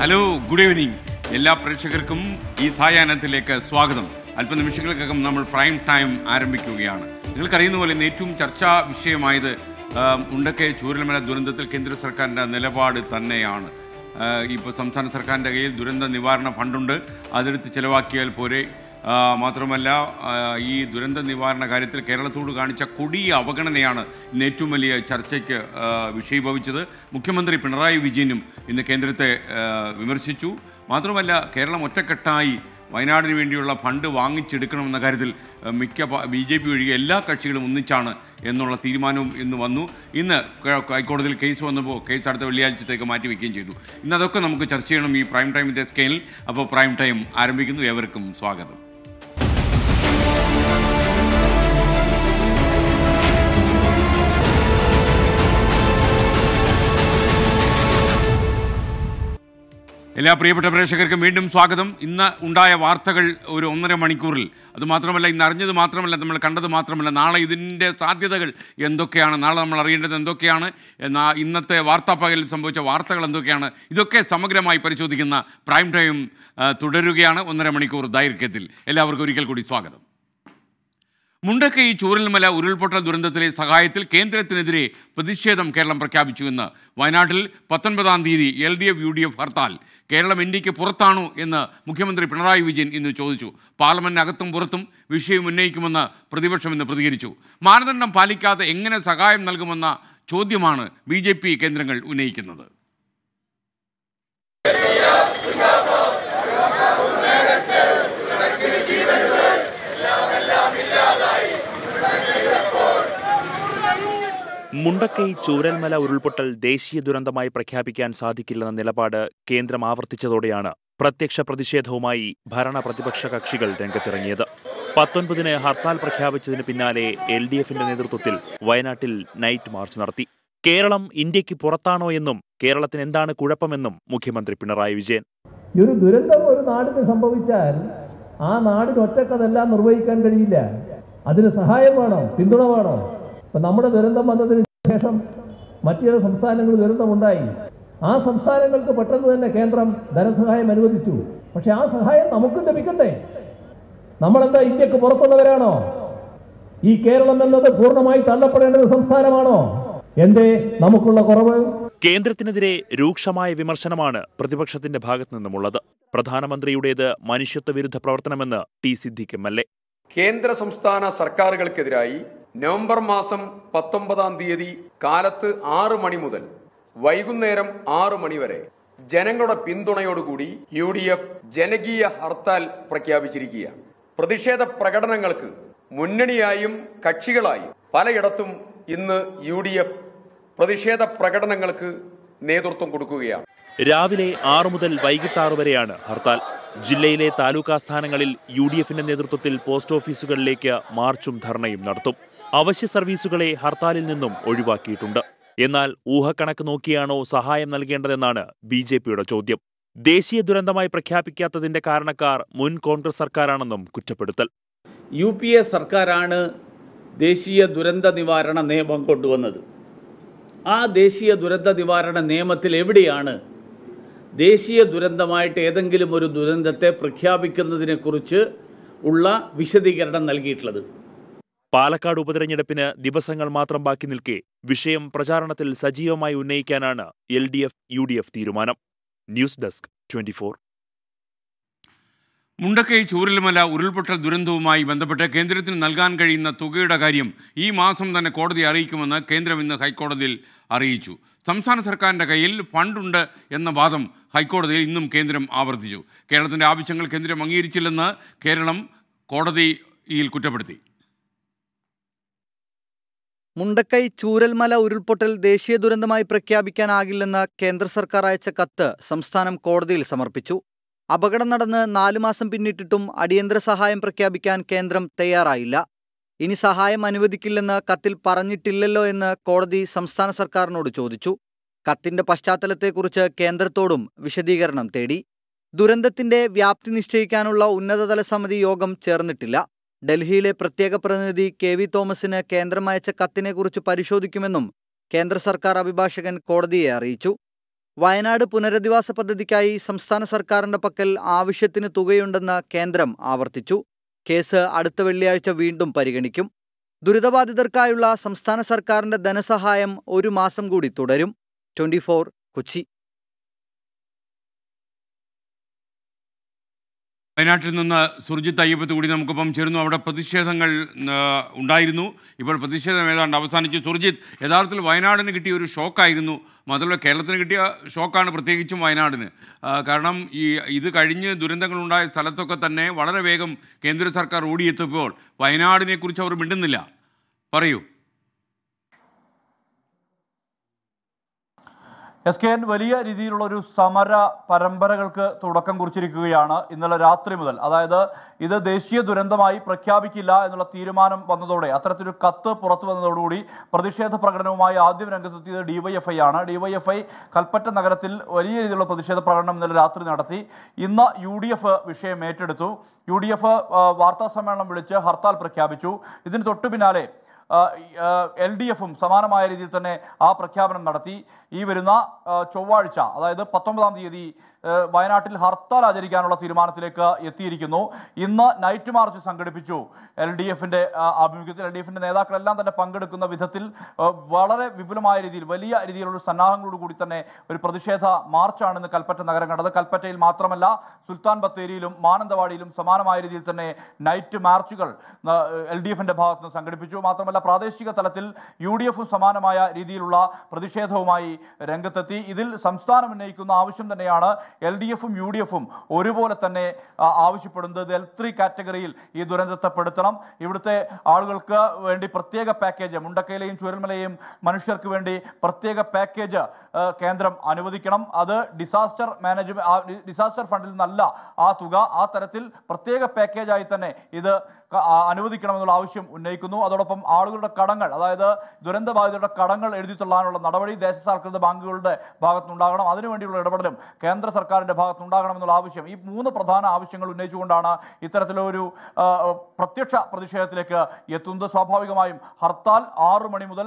Hello good evening എല്ലാ പ്രേക്ഷകർക്കും ഈ സായാഹ്നത്തിലേക്ക് സ്വാഗതം അല്പ നിമിഷങ്ങൾക്കകം നമ്മൾ പ്രൈം ടൈം ആരംഭിക്കുകയാണ് നിങ്ങൾക്കറിയുന്ന പോലെ ഇന്ന് ഏറ്റവും ചർച്ചാ വിഷയമായത് ഉണ്ടക്കെ ചൂരൽമല ദുരന്തത്തിൽ കേന്ദ്ര സർക്കാരിൻ്റെ നിലപാട് തന്നെയാണ് ഇപ്പോൾ സംസ്ഥാന സർക്കാരിൻ്റെ കയ്യിൽ ദുരന്ത നിവാരണ ഫണ്ടുണ്ട് അതെടുത്ത് ചിലവാക്കിയാൽ പോരെ മാത്രമല്ല ഈ ദുരന്ത നിവാരണ കാര്യത്തിൽ കേരളത്തോട് കാണിച്ച കൊടിയ അവഗണനയാണ് ഇന്ന് ഏറ്റവും വലിയ ചർച്ചയ്ക്ക് വിഷയീഭവിച്ചത് മുഖ്യമന്ത്രി പിണറായി വിജയനും ഇന്ന് കേന്ദ്രത്തെ വിമർശിച്ചു മാത്രമല്ല കേരളം ഒറ്റക്കെട്ടായി വയനാടിന് വേണ്ടിയുള്ള ഫണ്ട് വാങ്ങിച്ചെടുക്കണമെന്ന കാര്യത്തിൽ മിക്ക ബി ജെ പി ഒഴികെ എല്ലാ കക്ഷികളും ഒന്നിച്ചാണ് എന്നുള്ള തീരുമാനവും ഇന്ന് വന്നു ഇന്ന് ഹൈക്കോടതിയിൽ കേസ് വന്നപ്പോൾ കേസ് അടുത്ത വെള്ളിയാഴ്ചത്തേക്ക് മാറ്റിവെക്കുകയും ചെയ്തു ഇന്ന് അതൊക്കെ നമുക്ക് ചർച്ച ചെയ്യണം ഈ പ്രൈം ടൈം ഇൻ സ്കെയിനിൽ സ്കെയിലിൽ അപ്പോൾ പ്രൈം ടൈം ആരംഭിക്കുന്നു ഏവർക്കും സ്വാഗതം എല്ലാ പ്രിയപ്പെട്ട പ്രേക്ഷകർക്കും വീണ്ടും സ്വാഗതം ഇന്ന് ഉണ്ടായ വാർത്തകൾ ഒരു ഒന്നര മണിക്കൂറിൽ അതുമാത്രമല്ല ഇന്ന് അറിഞ്ഞത് മാത്രമല്ല നമ്മൾ കണ്ടത് മാത്രമല്ല നാളെ ഇതിൻ്റെ സാധ്യതകൾ എന്തൊക്കെയാണ് നാളെ നമ്മൾ അറിയേണ്ടത് എന്തൊക്കെയാണ് എന്നാൽ ഇന്നത്തെ വാർത്താപകലിൽ സംഭവിച്ച വാർത്തകൾ എന്തൊക്കെയാണ് ഇതൊക്കെ സമഗ്രമായി പരിശോധിക്കുന്ന പ്രൈം ടൈം തുടരുകയാണ് ഒന്നര മണിക്കൂർ ദൈർഘ്യത്തിൽ എല്ലാവർക്കും ഒരിക്കൽ കൂടി സ്വാഗതം മുണ്ടക്കൈ ചൂരൽമല ഉരുൾപൊട്ടൽ ദുരന്തത്തിലെ സഹായത്തിൽ കേന്ദ്രത്തിനെതിരെ പ്രതിഷേധം കേരളം പ്രഖ്യാപിച്ചുവെന്ന് വയനാട്ടിൽ പത്തൊൻപതാം തീയതി L D F U D F hartal Keralam ഇന്ത്യക്ക് പുറത്താണോ എന്ന് മുഖ്യമന്ത്രി പിണറായി വിജയൻ ഇന്ന് ചോദിച്ചു പാർലമെന്റിനകത്തും പുറത്തും വിഷയം ഉന്നയിക്കുമെന്ന് പ്രതിപക്ഷം ഇന്ന് പ്രതികരിച്ചു മാനദണ്ഡം പാലിക്കാതെ എങ്ങനെ സഹായം നൽകുമെന്ന ചോദ്യമാണ് ബി കേന്ദ്രങ്ങൾ ഉന്നയിക്കുന്നത് മുണ്ടക്കൈ ചൂരൽമല ഉരുൾപൊട്ടൽ ദേശീയ ദുരന്തമായി പ്രഖ്യാപിക്കാൻ സാധിക്കില്ലെന്ന നിലപാട് കേന്ദ്രം ആവർത്തിച്ചതോടെയാണ് പ്രത്യക്ഷ പ്രതിഷേധവുമായി ഭരണ പ്രതിപക്ഷ കക്ഷികൾ രംഗത്തിറങ്ങിയത് പത്തൊൻപതിന് ഹർത്താൽ പ്രഖ്യാപിച്ചതിന് പിന്നാലെ എൽ ഡി എഫിന്റെ നേതൃത്വത്തിൽ വയനാട്ടിൽ നൈറ്റ് മാർച്ച് നടത്തി കേരളം ഇന്ത്യക്ക് പുറത്താണോ എന്നും കേരളത്തിന് എന്താണ് കുഴപ്പമെന്നും മുഖ്യമന്ത്രി പിണറായി വിജയൻ ഒരു ദുരന്തം ഒരു നാടിന് സംഭവിച്ചാൽ ആ നാടിന് ഒറ്റക്കതെല്ലാം നിർവഹിക്കാൻ കഴിയില്ല അതിന് സഹായം വേണം പിന്തുണ വേണോ അപ്പം നമ്മുടെ ദുരന്തം വന്നതിന് ശേഷം മറ്റു ചില സംസ്ഥാനങ്ങൾ ദുരന്തമുണ്ടായി ആ സംസ്ഥാനങ്ങൾക്ക് പെട്ടെന്ന് തന്നെ കേന്ദ്രം ധനസഹായം അനുവദിച്ചു പക്ഷെ ആ സഹായം നമുക്കും ലഭിക്കണ്ടേ നമ്മളെന്താ ഇന്ത്യക്ക് പുറത്തുള്ളവരാണോ ഈ കേരളം എന്നത് പൂർണ്ണമായി തള്ളപ്പെടേണ്ട ഒരു സംസ്ഥാനമാണോ എന്തേ നമുക്കുള്ള കുറവ് കേന്ദ്രത്തിനെതിരെ രൂക്ഷമായ വിമർശനമാണ് പ്രതിപക്ഷത്തിന്റെ ഭാഗത്തു നിന്നുമുള്ളത് പ്രധാനമന്ത്രിയുടേത് മനുഷ്യത്വ വിരുദ്ധ പ്രവർത്തനമെന്ന് ടി സിദ്ധിക്കും അല്ലേ കേന്ദ്ര സംസ്ഥാന സർക്കാരുകൾക്കെതിരായി നവംബർ മാസം പത്തൊമ്പതാം തീയതി കാലത്ത് ആറ് മണി മുതൽ വൈകുന്നേരം ആറു മണി വരെ ജനങ്ങളുടെ പിന്തുണയോടുകൂടി യു ഡി എഫ് ജനകീയ ഹർത്താൽ പ്രഖ്യാപിച്ചിരിക്കുകയാണ് പ്രതിഷേധ പ്രകടനങ്ങൾക്ക് മുന്നണിയായും കക്ഷികളായും പലയിടത്തും ഇന്ന് യു ഡി എഫ് പ്രതിഷേധ പ്രകടനങ്ങൾക്ക് നേതൃത്വം കൊടുക്കുകയാണ് രാവിലെ ആറ് മുതൽ വൈകിട്ട് ആറു വരെയാണ് ഹർത്താൽ ജില്ലയിലെ താലൂക്കാസ്ഥാനങ്ങളിൽ യു ഡി എഫിന്റെ നേതൃത്വത്തിൽ പോസ്റ്റ് ഓഫീസുകളിലേക്ക് മാർച്ചും ധർണയും നടത്തും അവശ്യ സർവീസുകളെ ഹർത്താലിൽ നിന്നും ഒഴിവാക്കിയിട്ടുണ്ട് എന്നാൽ ഊഹക്കണക്ക് നോക്കിയാണോ സഹായം നൽകേണ്ടതെന്നാണ് ബി ജെ പിയുടെ ചോദ്യം ദേശീയ ദുരന്തമായി പ്രഖ്യാപിക്കാത്തതിന്റെ കാരണക്കാർ മുൻ കോൺഗ്രസ് സർക്കാരാണെന്നും കുറ്റപ്പെടുത്തൽ യു പി എ സർക്കാരാണ് ദേശീയ ദുരന്ത നിവാരണ നിയമം കൊണ്ടുവന്നത് ആ ദേശീയ ദുരന്ത നിവാരണ നിയമത്തിൽ എവിടെയാണ് ദേശീയ ദുരന്തമായിട്ട് ഏതെങ്കിലും ഒരു ദുരന്തത്തെ പ്രഖ്യാപിക്കുന്നതിനെക്കുറിച്ച് ഉള്ള വിശദീകരണം നൽകിയിട്ടുള്ളത് പാലക്കാട് ഉപതെരഞ്ഞെടുപ്പിന് ദിവസങ്ങൾ മാത്രം ബാക്കി നിൽക്കെ വിഷയം പ്രചാരണത്തിൽ സജീവമായി ഉന്നയിക്കാനാണ് L D F U D F തീരുമാനം news desk twenty four Mundakkai Chooralmala ഉരുൾപൊട്ടൽ ദുരന്തവുമായി ബന്ധപ്പെട്ട് കേന്ദ്രത്തിന് നൽകാൻ കഴിയുന്ന തുകയുടെ കാര്യം ഈ മാസം തന്നെ കോടതി അറിയിക്കുമെന്ന് കേന്ദ്രം ഇന്ന് ഹൈക്കോടതിയിൽ അറിയിച്ചു സംസ്ഥാന സർക്കാരിൻ്റെ കയ്യിൽ ഫണ്ടുണ്ട് എന്ന വാദം ഹൈക്കോടതിയിൽ ഇന്നും കേന്ദ്രം ആവർത്തിച്ചു കേരളത്തിൻ്റെ ആവശ്യങ്ങൾ കേന്ദ്രം അംഗീകരിച്ചില്ലെന്ന് കേരളം കോടതിയിൽ കുറ്റപ്പെടുത്തി മുണ്ടക്കൈ ചൂരൽമല ഉരുൾപൊട്ടൽ ദേശീയ ദുരന്തമായി പ്രഖ്യാപിക്കാനാകില്ലെന്ന് കേന്ദ്ര സർക്കാർ അയച്ച കത്ത് സംസ്ഥാനം കോടതിയിൽ സമർപ്പിച്ചു അപകടം നടന്ന് നാലു മാസം പിന്നിട്ടിട്ടും അടിയന്തര സഹായം പ്രഖ്യാപിക്കാൻ കേന്ദ്രം തയ്യാറായില്ല ഇനി സഹായം അനുവദിക്കില്ലെന്ന് കത്തിൽ പറഞ്ഞിട്ടില്ലല്ലോ എന്ന് കോടതി സംസ്ഥാന സർക്കാരിനോട് ചോദിച്ചു കത്തിന്റെ പശ്ചാത്തലത്തെക്കുറിച്ച് കേന്ദ്രത്തോടും വിശദീകരണം തേടി ദുരന്തത്തിന്റെ വ്യാപ്തി നിശ്ചയിക്കാനുള്ള ഉന്നതതല സമിതി യോഗം ചേർന്നിട്ടില്ല ഡൽഹിയിലെ പ്രത്യേക പ്രതിനിധി കെ വി തോമസിന് കേന്ദ്രം അയച്ച കത്തിനെക്കുറിച്ച് പരിശോധിക്കുമെന്നും കേന്ദ്ര സർക്കാർ അഭിഭാഷകൻ കോടതിയെ അറിയിച്ചു വയനാട് പുനരധിവാസ പദ്ധതിക്കായി സംസ്ഥാന സർക്കാരിന്റെ പക്കൽ ആവശ്യത്തിന് തുകയുണ്ടെന്ന് കേന്ദ്രം ആവർത്തിച്ചു കേസ് അടുത്ത വെള്ളിയാഴ്ച വീണ്ടും പരിഗണിക്കും ദുരിതബാധിതർക്കായുള്ള സംസ്ഥാന സർക്കാരിന്റെ ധനസഹായം ഒരു മാസം കൂടി തുടരും ട്വന്റി കൊച്ചി വയനാട്ടിൽ നിന്ന് സുർജിത്ത് അയ്യപ്പത്ത് കൂടി നമുക്കിപ്പം ചേരുന്നു അവിടെ പ്രതിഷേധങ്ങൾ ഉണ്ടായിരുന്നു ഇപ്പോൾ പ്രതിഷേധം ഏതാണ്ട് അവസാനിച്ചു സുർജിത്ത് യഥാർത്ഥത്തിൽ വയനാടിന് കിട്ടിയ ഒരു ഷോക്കായിരുന്നു മാത്രമല്ല കേരളത്തിന് കിട്ടിയ ഷോക്കാണ് പ്രത്യേകിച്ചും വയനാടിന് കാരണം ഈ ഇത് കഴിഞ്ഞ് ദുരന്തങ്ങളുണ്ടായ സ്ഥലത്തൊക്കെ തന്നെ വളരെ വേഗം കേന്ദ്ര സർക്കാർ ഓടിയെത്തിയപ്പോൾ വയനാടിനെക്കുറിച്ച് അവർ മിണ്ടുന്നില്ല പറയൂ എസ് കെ എൻ വലിയ രീതിയിലുള്ള ഒരു സമര പരമ്പരകൾക്ക് തുടക്കം കുറിച്ചിരിക്കുകയാണ് ഇന്നലെ രാത്രി മുതൽ അതായത് ഇത് ദേശീയ ദുരന്തമായി പ്രഖ്യാപിക്കില്ല എന്നുള്ള തീരുമാനം വന്നതോടെ അത്തരത്തിലൊരു കത്ത് പുറത്തു വന്നതോടുകൂടി പ്രതിഷേധ പ്രകടനവുമായി ആദ്യം രംഗത്തെത്തിയത് ഡിവൈഎഫ്ഐ ആണ് ഡിവൈഎഫ്ഐ കൽപ്പറ്റ നഗരത്തിൽ വലിയ രീതിയിലുള്ള പ്രതിഷേധ പ്രകടനം ഇന്നലെ രാത്രി നടത്തി ഇന്ന് യു ഡി എഫ് വിഷയം ഏറ്റെടുത്തു യു ഡി എഫ് വാർത്താ സമ്മേളനം വിളിച്ച് ഹർത്താൽ പ്രഖ്യാപിച്ചു ഇതിന് തൊട്ടു പിന്നാലെ എൽ ഡി എഫും സമാനമായ രീതിയിൽ തന്നെ ആ പ്രഖ്യാപനം നടത്തി ഈ വരുന്ന ചൊവ്വാഴ്ച അതായത് പത്തൊമ്പതാം തീയതി വയനാട്ടിൽ ഹർത്താൽ ആചരിക്കാനുള്ള തീരുമാനത്തിലേക്ക് എത്തിയിരിക്കുന്നു ഇന്ന് നൈറ്റ് മാർച്ച് സംഘടിപ്പിച്ചു എൽ ഡി എഫിന്റെ ആഭിമുഖ്യത്തിൽ എൽ ഡി എഫിന്റെ നേതാക്കളെല്ലാം തന്നെ പങ്കെടുക്കുന്ന വിധത്തിൽ വളരെ വിപുലമായ രീതിയിൽ വലിയ രീതിയിലുള്ള സന്നാഹങ്ങളോടുകൂടി തന്നെ ഒരു പ്രതിഷേധ മാർച്ചാണ് ഇന്ന് കൽപ്പറ്റ നഗരം കണ്ടത് കൽപ്പറ്റയിൽ മാത്രമല്ല സുൽത്താൻ ബത്തേരിയിലും മാനന്തവാടിയിലും സമാനമായ രീതിയിൽ തന്നെ നൈറ്റ് മാർച്ചുകൾ എൽ ഡി എഫിന്റെ നിന്ന് സംഘടിപ്പിച്ചു മാത്രമല്ല പ്രാദേശിക തലത്തിൽ യു ഡി എഫും സമാനമായ രീതിയിലുള്ള പ്രതിഷേധവുമായി രംഗത്തെത്തി ഇതിൽ സംസ്ഥാനം ഉന്നയിക്കുന്ന ആവശ്യം തന്നെയാണ് എൽ ഡി എഫും യു ഡി എഫും ഒരുപോലെ തന്നെ ആവശ്യപ്പെടുന്നത് എൽ ത്രീ കാറ്റഗറിയിൽ ഈ ദുരന്തത്തെപ്പെടുത്തണം ഇവിടുത്തെ ആളുകൾക്ക് വേണ്ടി പ്രത്യേക പാക്കേജ് മുണ്ടക്കയിലെയും ചുരൽമലയും മനുഷ്യർക്ക് വേണ്ടി പ്രത്യേക പാക്കേജ് കേന്ദ്രം അനുവദിക്കണം അത് ഡിസാസ്റ്റർ മാനേജ്മെന്റ് ഡിസാസ്റ്റർ ഫണ്ടിൽ നിന്നല്ല ആ തുക ആ തരത്തിൽ പ്രത്യേക പാക്കേജായി തന്നെ ഇത് അനുവദിക്കണമെന്നുള്ള ആവശ്യം ഉന്നയിക്കുന്നു അതോടൊപ്പം ആളുകളുടെ കടങ്ങൾ അതായത് ദുരന്തബാധിതരുടെ കടങ്ങൾ എഴുതിത്തള്ളാനുള്ള നടപടി ദേശസാൽകൃത ബാങ്കുകളുടെ ഭാഗത്തുനിന്നുണ്ടാകണം അതിനുവേണ്ടിയുള്ള ഇടപെടലും കേന്ദ്ര സർക്കാരിൻ്റെ ഭാഗത്തുനിന്നുണ്ടാകണമെന്നുള്ള ആവശ്യം ഈ മൂന്ന് പ്രധാന ആവശ്യങ്ങൾ ഉന്നയിച്ചുകൊണ്ടാണ് ഇത്തരത്തിലൊരു പ്രത്യക്ഷ പ്രതിഷേധത്തിലേക്ക് എത്തുന്നത് സ്വാഭാവികമായും ഹർത്താൽ ആറു മണി മുതൽ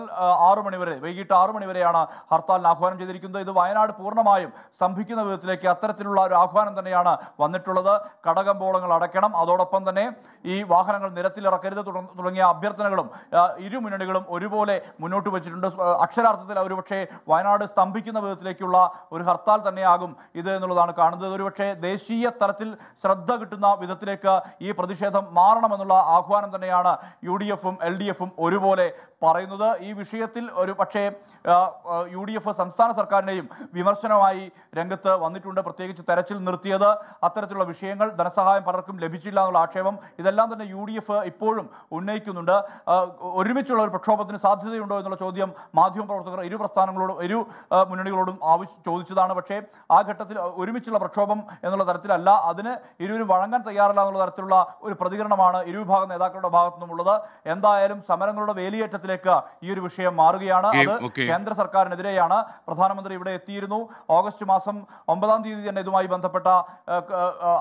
ആറു മണിവരെ വൈകിട്ട് ആറു മണിവരെയാണ് ഹർത്താലിന് ആഹ്വാനം ചെയ്തിരിക്കുന്നത് ഇത് വയനാട് പൂർണ്ണമായും സ്തംഭിക്കുന്ന വിധത്തിലേക്ക് അത്തരത്തിലുള്ള ഒരു ആഹ്വാനം തന്നെയാണ് വന്നിട്ടുള്ളത് കടകമ്പോളങ്ങൾ അടയ്ക്കണം അതോടൊപ്പം തന്നെ ഈ വാഹന വാഹനങ്ങൾ നിരത്തിലിറക്കരുത് തുടങ്ങിയ അഭ്യർത്ഥനകളും ഇരു മുന്നണികളും ഒരുപോലെ മുന്നോട്ട് വെച്ചിട്ടുണ്ട് അക്ഷരാർത്ഥത്തിൽ പക്ഷേ വയനാട് സ്തംഭിക്കുന്ന വിധത്തിലേക്കുള്ള ഒരു ഹർത്താൽ തന്നെയാകും ഇത് എന്നുള്ളതാണ് കാണുന്നത് ഒരുപക്ഷെ ദേശീയ തലത്തിൽ ശ്രദ്ധ കിട്ടുന്ന വിധത്തിലേക്ക് ഈ പ്രതിഷേധം മാറണമെന്നുള്ള ആഹ്വാനം തന്നെയാണ് യു ഡി എഫും എൽ ഡി എഫും ഒരുപോലെ പറയുന്നത് ഈ വിഷയത്തിൽ ഒരു പക്ഷേ യു ഡി എഫ് സംസ്ഥാന സർക്കാരിനെയും വിമർശനമായി രംഗത്ത് വന്നിട്ടുണ്ട് പ്രത്യേകിച്ച് തെരച്ചിൽ നിർത്തിയത് അത്തരത്തിലുള്ള വിഷയങ്ങൾ ധനസഹായം പലർക്കും ലഭിച്ചില്ല എന്നുള്ള ആക്ഷേപം ഇതെല്ലാം തന്നെ യു ഡി എഫ് ഇപ്പോഴും ഉന്നയിക്കുന്നുണ്ട് ഒരുമിച്ചുള്ള ഒരു പ്രക്ഷോഭത്തിന് സാധ്യതയുണ്ടോ എന്നുള്ള ചോദ്യം പ്രവർത്തകർ ഇരു പ്രസ്ഥാനങ്ങളോടും ഇരു മുന്നണികളോടും ആവശ്യം ചോദിച്ചതാണ് പക്ഷേ ആ ഘട്ടത്തിൽ ഒരുമിച്ചുള്ള പ്രക്ഷോഭം എന്നുള്ള തരത്തിലല്ല അതിന് ഇരുവരും വഴങ്ങാൻ തയ്യാറല്ല എന്നുള്ള തരത്തിലുള്ള ഒരു പ്രതികരണമാണ് ഇരുവിഭാഗം നേതാക്കളുടെ ഭാഗത്തു നിന്നുമുള്ളത് എന്തായാലും സമരങ്ങളുടെ വേലിയേറ്റത്തിലെ ചർച്ചയിലേക്ക് ഈ ഒരു വിഷയം മാറുകയാണ് അത് കേന്ദ്ര സർക്കാരിനെതിരെയാണ് പ്രധാനമന്ത്രി ഇവിടെ എത്തിയിരുന്നു ഓഗസ്റ്റ് മാസം ഒമ്പതാം തീയതി തന്നെ ഇതുമായി ബന്ധപ്പെട്ട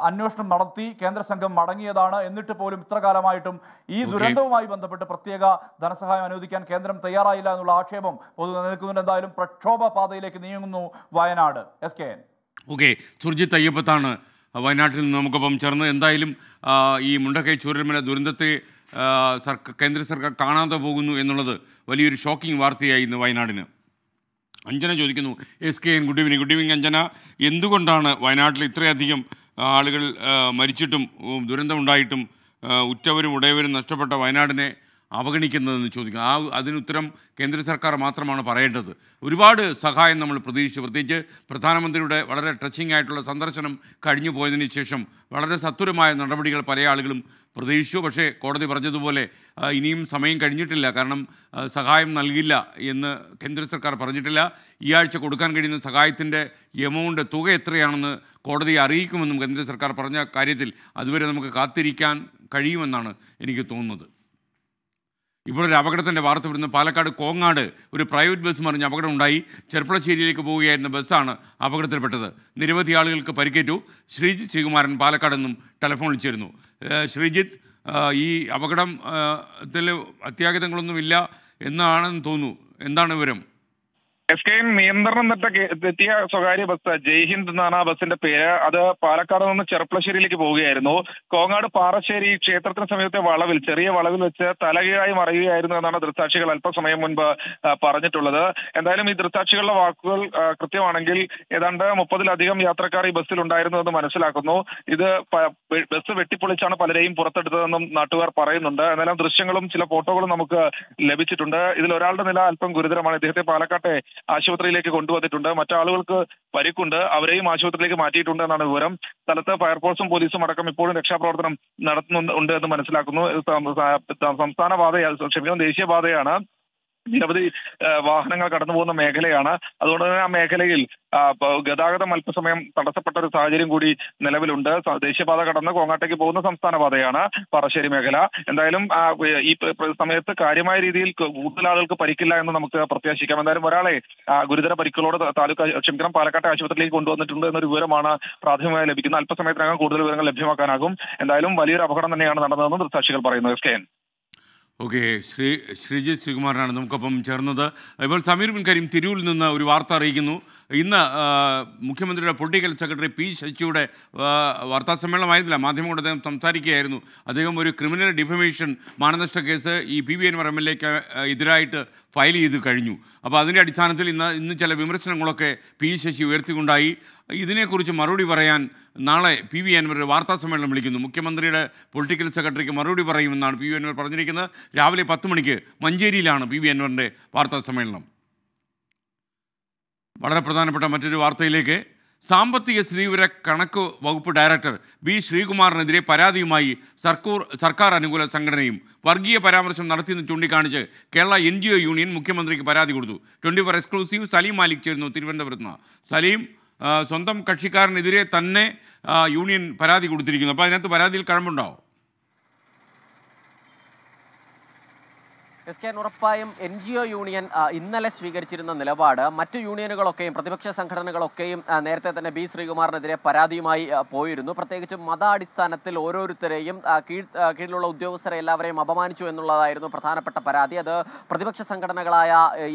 അന്വേഷണം നടത്തി കേന്ദ്ര സംഘം മടങ്ങിയതാണ് എന്നിട്ട് പോലും ഇത്ര കാലമായിട്ടും ഈ ദുരന്തവുമായി ബന്ധപ്പെട്ട് പ്രത്യേക ധനസഹായം അനുവദിക്കാൻ കേന്ദ്രം തയ്യാറായില്ല എന്നുള്ള ആക്ഷേപം പൊതു നിലനിൽക്കുന്നുണ്ട് എന്തായാലും പ്രക്ഷോഭ പാതയിലേക്ക് നീങ്ങുന്നു Wayanad S K N okay Surjith അയ്യപ്പത്താണ് വയനാട്ടിൽ നിന്ന് നമുക്കൊപ്പം ചേർന്ന് എന്തായാലും ഈ മുണ്ടക്കൈ ചൂരൽമല ദുരന്തത്തെ സർക്കാർ കേന്ദ്ര സർക്കാർ കാണാതെ പോകുന്നു എന്നുള്ളത് വലിയൊരു ഷോക്കിംഗ് വാർത്തയായി ഇന്ന് വയനാടിന് അഞ്ജന ചോദിക്കുന്നു S K N good evening good evening Anjana എന്തുകൊണ്ടാണ് വയനാട്ടിൽ ഇത്രയധികം ആളുകൾ മരിച്ചിട്ടും ദുരന്തമുണ്ടായിട്ടും ഉറ്റവരും ഉടയവരും നഷ്ടപ്പെട്ട വയനാടിനെ അവഗണിക്കുന്നതെന്ന് ചോദിക്കും ആ അതിനുത്തരം കേന്ദ്ര സർക്കാർ മാത്രമാണ് പറയേണ്ടത് ഒരുപാട് സഹായം നമ്മൾ പ്രതീക്ഷിച്ചു പ്രത്യേകിച്ച് പ്രധാനമന്ത്രിയുടെ വളരെ ടച്ചിങ് ആയിട്ടുള്ള സന്ദർശനം കഴിഞ്ഞു പോയതിന് ശേഷം വളരെ സത്വരമായ നടപടികൾ പല ആളുകളും പ്രതീക്ഷിച്ചു പക്ഷേ കോടതി പറഞ്ഞതുപോലെ ഇനിയും സമയം കഴിഞ്ഞിട്ടില്ല കാരണം സഹായം നൽകില്ല എന്ന് കേന്ദ്ര സർക്കാർ പറഞ്ഞിട്ടില്ല ഈ ആഴ്ച കൊടുക്കാൻ കഴിയുന്ന സഹായത്തിൻ്റെ എമൗണ്ട് തുക എത്രയാണെന്ന് കോടതിയെ അറിയിക്കുമെന്നും കേന്ദ്ര സർക്കാർ പറഞ്ഞ കാര്യത്തിൽ അതുവരെ നമുക്ക് കാത്തിരിക്കാൻ കഴിയുമെന്നാണ് എനിക്ക് തോന്നുന്നത് ഒരു അപകടത്തിൻ്റെ വാർത്ത വരുന്നു പാലക്കാട് കോങ്ങാട് ഒരു പ്രൈവറ്റ് ബസ് മറിഞ്ഞ് അപകടം ഉണ്ടായി ചെർപ്പളശ്ശേരിയിലേക്ക് പോവുകയായിരുന്ന ബസ്സാണ് അപകടത്തിൽപ്പെട്ടത് നിരവധി ആളുകൾക്ക് പരിക്കേറ്റു ശ്രീജിത്ത് ശ്രീകുമാരൻ പാലക്കാട് നിന്നും ടെലിഫോൺ വിളിച്ചിരുന്നു ശ്രീജിത്ത് ഈ അപകടം ത്തിൽ അത്യാഹിതങ്ങളൊന്നുമില്ല എന്നാണെന്ന് തോന്നുന്നു എന്താണ് വിവരം എസ് കെ നിയന്ത്രണം തെറ്റ എത്തിയ സ്വകാര്യ ബസ് ജയ്ഹിന്ദ് എന്നാണ് ആ ബസ്സിന്റെ പേര് അത് പാലക്കാട് നിന്ന് ചെർപ്പളശ്ശേരിയിലേക്ക് പോവുകയായിരുന്നു കോങ്ങാട് പാറശ്ശേരി ക്ഷേത്രത്തിന് സമീപത്തെ വളവിൽ ചെറിയ വളവിൽ വെച്ച് തലകീഴായി മറിയുകയായിരുന്നു എന്നാണ് ദൃക്സാക്ഷികൾ അല്പസമയം മുൻപ് പറഞ്ഞിട്ടുള്ളത് എന്തായാലും ഈ ദൃക്സാക്ഷികളുടെ വാക്കുകൾ കൃത്യമാണെങ്കിൽ ഏതാണ്ട് മുപ്പതിലധികം യാത്രക്കാർ ഈ ബസ്സിൽ ഉണ്ടായിരുന്നു എന്ന് മനസ്സിലാക്കുന്നു ഇത് ബസ് വെട്ടിപ്പൊളിച്ചാണ് പലരെയും പുറത്തെടുത്തതെന്നും നാട്ടുകാർ പറയുന്നുണ്ട് എന്നാലും ദൃശ്യങ്ങളും ചില ഫോട്ടോകളും നമുക്ക് ലഭിച്ചിട്ടുണ്ട് ഇതിൽ ഒരാളുടെ നില അല്പം ഗുരുതരമാണ് ഇദ്ദേഹത്തെ പാലക്കാട്ടെ ആശുപത്രിയിലേക്ക് കൊണ്ടുവന്നിട്ടുണ്ട് മറ്റാളുകൾക്ക് പരിക്കുണ്ട് അവരെയും ആശുപത്രിയിലേക്ക് മാറ്റിയിട്ടുണ്ട് എന്നാണ് വിവരം സ്ഥലത്ത് ഫയർഫോഴ്സും പോലീസും അടക്കം ഇപ്പോഴും രക്ഷാപ്രവർത്തനം നടത്തുന്നുണ്ട് എന്ന് മനസ്സിലാക്കുന്നു സംസ്ഥാന പാതയാണ് ക്ഷമിക്കണം ദേശീയ പാതയാണ് നിരവധി വാഹനങ്ങൾ കടന്നു പോകുന്ന മേഖലയാണ് അതുകൊണ്ട് തന്നെ ആ മേഖലയിൽ ഗതാഗതം അല്പസമയം തടസ്സപ്പെട്ട ഒരു സാഹചര്യം കൂടി നിലവിലുണ്ട് ദേശീയപാത കടന്ന് കോങ്ങാട്ടേക്ക് പോകുന്ന സംസ്ഥാന പാതയാണ് പറശ്ശേരി മേഖല എന്തായാലും ഈ സമയത്ത് കാര്യമായ രീതിയിൽ കൂടുതൽ ആളുകൾക്ക് പരിക്കില്ല എന്ന് നമുക്ക് പ്രത്യാശിക്കാം എന്തായാലും ഒരാളെ ഗുരുതര പരിക്കുകളോട് താലൂക്ക് ക്ഷമിക്കണം പാലക്കാട്ട് ആശുപത്രിയിലേക്ക് കൊണ്ടുവന്നിട്ടുണ്ട് എന്നൊരു വിവരമാണ് പ്രാഥമികമായി ലഭിക്കുന്നത് അല്പസമയത്തിനകം കൂടുതൽ വിവരങ്ങൾ ലഭ്യമാക്കാനാകും എന്തായാലും വലിയൊരു അപകടം തന്നെയാണ് നടന്നതെന്ന് ദൃക്സാക്ഷികൾ പറയുന്നു S K okay Sree Sreejith ശ്രീകുമാറിനാണ് നമുക്കൊപ്പം ചേർന്നത് ഇപ്പോൾ സമീർ ബിൻ കരീം തിരൂരിൽ നിന്ന് ഒരു വാർത്ത അറിയിക്കുന്നു ഇന്ന് മുഖ്യമന്ത്രിയുടെ പൊളിറ്റിക്കൽ സെക്രട്ടറി പി ശശിയുടെ വാർത്താ സമ്മേളനമായിരുന്നില്ല മാധ്യമങ്ങളോട് അദ്ദേഹം സംസാരിക്കുകയായിരുന്നു അദ്ദേഹം ഒരു ക്രിമിനൽ ഡിഫമേഷൻ മാനനഷ്ട കേസ് ഈ പി വി എൻ എം എതിരായിട്ട് ഫയൽ ചെയ്ത് കഴിഞ്ഞു അപ്പോൾ അതിൻ്റെ അടിസ്ഥാനത്തിൽ ഇന്ന് ഇന്ന് ചില വിമർശനങ്ങളൊക്കെ പി ശശി ഉയർത്തിക്കൊണ്ടായി ഇതിനെക്കുറിച്ച് മറുപടി പറയാൻ നാളെ പി വി അൻവർ വാർത്താ സമ്മേളനം വിളിക്കുന്നു മുഖ്യമന്ത്രിയുടെ പൊളിറ്റിക്കൽ സെക്രട്ടറിക്ക് മറുപടി പറയുമെന്നാണ് പി വി അൻവർ പറഞ്ഞിരിക്കുന്നത് രാവിലെ പത്ത് മണിക്ക് മഞ്ചേരിയിലാണ് പി വി അൻവറിൻ്റെ വാർത്താ സമ്മേളനം വളരെ പ്രധാനപ്പെട്ട മറ്റൊരു വാർത്തയിലേക്ക് സാമ്പത്തിക സ്ഥിതിവിവര കണക്ക് വകുപ്പ് ഡയറക്ടർ ബി ശ്രീകുമാറിനെതിരെ പരാതിയുമായി സർക്കൂർ സർക്കാർ അനുകൂല സംഘടനയും വർഗീയ പരാമർശം നടത്തിയെന്ന് ചൂണ്ടിക്കാണിച്ച് കേരള എൻ യൂണിയൻ മുഖ്യമന്ത്രിക്ക് പരാതി കൊടുത്തു twenty four exclusive Saleem Malik ചേരുന്നു തിരുവനന്തപുരത്ത് സലീം സ്വന്തം കക്ഷിക്കാരനെതിരെ തന്നെ യൂണിയൻ പരാതി കൊടുത്തിരിക്കുന്നു അപ്പോൾ അതിനകത്ത് പരാതിയിൽ കഴമ്പുണ്ടാവും എസ് കെ ഉറപ്പായും എൻ ജി ഒ യൂണിയൻ ഇന്നലെ സ്വീകരിച്ചിരുന്ന നിലപാട് മറ്റു യൂണിയനുകളൊക്കെയും പ്രതിപക്ഷ സംഘടനകളൊക്കെയും നേരത്തെ തന്നെ ബി ശ്രീകുമാറിനെതിരെ പരാതിയുമായി പോയിരുന്നു പ്രത്യേകിച്ച് മതാടിസ്ഥാനത്തിൽ ഓരോരുത്തരെയും കീഴ് കീഴിലുള്ള ഉദ്യോഗസ്ഥരെ എല്ലാവരെയും അപമാനിച്ചു എന്നുള്ളതായിരുന്നു പ്രധാനപ്പെട്ട പരാതി അത് പ്രതിപക്ഷ സംഘടനകളായ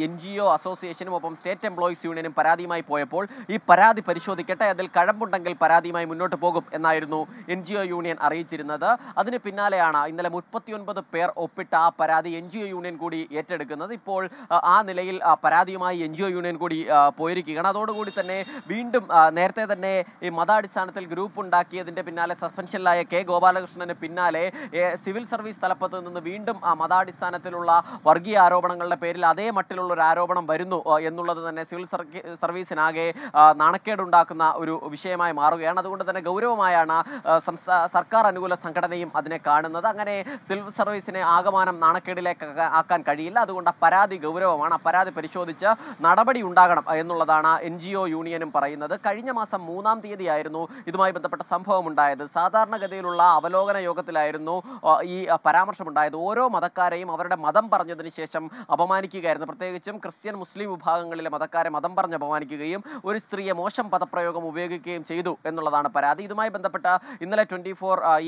എൻ ജി ഒ അസോസിയേഷനും ഒപ്പം സ്റ്റേറ്റ് എംപ്ലോയീസ് യൂണിയനും പരാതിയുമായി പോയപ്പോൾ ഈ പരാതി പരിശോധിക്കട്ടെ അതിൽ കഴമ്പുണ്ടെങ്കിൽ പരാതിയുമായി മുന്നോട്ട് പോകും എന്നായിരുന്നു എൻ ജി ഒ യൂണിയൻ അറിയിച്ചിരുന്നത് അതിന് പിന്നാലെയാണ് ഇന്നലെ മുപ്പത്തിയൊൻപത് പേർ ഒപ്പിട്ട ആ പരാതി എൻ ജി ഒ യൂണിയൻ കൂടി ഏറ്റെടുക്കുന്നത് ഇപ്പോൾ ആ നിലയിൽ പരാതിയുമായി എൻ യൂണിയൻ കൂടി പോയിരിക്കുകയാണ് അതോടുകൂടി തന്നെ വീണ്ടും നേരത്തെ തന്നെ ഈ മതാടിസ്ഥാനത്തിൽ ഗ്രൂപ്പ് ഉണ്ടാക്കിയതിൻ്റെ പിന്നാലെ സസ്പെൻഷനിലായ കെ ഗോപാലകൃഷ്ണന് പിന്നാലെ സിവിൽ സർവീസ് തലപ്പത്ത് നിന്ന് വീണ്ടും ആ മതാടിസ്ഥാനത്തിലുള്ള വർഗീയ ആരോപണങ്ങളുടെ പേരിൽ അതേ മട്ടിലുള്ള ഒരു ആരോപണം വരുന്നു എന്നുള്ളത് തന്നെ സിവിൽ സർവീസിനാകെ നാണക്കേടുണ്ടാക്കുന്ന ഒരു വിഷയമായി മാറുകയാണ് അതുകൊണ്ട് തന്നെ ഗൗരവമായാണ് സർക്കാർ അനുകൂല സംഘടനയും അതിനെ കാണുന്നത് അങ്ങനെ സിവിൽ സർവീസിനെ ആഗമനം നാണക്കേടിലേക്ക് ആക്കാൻ കഴിയില്ല അതുകൊണ്ട് പരാതി ഗൗരവമാണ് ആ പരാതി പരിശോധിച്ച് നടപടി ഉണ്ടാകണം എന്നുള്ളതാണ് എൻ ജി ഒ യൂണിയനും പറയുന്നത് കഴിഞ്ഞ മാസം മൂന്നാം തീയതിയായിരുന്നു ഇതുമായി ബന്ധപ്പെട്ട സംഭവം ഉണ്ടായത് സാധാരണഗതിയിലുള്ള അവലോകന യോഗത്തിലായിരുന്നു ഈ പരാമർശമുണ്ടായത് ഓരോ മതക്കാരെയും അവരുടെ മതം പറഞ്ഞതിന് ശേഷം അപമാനിക്കുകയായിരുന്നു പ്രത്യേകിച്ചും ക്രിസ്ത്യൻ മുസ്ലിം വിഭാഗങ്ങളിലെ മതക്കാരെ മതം പറഞ്ഞ് അപമാനിക്കുകയും ഒരു സ്ത്രീയെ മോശം പദപ്രയോഗം ഉപയോഗിക്കുകയും ചെയ്തു എന്നുള്ളതാണ് പരാതി ഇതുമായി ബന്ധപ്പെട്ട ഇന്നലെ ട്വൻറ്റി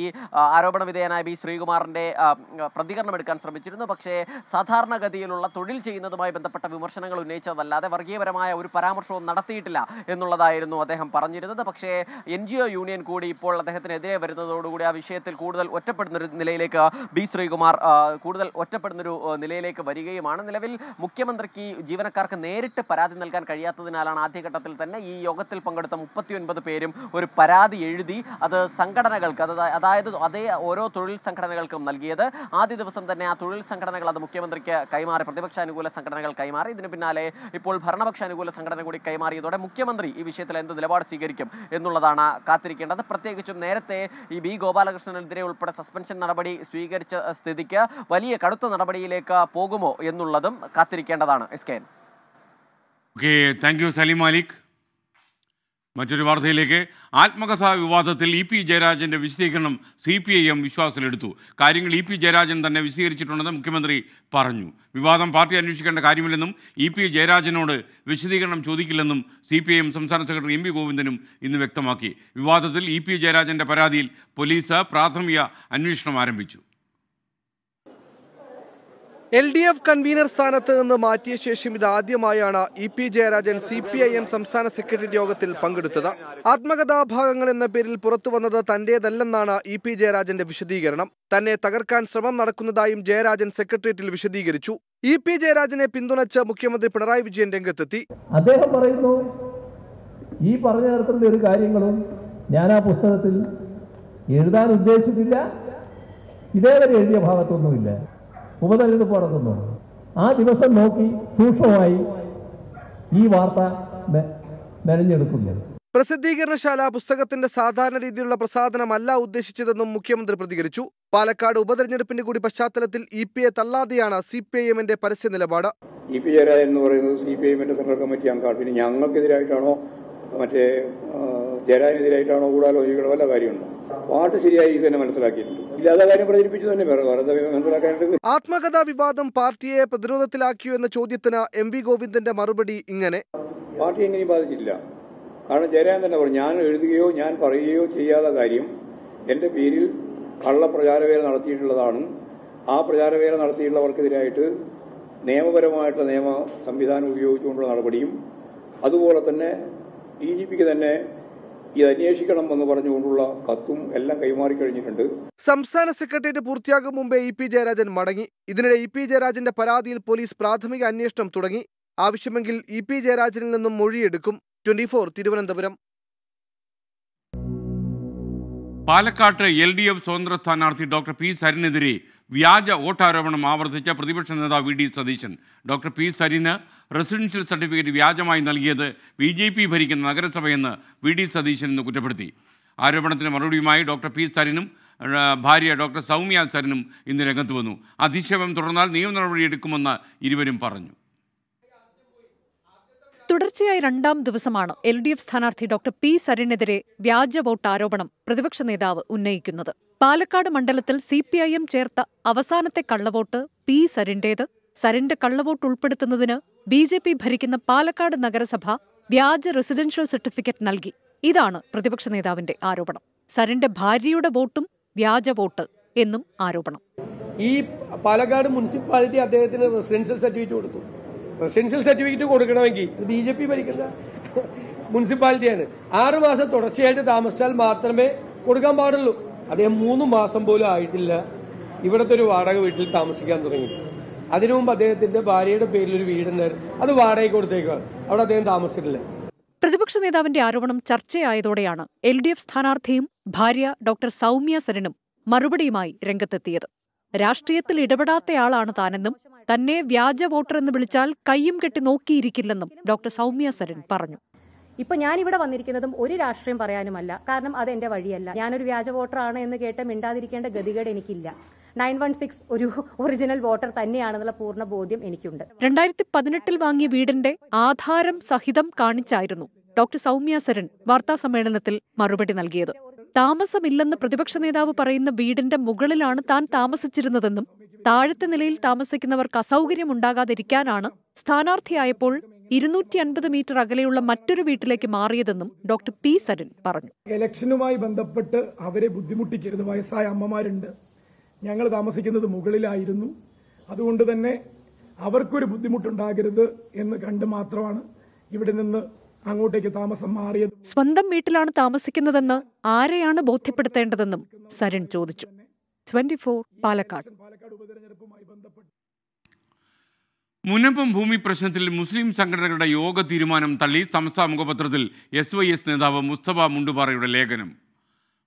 ഈ ആരോപണ വിധേയനായ ബി ശ്രീകുമാറിൻ്റെ പ്രതികരണം എടുക്കാൻ ശ്രമിച്ചിരുന്നു പക്ഷേ സാധാരണഗതിയിലുള്ള തൊഴിൽ ചെയ്യുന്നതുമായി ബന്ധപ്പെട്ട വിമർശനങ്ങൾ ഉന്നയിച്ചതല്ലാതെ വർഗീയപരമായ ഒരു പരാമർശവും നടത്തിയിട്ടില്ല എന്നുള്ളതായിരുന്നു അദ്ദേഹം പറഞ്ഞിരുന്നത് പക്ഷേ എൻ ജി ഒ യൂണിയൻ കൂടി ഇപ്പോൾ അദ്ദേഹത്തിനെതിരെ വരുന്നതോടുകൂടി ആ വിഷയത്തിൽ കൂടുതൽ ഒറ്റപ്പെടുന്നൊരു നിലയിലേക്ക് ബി ശ്രീകുമാർ കൂടുതൽ ഒറ്റപ്പെടുന്നൊരു നിലയിലേക്ക് വരികയുമാണ് നിലവിൽ മുഖ്യമന്ത്രിക്ക് ജീവനക്കാർക്ക് നേരിട്ട് പരാതി നൽകാൻ കഴിയാത്തതിനാലാണ് ആദ്യഘട്ടത്തിൽ തന്നെ ഈ യോഗത്തിൽ പങ്കെടുത്ത മുപ്പത്തിയൊൻപത് പേരും ഒരു പരാതി എഴുതി അത് സംഘടനകൾക്ക് അതായത് അതേ ഓരോ തൊഴിൽ സംഘടനകൾക്കും നൽകിയത് ആദ്യ ദിവസം തന്നെ ആ തൊഴിൽ സംഘടനകൾ അത് അത് മുഖ്യമന്ത്രിക്ക് കൈമാറി പ്രതിപക്ഷാനുകൂല സംഘടനകൾ കൈമാറി ഇതിന് പിന്നാലെ ഇപ്പോൾ ഭരണപക്ഷാനുകൂല സംഘടന കൂടി കൈമാറിയതോടെ മുഖ്യമന്ത്രി ഈ വിഷയത്തിൽ എന്ത് നിലപാട് സ്വീകരിക്കും എന്നുള്ളതാണ് കാത്തിരിക്കേണ്ടത് പ്രത്യേകിച്ചും നേരത്തെ ഈ ബി ഗോപാലകൃഷ്ണനെതിരെ ഉൾപ്പെടെ സസ്പെൻഷൻ നടപടി സ്വീകരിച്ച സ്ഥിതിക്ക് വലിയ കടുത്ത നടപടിയിലേക്ക് പോകുമോ എന്നുള്ളതും കാത്തിരിക്കേണ്ടതാണ് S K thank you Saleem Malik മറ്റൊരു വാർത്തയിലേക്ക് ആത്മകഥാ വിവാദത്തിൽ ഇ പി ജയരാജൻ്റെ വിശദീകരണം സി പി ഐ എം വിശ്വാസത്തിലെടുത്തു കാര്യങ്ങൾ ഇ പി ജയരാജൻ തന്നെ വിശദീകരിച്ചിട്ടുണ്ടെന്ന് മുഖ്യമന്ത്രി പറഞ്ഞു വിവാദം പാർട്ടി അന്വേഷിക്കേണ്ട കാര്യമില്ലെന്നും ഇ പി ജയരാജനോട് വിശദീകരണം ചോദിക്കില്ലെന്നും സി പി ഐ എം സംസ്ഥാന സെക്രട്ടറി എം പി ഗോവിന്ദനും ഇന്ന് വ്യക്തമാക്കി വിവാദത്തിൽ ഇ പി ജയരാജൻ്റെ പരാതിയിൽ പോലീസ് പ്രാഥമിക അന്വേഷണം ആരംഭിച്ചു എൽ ഡി എഫ് കൺവീനർ സ്ഥാനത്ത് നിന്ന് മാറ്റിയ ശേഷം ഇതാദ്യമായാണ് E P Jayarajan C P I M സംസ്ഥാന സെക്രട്ടറി യോഗത്തിൽ പങ്കെടുത്തത് ആത്മകഥാഭാഗങ്ങൾ എന്ന പേരിൽ പുറത്തു വന്നത് തന്റേതല്ലെന്നാണ് ഇ പി ജയരാജന്റെ വിശദീകരണം തന്നെ തകർക്കാൻ ശ്രമം നടക്കുന്നതായും ജയരാജൻ സെക്രട്ടേറിയറ്റിൽ വിശദീകരിച്ചു ഇ പി ജയരാജനെ പിന്തുണച്ച് മുഖ്യമന്ത്രി പിണറായി വിജയൻ രംഗത്തെത്തി അദ്ദേഹം പറയുന്നു ഈ പറഞ്ഞ തരത്തിലുള്ള ഒരു കാര്യങ്ങളും ഞാൻ ആ പുസ്തകത്തിൽ എഴുതാൻ ഉദ്ദേശിച്ചിട്ടില്ല ഇതേവരെ എഴുതിയ ഭാഗത്തൊന്നുമില്ല ഉപതെരഞ്ഞെടുപ്പ് നടക്കുന്നു ആ ദിവസം നോക്കി സൂക്ഷ്മമായി ഈ വാർത്ത മെനഞ്ഞെടുക്കുന്നു പ്രസിദ്ധീകരണശാല പുസ്തകത്തിന്റെ സാധാരണ രീതിയിലുള്ള പ്രസാധനമല്ല ഉദ്ദേശിച്ചതെന്നും മുഖ്യമന്ത്രി പ്രതികരിച്ചു പാലക്കാട് ഉപതെരഞ്ഞെടുപ്പിന്റെ കൂടി പശ്ചാത്തലത്തിൽ ഇ പി എ തള്ളാതെയാണ് സി പി ഐ എമ്മിന്റെ പരസ്യ നിലപാട് ഇ പി ജയരാജൻ എന്ന് പറയുന്നത് സി പി ഐ എമ്മിന്റെ സെൻട്രൽ കമ്മിറ്റി അംഗമാണ് പിന്നെ ഞങ്ങൾക്കെതിരായിട്ടാണോ മറ്റേ ജയരാജനെതിരായിട്ടാണോ ഗൂഢാലോചിക്കണോ വല്ല കാര്യമുണ്ടോ പാട്ട് ശരിയായി തന്നെ മനസ്സിലാക്കിയിട്ടുണ്ട് ഇല്ലാതെ കാര്യം പ്രചരിപ്പിച്ചു തന്നെ മനസ്സിലാക്കാനായിട്ട് ആത്മകഥാ വിവാദം പാർട്ടിയെ പ്രതിരോധത്തിലാക്കിയോ എന്ന ചോദ്യത്തിന് എം വി ഗോവിന്ദന്റെ മറുപടി ഇങ്ങനെ പാർട്ടി എങ്ങനെ ബാധിച്ചില്ല കാരണം ജയരാൻ തന്നെ പറഞ്ഞു ഞാൻ എഴുതുകയോ ഞാൻ പറയുകയോ ചെയ്യാത്ത കാര്യം എന്റെ പേരിൽ കള്ള പ്രചാരവേല നടത്തിയിട്ടുള്ളതാണ് ആ പ്രചാരവേല നടത്തിയിട്ടുള്ളവർക്കെതിരായിട്ട് നിയമപരമായിട്ടുള്ള നിയമ സംവിധാനം ഉപയോഗിച്ചുകൊണ്ടുള്ള നടപടിയും അതുപോലെ തന്നെ ഡി ജി പിക്ക് തന്നെ ഇത് അന്വേഷിക്കണം എന്ന് പറഞ്ഞുകൊണ്ടുള്ള കത്തും എല്ലാം കൈമാറി കഴിഞ്ഞിട്ടുണ്ട് സംസ്ഥാന സെക്രട്ടേറിയറ്റ് പൂർത്തിയാകും മുമ്പേ ഇ പി ജയരാജൻ മടങ്ങി ഇതിനിടെ ഇ പി ജയരാജന്റെ പരാതിയിൽ പോലീസ് പ്രാഥമിക അന്വേഷണം തുടങ്ങി ആവശ്യമെങ്കിൽ ഇ പി ജയരാജനിൽ നിന്നും മൊഴിയെടുക്കും ട്വന്റി ഫോർ തിരുവനന്തപുരം പാലക്കാട്ട് എൽ ഡി എഫ് സ്വതന്ത്ര സ്ഥാനാർത്ഥി ഡോക്ടർ പി സരനെതിരെ വ്യാജ വോട്ടാരോപണം ആവർത്തിച്ച പ്രതിപക്ഷ നേതാവ് V D Satheesan doctor P സരിന് റെസിഡൻഷ്യൽ സർട്ടിഫിക്കറ്റ് വ്യാജമായി നൽകിയത് ബി ജെ പി ഭരിക്കുന്ന നഗരസഭയെന്ന് വി ഡി സതീശൻ ഇന്ന് കുറ്റപ്പെടുത്തി ആരോപണത്തിന് മറുപടിയുമായി ഡോക്ടർ പി സരിനും ഭാര്യ ഡോക്ടർ സൗമ്യ സരിനും ഇന്ന് രംഗത്ത് വന്നു അധിക്ഷേപം തുടർന്നാൽ നിയമ നടപടിയെടുക്കുമെന്ന് ഇരുവരും പറഞ്ഞു തുടർച്ചയായി രണ്ടാം ദിവസമാണ് എൽ ഡി എഫ് സ്ഥാനാർത്ഥി ഡോക്ടർ പി സരിനെതിരെ വ്യാജ വോട്ട് ആരോപണം പ്രതിപക്ഷ നേതാവ് ഉന്നയിക്കുന്നത് പാലക്കാട് മണ്ഡലത്തിൽ സി പി ഐ എം ചേർത്ത അവസാനത്തെ കള്ളവോട്ട് പി സരിൻ്റേത് സരിൻ്റെ കള്ളവോട്ട് ഉൾപ്പെടുത്തുന്നതിന് ബി ജെ പി ഭരിക്കുന്ന പാലക്കാട് നഗരസഭ വ്യാജ റെസിഡൻഷ്യൽ സർട്ടിഫിക്കറ്റ് നൽകി ഇതാണ് പ്രതിപക്ഷ നേതാവിന്റെ ആരോപണം സരിൻ്റെ ഭാര്യയുടെ വോട്ടും വ്യാജ വോട്ട് എന്നും ആരോപണം ഈ പാലക്കാട് മുനിസിപ്പാലിറ്റി അദ്ദേഹത്തിന് റെസിഡൻഷ്യൽ സർട്ടിഫിക്കറ്റ് കൊടുത്തു റെസിഡൻഷ്യൽ സർട്ടിഫിക്കറ്റ് കൊടുക്കണമെങ്കിൽ ബി ജെ പി ഭരിക്കുന്ന മുനിസിപ്പാലിറ്റിയാണ് ആറുമാസം തുടർച്ചയായിട്ട് താമസിച്ചാൽ മാത്രമേ കൊടുക്കാൻ പാടുള്ളൂ അദ്ദേഹം മൂന്ന് മാസം പോലും ആയിട്ടില്ല ഇവിടുത്തെ ഒരു വാടക വീട്ടിൽ താമസിക്കാൻ തുടങ്ങി അതിനു മുമ്പ് അദ്ദേഹത്തിന്റെ ഭാര്യയുടെ പേരിൽ ഒരു വീടുണ്ടായിരുന്നു അത് വാടകയ്ക്ക് കൊടുത്തേക്കാണ് അവിടെ അദ്ദേഹം താമസിച്ചിട്ടില്ല പ്രതിപക്ഷ നേതാവിന്റെ ആരോപണം ചർച്ചയായതോടെയാണ് എൽ ഡി എഫ് സ്ഥാനാർത്ഥിയും ഭാര്യ ഡോക്ടർ സൗമ്യ സരനും മറുപടിയുമായി രംഗത്തെത്തിയത് രാഷ്ട്രീയത്തിൽ ഇടപെടാത്തയാളാണ് താനെന്നും തന്നെ വ്യാജ വോട്ടർ എന്ന് വിളിച്ചാൽ കയ്യും കെട്ടി നോക്കിയിരിക്കില്ലെന്നും ഡോക്ടർ സൗമ്യ സരൻ പറഞ്ഞു ഇപ്പൊ ഞാൻ ഇവിടെ വന്നിരിക്കുന്നതും ഒരു രാഷ്ട്രീയം പറയാനുമല്ല കാരണം അത് എന്റെ വഴിയല്ല ഞാനൊരു വ്യാജ വോട്ടറാണ് എന്ന് കേട്ട് മിണ്ടാതിരിക്കേണ്ട ഗതികേട് എനിക്കില്ല നയൻ വൺ സിക്സ് ഒരു ഒറിജിനൽ വോട്ടർ തന്നെയാണെന്നുള്ള പൂർണ്ണ ബോധ്യം എനിക്കുണ്ട് രണ്ടായിരത്തി പതിനെട്ടിൽ വാങ്ങിയ വീടിന്റെ ആധാരം സഹിതം കാണിച്ചായിരുന്നു ഡോക്ടർ സൗമ്യ സരൺ വാർത്താസമ്മേളനത്തിൽ മറുപടി നൽകിയത് താമസമില്ലെന്ന് പ്രതിപക്ഷ നേതാവ് പറയുന്ന വീടിന്റെ മുകളിലാണ് താൻ താമസിച്ചിരുന്നതെന്നും താഴത്തെ നിലയിൽ താമസിക്കുന്നവർക്ക് അസൗകര്യമുണ്ടാകാതിരിക്കാനാണ് സ്ഥാനാർത്ഥിയായപ്പോൾ ഇരുന്നൂറ്റി അൻപത് മീറ്റർ അകലെയുള്ള മറ്റൊരു വീട്ടിലേക്ക് മാറിയതെന്നും ഡോക്ടർ പി സരൺ പറഞ്ഞു ഇലക്ഷനുമായി ബന്ധപ്പെട്ട് അവരെ ബുദ്ധിമുട്ടിക്കരുത് വയസ്സായ അമ്മമാരുണ്ട് ഞങ്ങൾ താമസിക്കുന്നത് മുകളിലായിരുന്നു അതുകൊണ്ട് തന്നെ അവർക്കൊരു ബുദ്ധിമുട്ടുണ്ടാകരുത് എന്ന് കണ്ട് മാത്രമാണ് ഇവിടെ നിന്ന് അങ്ങോട്ടേക്ക് താമസം മാറിയത് സ്വന്തം വീട്ടിലാണ് താമസിക്കുന്നതെന്ന് ആരെയാണ് ബോധ്യപ്പെടുത്തേണ്ടതെന്നും സരൺ ചോദിച്ചു ട്വന്റി പാലക്കാട് പാലക്കാട് ഉപതെരഞ്ഞെടുപ്പുമായി ബന്ധപ്പെട്ട് മുനപ്പം ഭൂമി പ്രശ്നത്തിൽ മുസ്ലിം സംഘടനകളുടെ യോഗ തീരുമാനം തള്ളി സംസ്ഥാന മുഖപത്രത്തിൽ എസ് വൈ എസ് നേതാവ് മുസ്തഫ മുണ്ടുപാറയുടെ ലേഖനം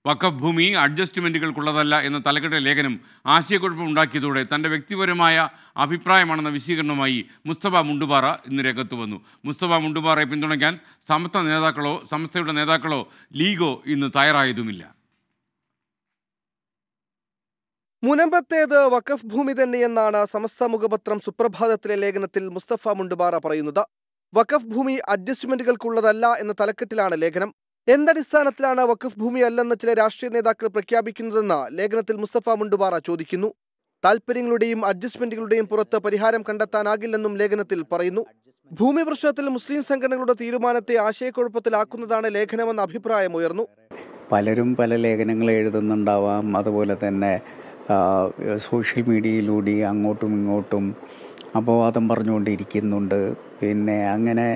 വഖഫ് ഭൂമി അഡ്ജസ്റ്റ്മെൻറ്റുകൾക്കുള്ളതല്ല എന്ന തലക്കെട്ട ലേഖനം ആശയക്കുഴപ്പം ഉണ്ടാക്കിയതോടെ തൻ്റെ വ്യക്തിപരമായ അഭിപ്രായമാണെന്ന വിശീകരണവുമായി മുസ്തഫ മുണ്ടുപാറ ഇന്ന് രംഗത്ത് വന്നു മുസ്തഫ മുണ്ടുപാറയെ പിന്തുണയ്ക്കാൻ സമസ്ത നേതാക്കളോ സംസ്ഥയുടെ നേതാക്കളോ ലീഗോ ഇന്ന് തയ്യാറായതുമില്ല മുനമ്പത്തേത് വഖഫ് ഭൂമി തന്നെയെന്നാണ് സമസ്ത മുഖപത്രം സുപ്രഭാതത്തിലെ ലേഖനത്തിൽ മുസ്തഫ മുണ്ടുപാറ പറയുന്നത് വഖഫ് ഭൂമി അഡ്ജസ്റ്റ്മെന്റുകൾക്കുള്ളതല്ല എന്ന തലക്കെട്ടിലാണ് ലേഖനം എന്തടിസ്ഥാനത്തിലാണ് വഖഫ് ഭൂമി അല്ലെന്ന് ചില രാഷ്ട്രീയ നേതാക്കൾ പ്രഖ്യാപിക്കുന്നതെന്ന് ലേഖനത്തിൽ മുസ്തഫ മുണ്ടുപാറ ചോദിക്കുന്നു താൽപ്പര്യങ്ങളുടെയും അഡ്ജസ്റ്റ്മെന്റുകളുടെയും പുറത്ത് പരിഹാരം കണ്ടെത്താനാകില്ലെന്നും ലേഖനത്തിൽ പറയുന്നു ഭൂമി പ്രശ്നത്തിൽ മുസ്ലിം സംഘടനകളുടെ തീരുമാനത്തെ ആശയക്കുഴപ്പത്തിലാക്കുന്നതാണ് ലേഖനമെന്ന ഉയർന്നു പലരും പല ലേഖനങ്ങൾ എഴുതുന്നുണ്ടാവാം അതുപോലെ തന്നെ സോഷ്യൽ മീഡിയയിലൂടെ അങ്ങോട്ടും ഇങ്ങോട്ടും അപവാദം പറഞ്ഞുകൊണ്ടിരിക്കുന്നുണ്ട് പിന്നെ അങ്ങനെ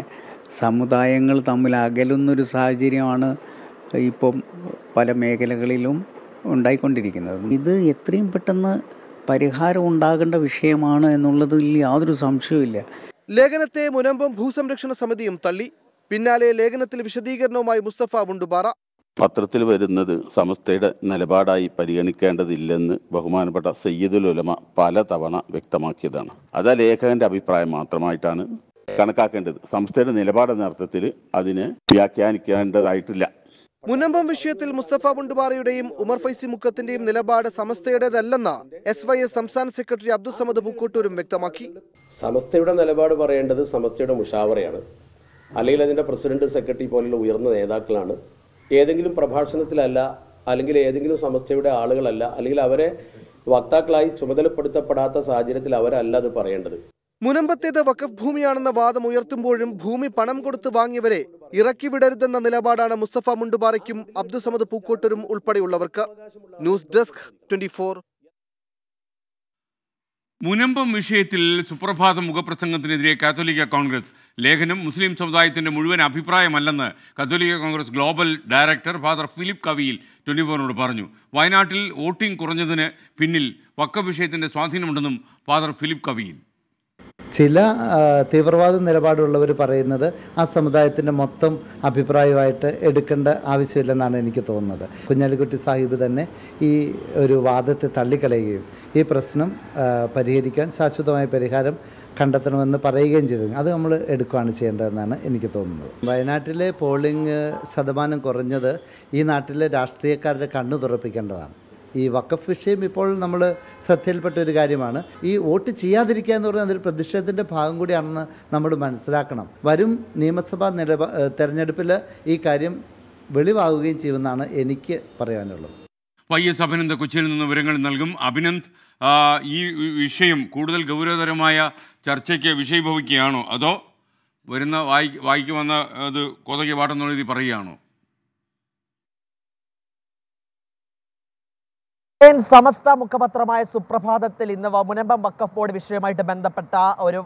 സമുദായങ്ങൾ തമ്മിൽ അകലുന്നൊരു സാഹചര്യമാണ് ഇപ്പം പല മേഖലകളിലും ഉണ്ടായിക്കൊണ്ടിരിക്കുന്നത് ഇത് എത്രയും പെട്ടെന്ന് പരിഹാരം ഉണ്ടാകേണ്ട വിഷയമാണ് എന്നുള്ളതിൽ യാതൊരു സംശയവുമില്ല ലേഖനത്തെ മുനമ്പം ഭൂസംരക്ഷണ സമിതിയും തള്ളി പിന്നാലെ ലേഖനത്തിൽ വിശദീകരണവുമായി മുസ്തഫ മുണ്ടുപാറ പത്രത്തിൽ വരുന്നത് സമസ്തയുടെ നിലപാടായി പരിഗണിക്കേണ്ടതില്ലെന്ന് ബഹുമാനപ്പെട്ട സയ്യിദുൽ ഉലമ പല തവണ വ്യക്തമാക്കിയതാണ് അത് ലേഖകന്റെ അഭിപ്രായം മാത്രമായിട്ടാണ് കണക്കാക്കേണ്ടത് സംസ്ഥയുടെ നിലപാടെന്ന അർത്ഥത്തിൽ അതിനെ വ്യാഖ്യാനിക്കേണ്ടതായിട്ടില്ല മുനമ്പം വിഷയത്തിൽ മുസ്തഫ മുണ്ടുപാറയുടെയും ഉമർ ഫൈസി മുക്കത്തിന്റെയും നിലപാട് സമസ്തയുടേതല്ലെന്ന എസ് വൈ എസ് സംസ്ഥാന സെക്രട്ടറി അബ്ദുസമദ് പൂക്കോട്ടൂരും വ്യക്തമാക്കി സമസ്തയുടെ നിലപാട് പറയേണ്ടത് സമസ്തയുടെ മുഷാവറയാണ് അല്ലെങ്കിൽ അതിന്റെ പ്രസിഡന്റ് സെക്രട്ടറി പോലുള്ള ഉയർന്ന നേതാക്കളാണ് ഏതെങ്കിലും പ്രഭാഷണത്തിലല്ല അല്ലെങ്കിൽ ഏതെങ്കിലും സംസ്ഥയുടെ ആളുകളല്ല അല്ലെങ്കിൽ അവരെ വക്താക്കളായി ചുമതലപ്പെടുത്തപ്പെടാത്ത സാഹചര്യത്തിൽ അവരല്ല അത് പറയേണ്ടത് മുനമ്പത്തേത് വഖഫ് ഭൂമിയാണെന്ന വാദം ഉയർത്തുമ്പോഴും ഭൂമി പണം കൊടുത്ത് വാങ്ങിയവരെ ഇറക്കി വിടരുതെന്ന നിലപാടാണ് മുസ്തഫ മുണ്ടുപാറയ്ക്കും അബ്ദുസമദ് പൂക്കോട്ടരും ഉൾപ്പെടെയുള്ളവർക്ക് ന്യൂസ് ഡെസ്ക് ട്വന്റി മുനമ്പം വിഷയത്തിൽ സുപ്രഭാത മുഖപ്രസംഗത്തിനെതിരെ കാത്തോലിക്ക കോൺഗ്രസ് ലേഖനം മുസ്ലിം സമുദായത്തിൻ്റെ മുഴുവൻ അഭിപ്രായമല്ലെന്ന് കത്തോലിക്ക Congress global director father Philip Kaviyil twenty ഫോറിനോട് പറഞ്ഞു വയനാട്ടിൽ വോട്ടിംഗ് കുറഞ്ഞതിന് പിന്നിൽ വക്ക വിഷയത്തിൻ്റെ സ്വാധീനമുണ്ടെന്നും ഫാദർ ഫിലിപ്പ് കവിയിൽ ചില തീവ്രവാദ നിലപാടുള്ളവർ പറയുന്നത് ആ സമുദായത്തിൻ്റെ മൊത്തം അഭിപ്രായമായിട്ട് എടുക്കേണ്ട ആവശ്യമില്ലെന്നാണ് എനിക്ക് തോന്നുന്നത് കുഞ്ഞാലിക്കുട്ടി സാഹിബ് തന്നെ ഈ ഒരു വാദത്തെ തള്ളിക്കളയുകയും ഈ പ്രശ്നം പരിഹരിക്കാൻ ശാശ്വതമായ പരിഹാരം കണ്ടെത്തണമെന്ന് പറയുകയും ചെയ്തു അത് നമ്മൾ എടുക്കുകയാണ് ചെയ്യേണ്ടതെന്നാണ് എനിക്ക് തോന്നുന്നത് വയനാട്ടിലെ പോളിംഗ് ശതമാനം കുറഞ്ഞത് ഈ നാട്ടിലെ രാഷ്ട്രീയക്കാരുടെ കണ്ണു തുറപ്പിക്കേണ്ടതാണ് ഈ വക്കഫ് വിഷയം ഇപ്പോൾ നമ്മൾ ശ്രദ്ധയിൽപ്പെട്ട ഒരു കാര്യമാണ് ഈ വോട്ട് ചെയ്യാതിരിക്കുക എന്ന് പറഞ്ഞാൽ അതൊരു പ്രതിഷേധത്തിൻ്റെ ഭാഗം കൂടിയാണെന്ന് നമ്മൾ മനസ്സിലാക്കണം വരും നിയമസഭാ നിലപാ തെരഞ്ഞെടുപ്പിൽ ഈ കാര്യം വെളിവാകുകയും ചെയ്യുമെന്നാണ് എനിക്ക് പറയാനുള്ളത് വൈ എസ് അഭിനന്ദ് കൊച്ചിയിൽ നിന്ന് വിവരങ്ങൾ നൽകും അഭിനന്ദ് ഈ വിഷയം കൂടുതൽ ഗൗരവതരമായ ചർച്ചയ്ക്ക് വിഷയഭവിക്കുകയാണോ അതോ വരുന്ന വായി വായിക്കുവന്ന അത് കൊതകി വാട്ടെന്നുള്ള രീതി പറയുകയാണോ സമസ്ത മുഖപത്രമായ സുപ്രഭാതത്തിൽ ഇന്ന് മുനമ്പം വക്കഫ് ബോർഡ് വിഷയമായിട്ട് ബന്ധപ്പെട്ട ഒരു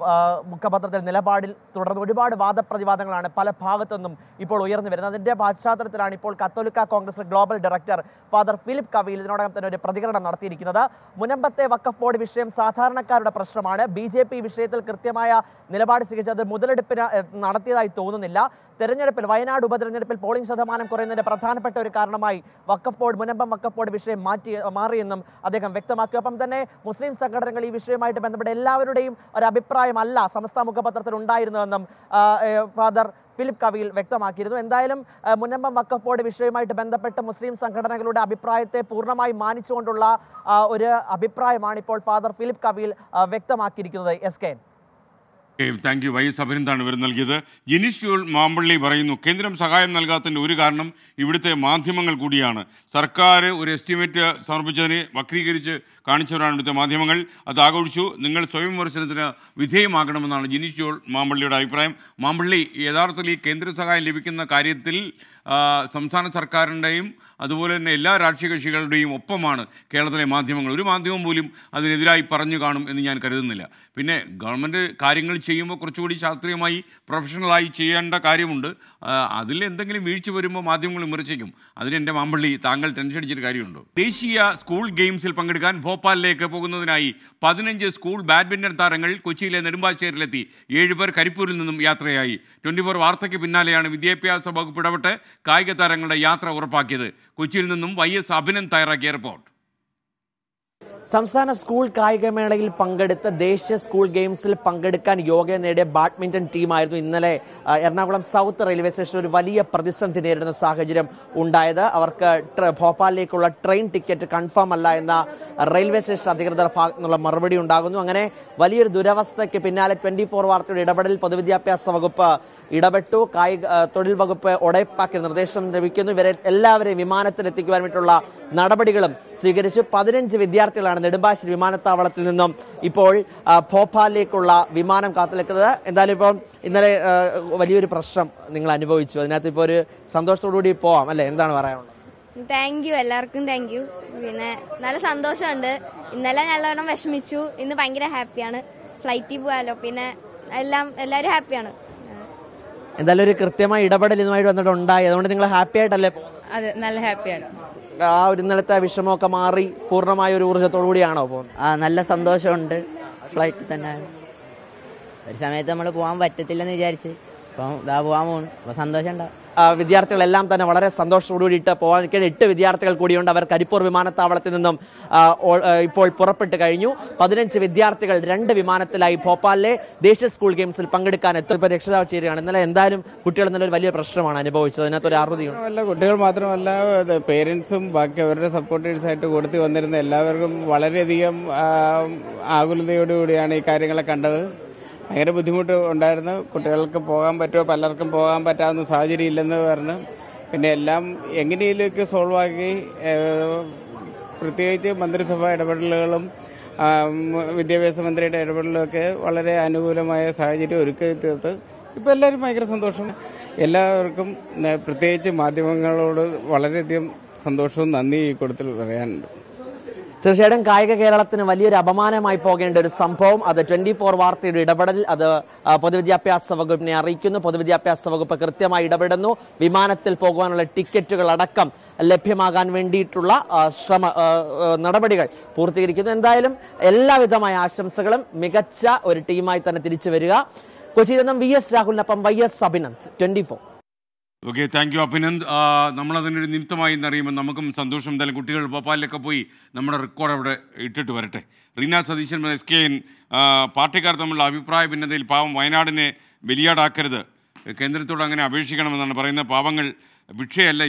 മുഖപത്രത്തിൽ നിലപാടിൽ തുടർന്ന് ഒരുപാട് വാദപ്രതിവാദങ്ങളാണ് പല ഭാഗത്തുനിന്നും ഇപ്പോൾ ഉയർന്നു വരുന്നത് അതിൻ്റെ പശ്ചാത്തലത്തിലാണ് ഇപ്പോൾ കത്തോലിക്ക Congress global director father Philip Kaviyil ഇതിനോടകം തന്നെ ഒരു പ്രതികരണം നടത്തിയിരിക്കുന്നത് മുനമ്പത്തെ വക്കഫ് ബോർഡ് വിഷയം സാധാരണക്കാരുടെ പ്രശ്നമാണ് ബി വിഷയത്തിൽ കൃത്യമായ നിലപാട് സ്വീകരിച്ചത് മുതലെടുപ്പിന് നടത്തിയതായി തോന്നുന്നില്ല തെരഞ്ഞെടുപ്പിൽ വയനാട് ഉപതെരഞ്ഞെടുപ്പിൽ പോളിംഗ് ശതമാനം കുറയുന്നതിന്റെ പ്രധാനപ്പെട്ട ഒരു കാരണമായി വക്കഫ് ബോർഡ് മുനമ്പം വക്കഫ് ബോർഡ് വിഷയം മാറ്റി മാറിയെന്നും അദ്ദേഹം വ്യക്തമാക്കി ഒപ്പം തന്നെ മുസ്ലിം സംഘടനകൾ ഈ വിഷയവുമായിട്ട് ബന്ധപ്പെട്ട എല്ലാവരുടെയും ഒരു അഭിപ്രായമല്ല സംസ്ഥാന മുഖപത്രത്തിൽ ഉണ്ടായിരുന്നുവെന്നും ഫാദർ ഫിലിപ്പ് കവിയിൽ വ്യക്തമാക്കിയിരുന്നു എന്തായാലും മുന്നമ്പം വക്കഫ് ബോർഡ് വിഷയവുമായിട്ട് ബന്ധപ്പെട്ട് മുസ്ലിം സംഘടനകളുടെ അഭിപ്രായത്തെ പൂർണ്ണമായി മാനിച്ചുകൊണ്ടുള്ള ഒരു അഭിപ്രായമാണ് ഇപ്പോൾ ഫാദർ ഫിലിപ്പ് കവിയിൽ വ്യക്തമാക്കിയിരിക്കുന്നത് S K thank you Y സബരിന്താണ് ഇവർ നൽകിയത് ജിനിഷ്യൂൾ മാമ്പള്ളി പറയുന്നു കേന്ദ്രം സഹായം നൽകാത്തതിൻ്റെ ഒരു കാരണം ഇവിടുത്തെ മാധ്യമങ്ങൾ കൂടിയാണ് സർക്കാർ ഒരു എസ്റ്റിമേറ്റ് സമർപ്പിച്ചതിനെ വക്രീകരിച്ച് കാണിച്ചവരാണ് ഇവിടുത്തെ മാധ്യമങ്ങൾ അത് ആഘോഷിച്ചു നിങ്ങൾ സ്വയം വിമർശനത്തിന് വിധേയമാകണമെന്നാണ് ജിനിഷ്യൂൾ മാമ്പള്ളിയുടെ അഭിപ്രായം മാമ്പള്ളി യഥാർത്ഥത്തിൽ ഈ കേന്ദ്ര സഹായം ലഭിക്കുന്ന കാര്യത്തിൽ സംസ്ഥാന സർക്കാരിൻ്റെയും അതുപോലെ തന്നെ എല്ലാ രാഷ്ട്രീയ കക്ഷികളുടെയും ഒപ്പമാണ് കേരളത്തിലെ മാധ്യമങ്ങൾ ഒരു മാധ്യമം പോലും അതിനെതിരായി പറഞ്ഞു കാണും എന്ന് ഞാൻ കരുതുന്നില്ല പിന്നെ ഗവൺമെൻറ് കാര്യങ്ങൾ ചെയ്യുമ്പോൾ കുറച്ചുകൂടി ശാസ്ത്രീയമായി പ്രൊഫഷണലായി ചെയ്യേണ്ട കാര്യമുണ്ട് അതിൽ എന്തെങ്കിലും വീഴ്ച വരുമ്പോൾ മാധ്യമങ്ങൾ വിമർശിക്കും അതിന് എൻ്റെ മാമ്പള്ളി താങ്കൾ ടെൻഷൻ അടിച്ചൊരു കാര്യമുണ്ടോ ദേശീയ സ്കൂൾ ഗെയിംസിൽ പങ്കെടുക്കാൻ ഭോപ്പാലിലേക്ക് പോകുന്നതിനായി പതിനഞ്ച് സ്കൂൾ ബാഡ്മിൻ്റൺ താരങ്ങൾ കൊച്ചിയിലെ നെടുമ്പാശ്ശേരിയിലെത്തി ഏഴുപേർ കരിപ്പൂരിൽ നിന്നും യാത്രയായി ട്വൻറ്റി ഫോർ വാർത്തയ്ക്ക് പിന്നാലെയാണ് വിദ്യാഭ്യാസ വകുപ്പ് ഇടപെട്ട് കായിക താരങ്ങളുടെ യാത്ര ഉറപ്പാക്കിയത് കൊച്ചിയിൽ നിന്നും വൈ എസ് അഭിനന്ദ് തയ്യാറാക്കിയ റിപ്പോർട്ട് സംസ്ഥാന സ്കൂൾ കായികമേളയിൽ പങ്കെടുത്ത ദേശീയ സ്കൂൾ ഗെയിംസിൽ പങ്കെടുക്കാൻ യോഗ നേടിയ ബാഡ്മിന്റൺ ടീമായിരുന്നു ഇന്നലെ എറണാകുളം സൗത്ത് റെയിൽവേ സ്റ്റേഷനിൽ ഒരു വലിയ പ്രതിസന്ധി നേരിടുന്ന സാഹചര്യം ഉണ്ടായത് അവർക്ക് ഭോപ്പാലിലേക്കുള്ള ട്രെയിൻ ടിക്കറ്റ് കൺഫേം അല്ല എന്ന റെയിൽവേ സ്റ്റേഷൻ അധികൃതർ നിന്നുള്ള മറുപടി ഉണ്ടാകുന്നു അങ്ങനെ വലിയൊരു ദുരവസ്ഥയ്ക്ക് പിന്നാലെ ട്വന്റി ഫോർ വാർത്തയുടെ ഇടപെടൽ പൊതുവിദ്യാഭ്യാസ വകുപ്പ് ഇടപെട്ടു കായിക തൊഴിൽ വകുപ്പ് ഉടയപ്പാക്കിൽ നിർദ്ദേശം ലഭിക്കുന്നു ഇവരെ എല്ലാവരെയും വിമാനത്തിലെത്തിക്കുവാൻ വേണ്ടിയിട്ടുള്ള നടപടികളും സ്വീകരിച്ചു പതിനഞ്ച് വിദ്യാർത്ഥികളാണ് നെടുമ്പാശ്ശേരി വിമാനത്താവളത്തിൽ നിന്നും ഇപ്പോൾ ഭോപ്പാലിലേക്കുള്ള വിമാനം കാത്തുനിൽക്കുന്നത് എന്തായാലും ഇപ്പം ഇന്നലെ വലിയൊരു പ്രശ്നം നിങ്ങൾ അനുഭവിച്ചു അതിനകത്ത് ഇപ്പോൾ ഒരു സന്തോഷത്തോടു കൂടി പോവാം അല്ലേ എന്താണ് പറയാനുള്ളത് താങ്ക് യു എല്ലാവർക്കും താങ്ക് യു പിന്നെ നല്ല സന്തോഷമുണ്ട് ഇന്നലെ നല്ലവണ്ണം വിഷമിച്ചു ഇന്ന് ഭയങ്കര ഹാപ്പിയാണ് ഫ്ലൈറ്റിൽ പോയാലോ പിന്നെ എല്ലാം എല്ലാവരും ഹാപ്പിയാണ് എന്തായാലും ഒരു കൃത്യമായ ഇടപെടൽ ഇതുമായിട്ട് വന്നിട്ട് ഉണ്ടായി അതുകൊണ്ട് നിങ്ങൾ ഹാപ്പി ആയിട്ടല്ലേ അതെ നല്ല ഹാപ്പിയാണ് ആ ഒരു ഇന്നലത്തെ വിഷമമൊക്കെ മാറി പൂർണ്ണമായ ഒരു ഊർജ്ജത്തോടു കൂടിയാണോ പോകുന്നത് ആ നല്ല സന്തോഷമുണ്ട് ഫ്ലൈറ്റിൽ തന്നെ ഒരു സമയത്ത് നമ്മൾ പോകാൻ പറ്റത്തില്ലെന്ന് വിചാരിച്ച് അപ്പം ഇതാ പോകാൻ പോകുന്നു അപ്പോൾ സന്തോഷം ഉണ്ടാവും വിദ്യാർത്ഥികളെല്ലാം തന്നെ വളരെ സന്തോഷത്തോടുകൂടിയിട്ട് പോകാൻ കഴിഞ്ഞ എട്ട് വിദ്യാർത്ഥികൾ കൂടിയുണ്ട് അവർ കരിപ്പൂർ വിമാനത്താവളത്തിൽ നിന്നും ഇപ്പോൾ പുറപ്പെട്ട് കഴിഞ്ഞു പതിനഞ്ച് വിദ്യാർത്ഥികൾ രണ്ട് വിമാനത്തിലായി ഭോപ്പാലിലെ ദേശീയ സ്കൂൾ ഗെയിംസിൽ പങ്കെടുക്കാൻ എത്ര രക്ഷിതാവ് ചേരുകയാണ് ഇന്നലെ എന്തായാലും കുട്ടികൾ എന്നുള്ളൊരു വലിയ പ്രശ്നമാണ് അനുഭവിച്ചത് അതിനകത്ത് ഒരു അറുതിയുണ്ട് അല്ല കുട്ടികൾ മാത്രമല്ല പേരൻസും ബാക്കി അവരുടെ സപ്പോർട്ടേഴ്സ് ആയിട്ട് കൊടുത്തു വന്നിരുന്ന എല്ലാവർക്കും വളരെയധികം ആകുലതയോടുകൂടിയാണ് ഈ കാര്യങ്ങളെ കണ്ടത് ഭയങ്കര ബുദ്ധിമുട്ട് ഉണ്ടായിരുന്നു കുട്ടികൾക്ക് പോകാൻ പറ്റുമോ പലർക്കും പോകാൻ പറ്റാവുന്ന സാഹചര്യം ഇല്ലെന്ന് പറഞ്ഞ് പിന്നെ എല്ലാം എങ്ങനെയൊക്കെ സോൾവ് ആക്കി പ്രത്യേകിച്ച് മന്ത്രിസഭ ഇടപെടലുകളും വിദ്യാഭ്യാസ മന്ത്രിയുടെ ഇടപെടലൊക്കെ വളരെ അനുകൂലമായ സാഹചര്യം ഒരുക്കി തീർത്ത് ഇപ്പോൾ എല്ലാവരും ഭയങ്കര സന്തോഷം എല്ലാവർക്കും പ്രത്യേകിച്ച് മാധ്യമങ്ങളോട് വളരെയധികം സന്തോഷവും നന്ദി കൊടുത്തിൽ പറയാനുണ്ട് തീർച്ചയായിട്ടും കായിക കേരളത്തിന് വലിയൊരു അപമാനമായി പോകേണ്ട ഒരു സംഭവം അത് ട്വന്റി ഫോർ വാർത്തയുടെ ഇടപെടൽ അത് പൊതുവിദ്യാഭ്യാസ വകുപ്പിനെ അറിയിക്കുന്നു പൊതുവിദ്യാഭ്യാസ വകുപ്പ് കൃത്യമായി ഇടപെടുന്നു വിമാനത്തിൽ പോകുവാനുള്ള ടിക്കറ്റുകൾ അടക്കം ലഭ്യമാകാൻ വേണ്ടിയിട്ടുള്ള ശ്രമ നടപടികൾ പൂർത്തീകരിക്കുന്നു എന്തായാലും എല്ലാവിധമായ ആശംസകളും മികച്ച ഒരു ടീമായി തന്നെ തിരിച്ചു വരിക കൊച്ചിയിൽ നിന്നും വി എസ് രാഹുലിനൊപ്പം Y S Abhinand twenty okay thank you Abhinand നമ്മളതിനൊരു നിമിത്തമായി എന്നറിയുമ്പോൾ നമുക്കും സന്തോഷം എന്തായാലും കുട്ടികൾ ഭോപ്പാലിലൊക്കെ പോയി നമ്മുടെ റെക്കോർഡ് അവിടെ ഇട്ടിട്ട് വരട്ടെ Reena Satheesan S K N പാർട്ടിക്കാർ തമ്മിലുള്ള അഭിപ്രായ ഭിന്നതയിൽ പാവം വയനാടിനെ ബലിയാടാക്കരുത് കേന്ദ്രത്തോട് അങ്ങനെ അപേക്ഷിക്കണമെന്നാണ് പറയുന്നത് പാവങ്ങൾ ഭിക്ഷയല്ല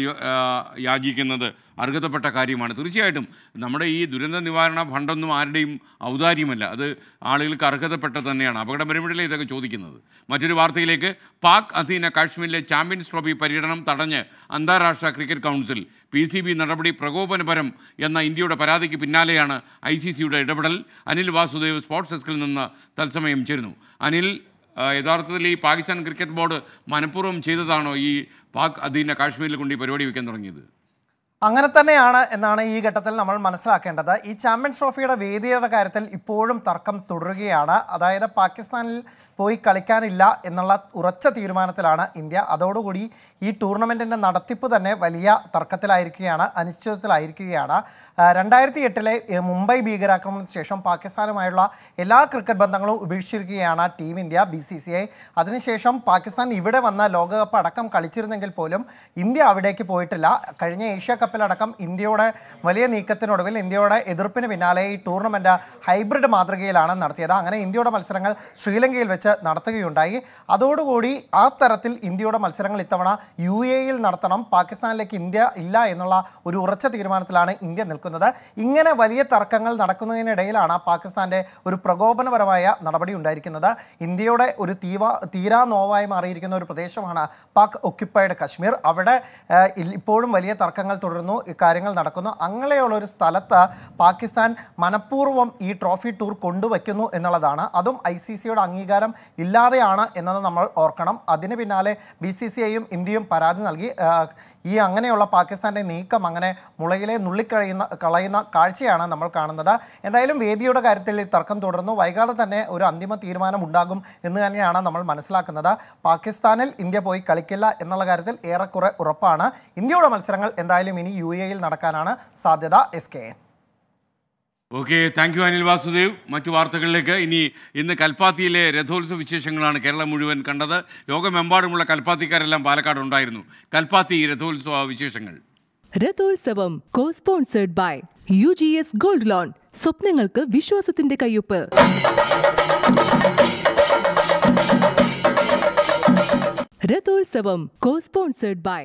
യാചിക്കുന്നത് അർഹതപ്പെട്ട കാര്യമാണ് തീർച്ചയായിട്ടും നമ്മുടെ ഈ ദുരന്ത നിവാരണ ഫണ്ടൊന്നും ആരുടെയും ഔദാര്യമല്ല അത് ആളുകൾക്ക് അർഹതപ്പെട്ടത് തന്നെയാണ് അപകടം വരുമ്പോഴല്ലേ ഇതൊക്കെ ചോദിക്കുന്നത് മറ്റൊരു വാർത്തയിലേക്ക് പാക് അധീന കാശ്മീരിലെ ചാമ്പ്യൻസ് ട്രോഫി പര്യടനം തടഞ്ഞ് അന്താരാഷ്ട്ര cricket council P C B നടപടി പ്രകോപനപരം എന്ന ഇന്ത്യയുടെ പരാതിക്ക് പിന്നാലെയാണ് ഐ സി സിയുടെ ഇടപെടൽ അനിൽ വാസുദേവ് സ്പോർട്സ് ഡെസ്കിൽ നിന്ന് തത്സമയം ചേരുന്നു അനിൽ യഥാർത്ഥത്തിൽ ഈ പാകിസ്ഥാൻ ക്രിക്കറ്റ് ബോർഡ് മനഃപൂർവ്വം ചെയ്തതാണോ ഈ പാക് അധീന കാശ്മീരിൽ കൊണ്ട് ഈ പരിപാടി വയ്ക്കാൻ തുടങ്ങിയത് അങ്ങനെ തന്നെയാണ് എന്നാണ് ഈ ഘട്ടത്തിൽ നമ്മൾ മനസ്സിലാക്കേണ്ടത് ഈ ചാമ്പ്യൻസ് ട്രോഫിയുടെ വേദിയുടെ കാര്യത്തിൽ ഇപ്പോഴും തർക്കം തുടരുകയാണ് അതായത് പാകിസ്ഥാനിൽ പോയി കളിക്കാനില്ല എന്നുള്ള ഉറച്ച തീരുമാനത്തിലാണ് ഇന്ത്യ അതോടുകൂടി ഈ ടൂർണമെൻറ്റിൻ്റെ നടത്തിപ്പ് തന്നെ വലിയ തർക്കത്തിലായിരിക്കുകയാണ് അനിശ്ചിതത്തിലായിരിക്കുകയാണ് രണ്ടായിരത്തി എട്ടിലെ മുംബൈ ഭീകരാക്രമണത്തിന് ശേഷം പാകിസ്ഥാനുമായുള്ള എല്ലാ ക്രിക്കറ്റ് ബന്ധങ്ങളും ഉപേക്ഷിച്ചിരിക്കുകയാണ് team India B C C I അതിനുശേഷം പാകിസ്ഥാൻ ഇവിടെ വന്ന ലോകകപ്പ് അടക്കം കളിച്ചിരുന്നെങ്കിൽ പോലും ഇന്ത്യ അവിടേക്ക് പോയിട്ടില്ല കഴിഞ്ഞ ഏഷ്യ കപ്പ് കപ്പിലടക്കം ഇന്ത്യയുടെ വലിയ നീക്കത്തിനൊടുവിൽ ഇന്ത്യയുടെ എതിർപ്പിന് പിന്നാലെ ഈ ടൂർണമെൻറ്റ് ഹൈബ്രിഡ് മാതൃകയിലാണ് നടത്തിയത് അങ്ങനെ ഇന്ത്യയുടെ മത്സരങ്ങൾ ശ്രീലങ്കയിൽ വെച്ച് നടത്തുകയുണ്ടായി അതോടുകൂടി ആ തരത്തിൽ ഇന്ത്യയുടെ മത്സരങ്ങൾ ഇത്തവണ യു എയിൽ നടത്തണം പാകിസ്ഥാനിലേക്ക് ഇന്ത്യ ഇല്ല എന്നുള്ള ഒരു ഉറച്ച തീരുമാനത്തിലാണ് ഇന്ത്യ നിൽക്കുന്നത് ഇങ്ങനെ വലിയ തർക്കങ്ങൾ നടക്കുന്നതിനിടയിലാണ് പാകിസ്ഥാൻ്റെ ഒരു പ്രകോപനപരമായ നടപടി ഉണ്ടായിരിക്കുന്നത് ഇന്ത്യയുടെ ഒരു തീവ തീരാ നോവായി മാറിയിരിക്കുന്ന ഒരു പ്രദേശമാണ് പാക് ഒക്യുപ്പൈഡ് കശ്മീർ അവിടെ ഇപ്പോഴും വലിയ തർക്കങ്ങൾ തുടരുന്നു ഇടപെടുന്നു കാര്യങ്ങൾ നടക്കുന്നു അങ്ങനെയുള്ള ഒരു സ്ഥലത്ത് പാകിസ്ഥാൻ മനഃപൂർവ്വം ഈ ട്രോഫി ടൂർ കൊണ്ടുവയ്ക്കുന്നു എന്നുള്ളതാണ് അതും ഐ സി സിയുടെ അംഗീകാരം ഇല്ലാതെയാണ് എന്നത് നമ്മൾ ഓർക്കണം അതിന് പിന്നാലെ ബി സി സി ഐയും ഇന്ത്യയും പരാതി നൽകി ഈ അങ്ങനെയുള്ള പാകിസ്ഥാൻ്റെ നീക്കം അങ്ങനെ മുളയിലെ നുള്ളിക്കഴിയുന്ന കളയുന്ന കാഴ്ചയാണ് നമ്മൾ കാണുന്നത് എന്തായാലും വേദിയുടെ കാര്യത്തിൽ തർക്കം തുടർന്നു വൈകാതെ തന്നെ ഒരു അന്തിമ തീരുമാനം ഉണ്ടാകും എന്ന് തന്നെയാണ് നമ്മൾ മനസ്സിലാക്കുന്നത് പാകിസ്ഥാനിൽ ഇന്ത്യ പോയി കളിക്കില്ല എന്നുള്ള കാര്യത്തിൽ ഏറെക്കുറെ ഉറപ്പാണ് ഇന്ത്യയുടെ മത്സരങ്ങൾ എന്തായാലും ഇനി യു എയിൽ നടക്കാനാണ് സാധ്യത S K okay thank you Anil Vasudev മറ്റു വാർത്തകളിലേക്ക് ഇനി ഇന്ന് കൽപ്പാത്തിയിലെ രഥോത്സവ വിശേഷങ്ങളാണ് കേരളം മുഴുവൻ കണ്ടത് ലോകമെമ്പാടുമുള്ള കൽപ്പാത്തിക്കാരെല്ലാം പാലക്കാട് ഉണ്ടായിരുന്നു കൽപ്പാത്തി രഥോത്സവ വിശേഷങ്ങൾ രഥോത്സവം co-sponsored by U G S gold loan സ്വപ്നങ്ങൾക്ക് വിശ്വാസത്തിന്റെ കയ്യൊപ്പ് രഥോത്സവം കോസ്പോൺസേഡ് ബൈ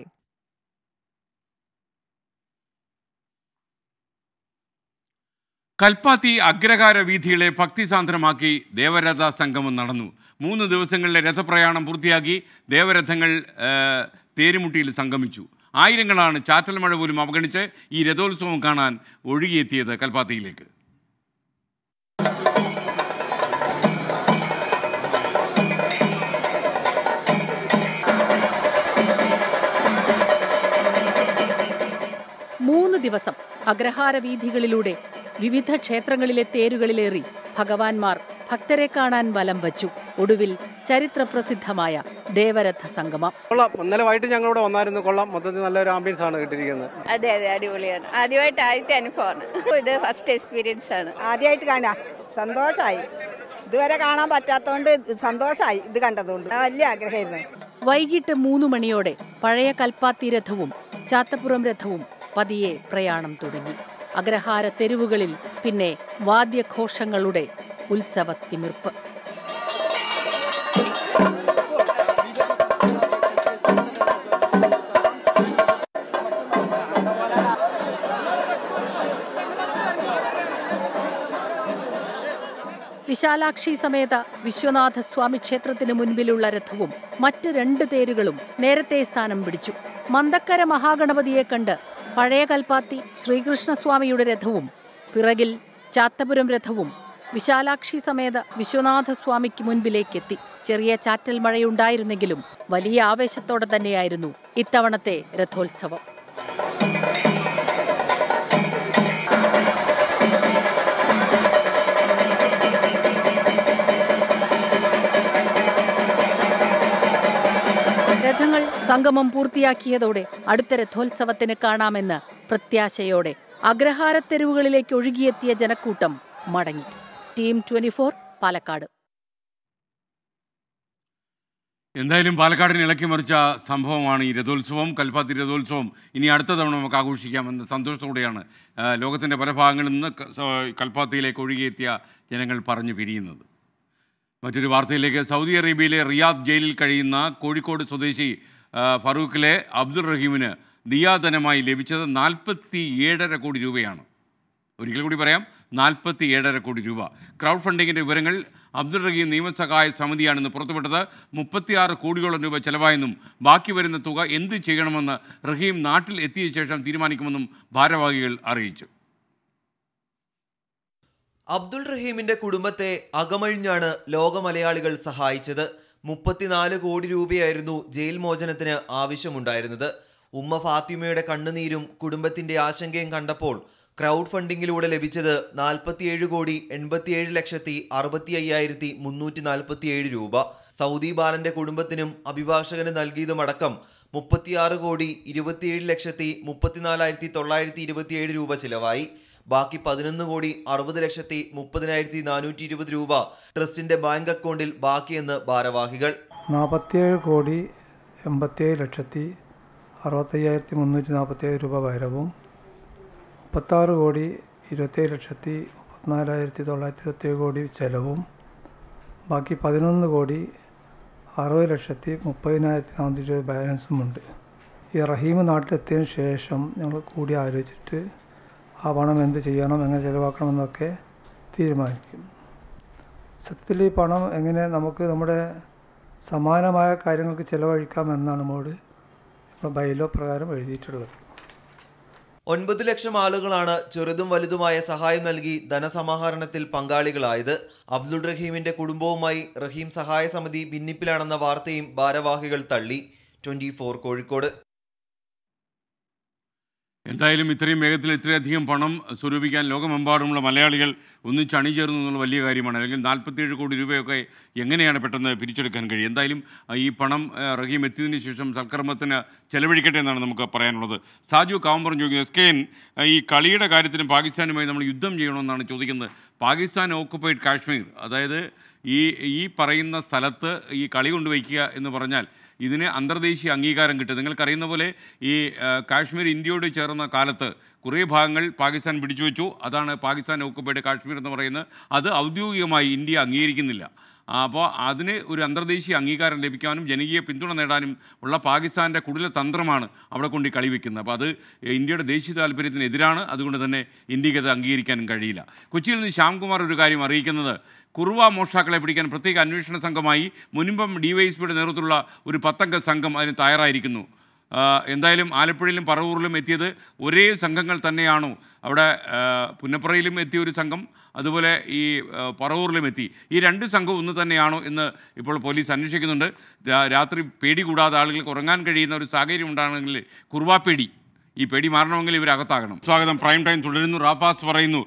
കൽപ്പാത്തി അഗ്രഹാര വീഥികളെ ഭക്തിസാന്ദ്രമാക്കി ദേവരഥ സംഗമം നടന്നു മൂന്ന് ദിവസങ്ങളിലെ രഥപ്രയാണം പൂർത്തിയാക്കി ദേവരഥങ്ങൾ തേരുമുട്ടിയിൽ സംഗമിച്ചു ആയിരങ്ങളാണ് ചാറ്റൽ മഴ പോലും അവഗണിച്ച് ഈ രഥോത്സവം കാണാൻ ഒഴുകിയെത്തിയത് കൽപ്പാത്തിയിലേക്ക് മൂന്ന് ദിവസം അഗ്രഹാര വീഥികളിലൂടെ വിവിധ ക്ഷേത്രങ്ങളിലെ തേരുകളിലേറി ഭഗവാൻമാർ ഭക്തരെ കാണാൻ വലം വച്ചു ഒടുവിൽ ചരിത്രപ്രസിദ്ധമായ ദേവരഥ സംഗമം കൊള്ളാം ഇന്നലെ വൈകിട്ട് ഞങ്ങൾ ഇവിടെ വന്നായിരുന്നു കൊള്ളാം മൊത്തത്തിൽ നല്ലൊരു ആംബിയൻസ് ആണ് കിട്ടിയിരിക്കുന്നത് അതെ അതെ അടിപൊളിയാണ് ആദ്യമായിട്ട് ആദ്യത്തെ അനുഭവമാണ് ഇത് ഫസ്റ്റ് എക്സ്പീരിയൻസ് ആണ് ആദ്യമായിട്ട് കാണാ സന്തോഷമായി ഇതുവരെ കാണാൻ പറ്റാത്തതുകൊണ്ട് സന്തോഷമായി ഇത് കണ്ടതുകൊണ്ട് വലിയ ആഗ്രഹമായിരുന്നു വൈകിട്ട് മൂന്ന് മണിയോടെ പഴയ കൽപ്പാത്തി രഥവും ചാത്തപ്പുറം രഥവും പതിയെ പ്രയാണം തുടങ്ങി അഗ്രഹാര തെരുവുകളിൽ പിന്നെ വാദ്യഘോഷങ്ങളുടെ ഉത്സവത്തിമിർപ്പ് വിശാലാക്ഷി സമേത വിശ്വനാഥ സ്വാമി ക്ഷേത്രത്തിന് മുൻപിലുള്ള രഥവും മറ്റ് രണ്ട് തേരുകളും നേരത്തെ സ്ഥാനം പിടിച്ചു മന്ദക്കര മഹാഗണപതിയെ കണ്ട് പഴയ കൽപ്പാത്തി ശ്രീകൃഷ്ണസ്വാമിയുടെ രഥവും പിറകിൽ ചാത്തപുരം രഥവും വിശാലാക്ഷി സമേത വിശ്വനാഥസ്വാമിക്ക് മുൻപിലേക്കെത്തി ചെറിയ ചാറ്റൽ മഴയുണ്ടായിരുന്നെങ്കിലും വലിയ ആവേശത്തോടെ തന്നെയായിരുന്നു ഇത്തവണത്തെ രഥോത്സവം സംഗമം പൂർത്തിയാക്കിയതോടെ അടുത്ത രഥോത്സവത്തിന് കാണാമെന്ന് പ്രത്യാശയോടെ അഗ്രഹാരത്തെരുവുകളിലേക്ക് ഒഴുകിയെത്തിയ ജനക്കൂട്ടം മടങ്ങി ടീം ട്വന്റി ഫോർ പാലക്കാട് എന്തായാലും പാലക്കാടിന് ഇളക്കി മറിച്ച സംഭവമാണ് ഈ രഥോത്സവം കൽപ്പാത്തി രഥോത്സവം ഇനി അടുത്ത തവണ നമുക്ക് ആഘോഷിക്കാമെന്ന സന്തോഷത്തോടെയാണ് ലോകത്തിൻ്റെ പല ഭാഗങ്ങളിൽ നിന്ന് കൽപ്പാത്തിയിലേക്ക് ഒഴുകിയെത്തിയ ജനങ്ങൾ പറഞ്ഞു പിരിയുന്നത് മറ്റൊരു വാർത്തയിലേക്ക് സൗദി അറേബ്യയിലെ റിയാദ് ജയിലിൽ കഴിയുന്ന കോഴിക്കോട് സ്വദേശി ഫറൂഖിലെ അബ്ദുൾ റഹീമിന് ദിയാധനമായി ലഭിച്ചത് നാൽപ്പത്തി ഏഴര കോടി രൂപയാണ് ഒരിക്കൽ കൂടി പറയാം നാൽപ്പത്തി ഏഴര കോടി രൂപ ക്രൗഡ് ഫണ്ടിങ്ങിൻ്റെ വിവരങ്ങൾ അബ്ദുൾ റഹീം നിയമസഹായ സമിതിയാണെന്ന് പുറത്തുവിട്ടത് മുപ്പത്തിയാറ് കോടിയോളം രൂപ ചെലവായെന്നും ബാക്കി വരുന്ന തുക എന്ത് ചെയ്യണമെന്ന് റഹീം നാട്ടിൽ എത്തിയ ശേഷം തീരുമാനിക്കുമെന്നും ഭാരവാഹികൾ അറിയിച്ചു അബ്ദുൾ റഹീമിന്റെ കുടുംബത്തെ അകമഴിഞ്ഞാണ് ലോക മലയാളികൾ സഹായിച്ചത് മുപ്പത്തിനാല് കോടി രൂപയായിരുന്നു ജയിൽ മോചനത്തിന് ആവശ്യമുണ്ടായിരുന്നത് ഉമ്മ ഫാത്തിമയുടെ കണ്ണുനീരും കുടുംബത്തിന്റെ ആശങ്കയും കണ്ടപ്പോൾ ക്രൗഡ് ഫണ്ടിങ്ങിലൂടെ ലഭിച്ചത് നാൽപ്പത്തിയേഴ് കോടി എൺപത്തിയേഴ് ലക്ഷത്തി അറുപത്തി അയ്യായിരത്തി മുന്നൂറ്റി നാൽപ്പത്തിയേഴ് രൂപ സൗദി ബാലന്റെ കുടുംബത്തിനും അഭിഭാഷകന് നൽകിയതുമടക്കം മുപ്പത്തിയാറ് കോടി ഇരുപത്തിയേഴ് ലക്ഷത്തി മുപ്പത്തിനാലായിരത്തി തൊള്ളായിരത്തി ഇരുപത്തിയേഴ് രൂപ ചിലവായി ബാക്കി പതിനൊന്ന് കോടി അറുപത് ലക്ഷത്തി മുപ്പതിനായിരത്തി നാനൂറ്റി ഇരുപത് രൂപ ട്രസ്റ്റിന്റെ ബാങ്ക് അക്കൗണ്ടിൽ ബാക്കിയെന്ന് ഭാരവാഹികൾ നാൽപ്പത്തിയേഴ് കോടി എൺപത്തിയേഴ് ലക്ഷത്തി അറുപത്തയ്യായിരത്തി മുന്നൂറ്റി നാൽപ്പത്തിയേഴ് രൂപ വരവും മുപ്പത്താറ് കോടി ഇരുപത്തിയേഴ് ലക്ഷത്തി മുപ്പത്തിനാലായിരത്തി തൊള്ളായിരത്തി ഇരുപത്തിയേഴ് കോടി ചെലവും ബാക്കി പതിനൊന്ന് കോടി അറുപത് ലക്ഷത്തി മുപ്പതിനായിരത്തി നാനൂറ്റി ഇരുപത് ബാലൻസുമുണ്ട് ഈ റഹീം നാട്ടിലെത്തിയതിനു ശേഷം ഞങ്ങൾ കൂടി ആലോചിച്ചിട്ട് ആ പണം എന്ത് ചെയ്യണം എങ്ങനെ ചിലവാക്കണം എന്നൊക്കെ തീരുമാനിക്കും സത്യത്തിൽ ഈ പണം എങ്ങനെ നമുക്ക് നമ്മുടെ സമാനമായ കാര്യങ്ങൾക്ക് ചിലവഴിക്കാം എന്നാണ് മോഡ് നമ്മുടെ ബൈലോ പ്രകാരം എഴുതിയിട്ടുള്ളത് ഒൻപത് ലക്ഷം ആളുകളാണ് ചെറുതും വലുതുമായ സഹായം നൽകി ധനസമാഹരണത്തിൽ പങ്കാളികളായത് അബ്ദുൾ റഹീമിന്റെ കുടുംബവുമായി റഹീം സഹായ സമിതി ഭിന്നിപ്പിലാണെന്ന വാർത്തയും ഭാരവാഹികൾ തള്ളി ട്വന്റി കോഴിക്കോട് എന്തായാലും ഇത്രയും വേഗത്തിൽ ഇത്രയധികം പണം സ്വരൂപിക്കാൻ ലോകമെമ്പാടുമുള്ള മലയാളികൾ ഒന്നിച്ച് അണിചേർന്നു എന്നുള്ള വലിയ കാര്യമാണ് അല്ലെങ്കിൽ നാൽപ്പത്തിയേഴ് കോടി രൂപയൊക്കെ എങ്ങനെയാണ് പെട്ടെന്ന് പിരിച്ചെടുക്കാൻ കഴിയും എന്തായാലും ഈ പണം റഹീം എത്തിയതിന് ശേഷം സൽക്കർമ്മത്തിന് ചെലവഴിക്കട്ടെ എന്നാണ് നമുക്ക് പറയാനുള്ളത് സാജു കാവമ്പറം ചോദിക്കുന്നത് എസ് കെ എൻ ഈ കളിയുടെ കാര്യത്തിന് പാകിസ്ഥാനുമായി നമ്മൾ യുദ്ധം ചെയ്യണമെന്നാണ് ചോദിക്കുന്നത് പാകിസ്ഥാൻ ഓക്കുപ്പൈഡ് കാശ്മീർ അതായത് ഈ ഈ പറയുന്ന സ്ഥലത്ത് ഈ കളി കൊണ്ടുവയ്ക്കുക എന്ന് പറഞ്ഞാൽ ഇതിന് അന്തർദേശീയ അംഗീകാരം കിട്ടും നിങ്ങൾക്കറിയുന്ന പോലെ ഈ കാശ്മീർ ഇന്ത്യയോട് ചേർന്ന കാലത്ത് കുറേ ഭാഗങ്ങൾ പാകിസ്ഥാൻ പിടിച്ചു വെച്ചു അതാണ് പാകിസ്ഥാൻ ഓക്കുപ്പൈഡ് കാശ്മീർ എന്ന് പറയുന്നത് അത് ഔദ്യോഗികമായി ഇന്ത്യ അംഗീകരിക്കുന്നില്ല അപ്പോൾ അതിന് ഒരു അന്തർദേശീയ അംഗീകാരം ലഭിക്കാനും ജനകീയ പിന്തുണ നേടാനും ഉള്ള പാകിസ്ഥാൻ്റെ കുടില തന്ത്രമാണ് അവിടെ കൊണ്ട് കളിവെക്കുന്നത് അപ്പോൾ അത് ഇന്ത്യയുടെ ദേശീയ താല്പര്യത്തിനെതിരാണ് അതുകൊണ്ട് തന്നെ ഇന്ത്യക്ക് അത് അംഗീകരിക്കാനും കഴിയില്ല കൊച്ചിയിൽ നിന്ന് ശ്യാംകുമാർ ഒരു കാര്യം അറിയിക്കുന്നത് കുറുവ മോഷ്ടാക്കളെ പിടിക്കാൻ പ്രത്യേക അന്വേഷണ സംഘമായി മുനിമ്പം ഡിവൈഎസ്പിയുടെ നേതൃത്വത്തിലുള്ള ഒരു പത്തംഗ സംഘം അതിന് തയ്യാറായിരിക്കുന്നു എന്തായാലും ആലപ്പുഴയിലും പറവൂരിലും എത്തിയത് ഒരേ സംഘങ്ങൾ തന്നെയാണോ അവിടെ പുന്നപ്പുറയിലും എത്തിയ ഒരു സംഘം അതുപോലെ ഈ പറവൂരിലും എത്തി ഈ രണ്ട് സംഘവും ഒന്ന് തന്നെയാണോ എന്ന് ഇപ്പോൾ പോലീസ് അന്വേഷിക്കുന്നുണ്ട് രാത്രി പേടി കൂടാതെ ആളുകൾക്ക് ഉറങ്ങാൻ കഴിയുന്ന ഒരു സാഹചര്യം ഉണ്ടാണെങ്കിൽ കുർവാപ്പേടി ഈ പേടി മാറണമെങ്കിൽ ഇവരകത്താകണം സ്വാഗതം പ്രൈം ടൈം തുടരുന്നു റാഫാസ് പറയുന്നു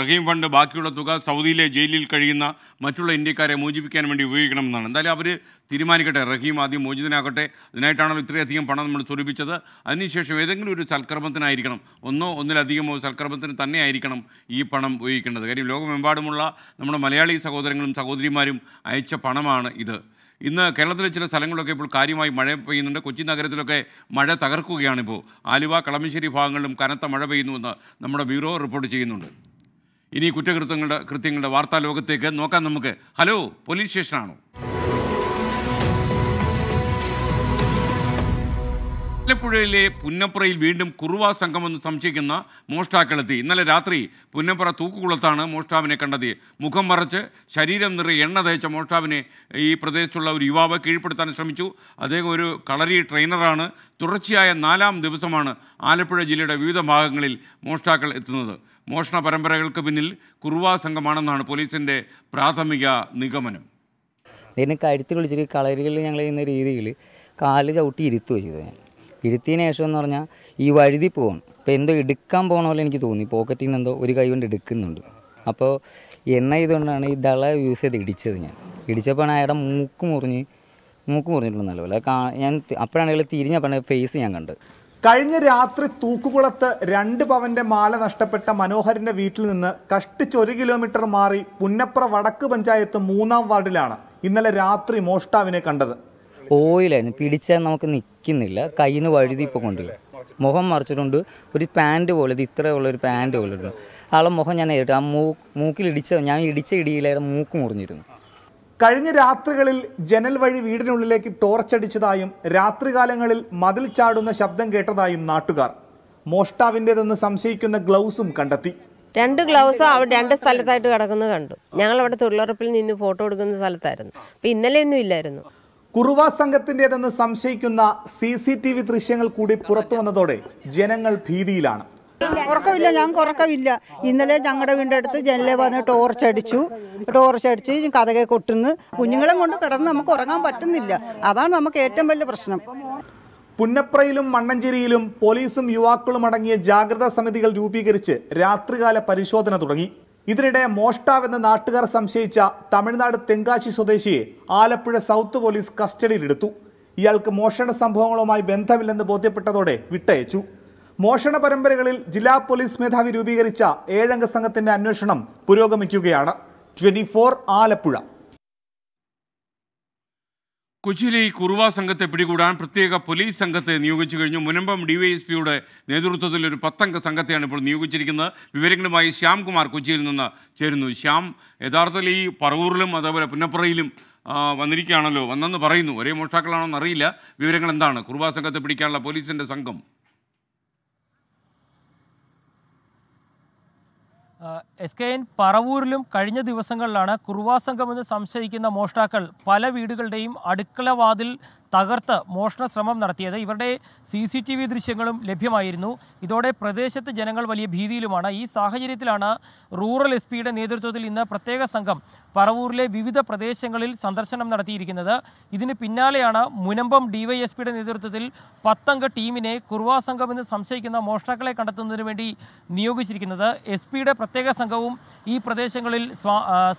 റഹീം ഫണ്ട് ബാക്കിയുള്ള തുക സൗദിയിലെ ജയിലിൽ കഴിയുന്ന മറ്റുള്ള ഇന്ത്യക്കാരെ മോചിപ്പിക്കാൻ വേണ്ടി ഉപയോഗിക്കണമെന്നാണ് എന്തായാലും അവർ തീരുമാനിക്കട്ടെ റഹീം ആദ്യം മോചിതനാകട്ടെ അതിനായിട്ടാണല്ലോ ഇത്രയധികം പണം നമ്മൾ സ്വരൂപിച്ചത് അതിനുശേഷം ഏതെങ്കിലും ഒരു സൽക്രമത്തിനായിരിക്കണം ഒന്നോ ഒന്നിലധികമോ സൽക്രമത്തിന് തന്നെ ആയിരിക്കണം ഈ പണം ഉപയോഗിക്കേണ്ടത് കാര്യം ലോകമെമ്പാടുമുള്ള നമ്മുടെ മലയാളി സഹോദരങ്ങളും സഹോദരിമാരും അയച്ച പണമാണ് ഇത് ഇന്ന് കേരളത്തിലെ ചില സ്ഥലങ്ങളിലൊക്കെ ഇപ്പോൾ കാര്യമായി മഴ പെയ്യുന്നുണ്ട് കൊച്ചി നഗരത്തിലൊക്കെ മഴ തകർക്കുകയാണിപ്പോൾ ആലുവ കളമശ്ശേരി ഭാഗങ്ങളിലും കനത്ത മഴ പെയ്യുന്നുവെന്ന് നമ്മുടെ ബ്യൂറോ റിപ്പോർട്ട് ചെയ്യുന്നുണ്ട് ഇനി കുറ്റകൃത്യങ്ങളുടെ കൃത്യങ്ങളുടെ വാർത്താ ലോകത്തേക്ക് നോക്കാം നമുക്ക് ഹലോ പോലീസ് സ്റ്റേഷനാണോ ആലപ്പുഴയിലെ പുന്നപ്പുറയിൽ വീണ്ടും കുറുവ സംഘമെന്ന് സംശയിക്കുന്ന മോഷ്ടാക്കളെത്തി ഇന്നലെ രാത്രി പുന്നപ്പുറ തൂക്കുകുളത്താണ് മോഷ്ടാവിനെ കണ്ടത് മുഖം മറച്ച് ശരീരം നിറയെ എണ്ണ തേച്ച മോഷ്ടാവിനെ ഈ പ്രദേശത്തുള്ള ഒരു യുവാവ് കീഴ്പ്പെടുത്താൻ ശ്രമിച്ചു അദ്ദേഹം ഒരു കളരി ട്രെയിനറാണ് തുടർച്ചയായ നാലാം ദിവസമാണ് ആലപ്പുഴ ജില്ലയുടെ വിവിധ ഭാഗങ്ങളിൽ മോഷ്ടാക്കൾ എത്തുന്നത് മോഷണ പരമ്പരകൾക്ക് പിന്നിൽ കുറുവാ സംഘമാണെന്നാണ് പോലീസിൻ്റെ പ്രാഥമിക നിഗമനം ഇതിനെ കഴുത്തിൽ വിളിച്ചിട്ട് കളരികളിൽ ഞങ്ങൾ ചെയ്യുന്ന രീതിയിൽ കാല് ചവിട്ടി ഇരുത്തുകയോ ചെയ്തു ഞാൻ ഇരുത്തിയതിന് ശേഷം എന്ന് പറഞ്ഞാൽ ഈ വഴുതി പോകും ഇപ്പോൾ എന്തോ എടുക്കാൻ പോകണ പോലെ എനിക്ക് തോന്നി പോക്കറ്റിൽ നിന്ന് എന്തോ ഒരു കൈ കൊണ്ട് എടുക്കുന്നുണ്ട് അപ്പോൾ എണ്ണ ചെയ്തുകൊണ്ടാണ് ഈ ദള യൂസ് ചെയ്ത് ഇടിച്ചത് ഞാൻ ആണ് അയാളുടെ മൂക്ക് മുറിഞ്ഞ് മൂക്ക് മുറിഞ്ഞിട്ടുണ്ട് നല്ലപോലെ ഞാൻ അപ്പോഴാണെങ്കിൽ തിരിഞ്ഞപ്പോൾ ഫേസ് ഞാൻ കണ്ട് കഴിഞ്ഞ രാത്രി തൂക്കുകുളത്ത് രണ്ട് പവന്റെ മാല നഷ്ടപ്പെട്ട മനോഹരന്റെ വീട്ടിൽ നിന്ന് കഷ്ടിച്ച് ഒരു കിലോമീറ്റർ മാറി പുന്നപ്ര വടക്ക് പഞ്ചായത്ത് മൂന്നാം വാർഡിലാണ് ഇന്നലെ രാത്രി മോഷ്ടാവിനെ കണ്ടത് ഓയിലായിരുന്നു പിടിച്ചാൽ നമുക്ക് നിൽക്കുന്നില്ല കയ്യിൽ നിന്ന് വഴുതി ഇപ്പോൾ കൊണ്ടുവരും മുഖം മറിച്ചിട്ടുണ്ട് ഒരു പാൻറ് പോലെ ഇത് ഇത്രയുള്ള ഒരു പാൻറ് പോലെ ഇടുന്നു ആളെ മുഖം ഞാൻ നേരിട്ട് ആ മൂ മൂക്കിൽ ഇടിച്ച ഞാൻ ഇടിച്ച ഇടിയിലായിരുന്നു മൂക്ക് മുറിഞ്ഞിരുന്നു കഴിഞ്ഞ രാത്രികളിൽ ജനൽ വഴി വീടിനുള്ളിലേക്ക് ടോർച്ചടിച്ചതായും രാത്രികാലങ്ങളിൽ മതിൽ ചാടുന്ന ശബ്ദം കേട്ടതായും നാട്ടുകാർ മോഷ്ടാവിൻ്റെതെന്ന് സംശയിക്കുന്ന ഗ്ലൗസും കണ്ടെത്തി രണ്ട് ഗ്ലൗസും അവിടെ രണ്ട് സ്ഥലത്തായിട്ട് കിടക്കുന്നത് കണ്ടു ഞങ്ങൾ അവിടെ തൊഴിലുറപ്പിൽ നിന്ന് ഫോട്ടോ എടുക്കുന്ന സ്ഥലത്തായിരുന്നു അപ്പം ഇന്നലെയൊന്നും ഇല്ലായിരുന്നു കുറുവ സംഘത്തിൻ്റെതെന്ന് സംശയിക്കുന്ന സി സി ടി വി ദൃശ്യങ്ങൾ കൂടി പുറത്തു വന്നതോടെ ജനങ്ങൾ ഭീതിയിലാണ് ഉറക്കമില്ല ഞങ്ങൾക്ക് ഉറക്കമില്ല ഇന്നലെ ഞങ്ങളുടെ വീടിൻ്റെ അടുത്ത് ജനലെ വന്ന് ടോർച്ച് അടിച്ചു ടോർച്ച് അടിച്ച് കഥകെ കൊട്ടുന്നു കുഞ്ഞുങ്ങളെ കൊണ്ട് കിടന്ന് നമുക്ക് ഉറങ്ങാൻ പറ്റുന്നില്ല അതാണ് നമുക്ക് ഏറ്റവും വലിയ പ്രശ്നം പുന്നപ്രയിലും മണ്ണഞ്ചേരിയിലും പോലീസും യുവാക്കളും അടങ്ങിയ ജാഗ്രതാ സമിതികൾ രൂപീകരിച്ച് രാത്രികാല പരിശോധന തുടങ്ങി ഇതിനിടെ മോഷ്ടാവെന്ന് നാട്ടുകാർ സംശയിച്ച തമിഴ്നാട് തെങ്കാശി സ്വദേശിയെ ആലപ്പുഴ സൗത്ത് പോലീസ് കസ്റ്റഡിയിലെടുത്തു ഇയാൾക്ക് മോഷണ സംഭവങ്ങളുമായി ബന്ധമില്ലെന്ന് ബോധ്യപ്പെട്ടതോടെ വിട്ടയച്ചു മോഷണ പരമ്പരകളിൽ ജില്ലാ പോലീസ് മേധാവി രൂപീകരിച്ച ഏഴംഗ സംഘത്തിന്റെ അന്വേഷണം പുരോഗമിക്കുകയാണ് ട്വന്റി ആലപ്പുഴ കൊച്ചിയിലെ ഈ കുറുവ സംഘത്തെ പിടികൂടാൻ പ്രത്യേക പോലീസ് സംഘത്തെ നിയോഗിച്ചു കഴിഞ്ഞു മുനമ്പം ഡിവൈഎസ്പിയുടെ നേതൃത്വത്തിൽ ഒരു പത്തംഗ സംഘത്തെയാണ് ഇപ്പോൾ നിയോഗിച്ചിരിക്കുന്നത് വിവരങ്ങളുമായി ശ്യാംകുമാർ കൊച്ചിയിൽ നിന്ന് ചേരുന്നു ശ്യാം യഥാർത്ഥത്തിൽ ഈ പറവൂറിലും അതേപോലെ പുന്നപ്പുറയിലും വന്നിരിക്കുകയാണല്ലോ വന്നെന്ന് പറയുന്നു ഒരേ മോഷ്ടാക്കളാണോ എന്നറിയില്ല വിവരങ്ങൾ എന്താണ് കുറുവ സംഘത്തെ പിടിക്കാനുള്ള പോലീസിൻ്റെ സംഘം എസ് കെ എൻ പറവൂരിലും കഴിഞ്ഞ ദിവസങ്ങളിലാണ് കുറുവാ എന്ന് സംശയിക്കുന്ന മോഷ്ടാക്കൾ പല വീടുകളുടെയും അടുക്കള വാതിൽ തകർത്ത് മോഷണ ശ്രമം നടത്തിയത് ഇവരുടെ സി സി ടി വി ദൃശ്യങ്ങളും ലഭ്യമായിരുന്നു ഇതോടെ പ്രദേശത്തെ ജനങ്ങൾ വലിയ ഭീതിയിലുമാണ് ഈ സാഹചര്യത്തിലാണ് റൂറൽ എസ് പിയുടെ നേതൃത്വത്തിൽ ഇന്ന് പ്രത്യേക സംഘം പറവൂരിലെ വിവിധ പ്രദേശങ്ങളിൽ സന്ദർശനം നടത്തിയിരിക്കുന്നത് ഇതിന് പിന്നാലെയാണ് മുനമ്പം ഡിവൈഎസ്പിയുടെ നേതൃത്വത്തിൽ പത്തംഗ ടീമിനെ കുർവാ സംഘം എന്ന് സംശയിക്കുന്ന മോഷ്ടാക്കളെ കണ്ടെത്തുന്നതിന് വേണ്ടി നിയോഗിച്ചിരിക്കുന്നത് എസ് പിയുടെ പ്രത്യേക സംഘവും ഈ പ്രദേശങ്ങളിൽ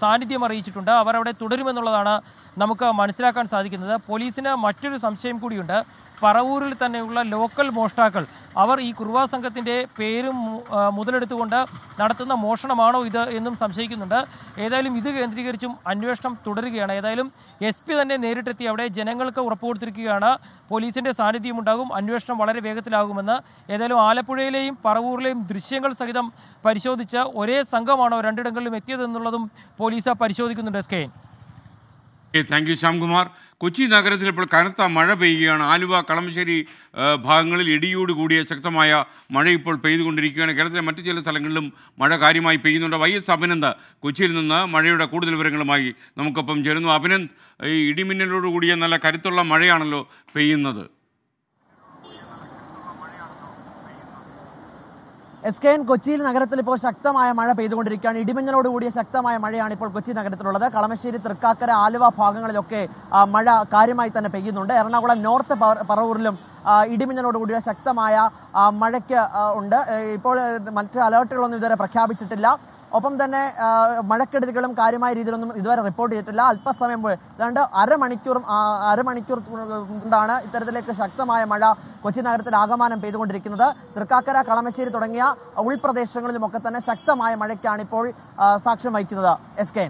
സാന്നിധ്യം അറിയിച്ചിട്ടുണ്ട് അവർ അവിടെ തുടരുമെന്നുള്ളതാണ് നമുക്ക് മനസ്സിലാക്കാൻ സാധിക്കുന്നത് പോലീസിന് മറ്റൊരു സംശയം കൂടിയുണ്ട് പറവൂരിൽ തന്നെയുള്ള ലോക്കൽ മോഷ്ടാക്കൾ അവർ ഈ കുറുവാ സംഘത്തിൻ്റെ പേരും മുതലെടുത്തുകൊണ്ട് നടത്തുന്ന മോഷണമാണോ ഇത് എന്നും സംശയിക്കുന്നുണ്ട് ഏതായാലും ഇത് കേന്ദ്രീകരിച്ചും അന്വേഷണം തുടരുകയാണ് ഏതായാലും എസ് പി തന്നെ നേരിട്ടെത്തി അവിടെ ജനങ്ങൾക്ക് കൊടുത്തിരിക്കുകയാണ് പോലീസിൻ്റെ സാന്നിധ്യമുണ്ടാകും അന്വേഷണം വളരെ വേഗത്തിലാകുമെന്ന് ഏതായാലും ആലപ്പുഴയിലെയും പറവൂരിലെയും ദൃശ്യങ്ങൾ സഹിതം പരിശോധിച്ച് ഒരേ സംഘമാണോ രണ്ടിടങ്ങളിലും എത്തിയതെന്നുള്ളതും പോലീസ് പരിശോധിക്കുന്നുണ്ട് S okay thank you Shyamkumar Kochi നഗരത്തിൽ ഇപ്പോൾ കനത്ത മഴ പെയ്യുകയാണ് ആലുവ കളമശ്ശേരി ഭാഗങ്ങളിൽ ഇടിയോട് കൂടിയ ശക്തമായ മഴ ഇപ്പോൾ പെയ്തുകൊണ്ടിരിക്കുകയാണ് കേരളത്തിലെ മറ്റു ചില സ്ഥലങ്ങളിലും മഴ കാര്യമായി പെയ്യുന്നുണ്ട് വൈ എസ് അഭിനന്ദ് കൊച്ചിയിൽ നിന്ന് മഴയുടെ കൂടുതൽ വിവരങ്ങളുമായി നമുക്കൊപ്പം ചേരുന്നു അഭിനന്ദ് ഈ ഇടിമിന്നലോടുകൂടിയ നല്ല കരുത്തുള്ള മഴയാണല്ലോ പെയ്യുന്നത് എസ് കെ എൻ കൊച്ചിയിൽ നഗരത്തിൽ ഇപ്പോൾ ശക്തമായ മഴ പെയ്തുകൊണ്ടിരിക്കുകയാണ് ഇടിമിന്നലോട് കൂടിയ ശക്തമായ മഴയാണ് ഇപ്പോൾ കൊച്ചി നഗരത്തിലുള്ളത് കളമശ്ശേരി തൃക്കാക്കര ആലുവ ഭാഗങ്ങളിലൊക്കെ മഴ കാര്യമായി തന്നെ പെയ്യുന്നുണ്ട് എറണാകുളം നോർത്ത് പറവൂരിലും ഇടിമിന്നലോട് കൂടിയ ശക്തമായ മഴയ്ക്ക് ഉണ്ട് ഇപ്പോൾ മറ്റ് അലേർട്ടുകളൊന്നും ഇതുവരെ പ്രഖ്യാപിച്ചിട്ടില്ല ഒപ്പം തന്നെ മഴക്കെടുതികളും കാര്യമായ രീതിയിലൊന്നും ഇതുവരെ റിപ്പോർട്ട് ചെയ്തിട്ടില്ല അല്പസമയം രണ്ട് അരമണിക്കൂറും അരമണിക്കൂർ കൊണ്ടാണ് ഇത്തരത്തിലേക്ക് ശക്തമായ മഴ കൊച്ചി നഗരത്തിൽ ആകമാനം ചെയ്തുകൊണ്ടിരിക്കുന്നത് തൃക്കാക്കര കളമശ്ശേരി തുടങ്ങിയ ഉൾപ്രദേശങ്ങളിലുമൊക്കെ തന്നെ ശക്തമായ മഴയ്ക്കാണ് ഇപ്പോൾ സാക്ഷ്യം വഹിക്കുന്നത് എസ് കെ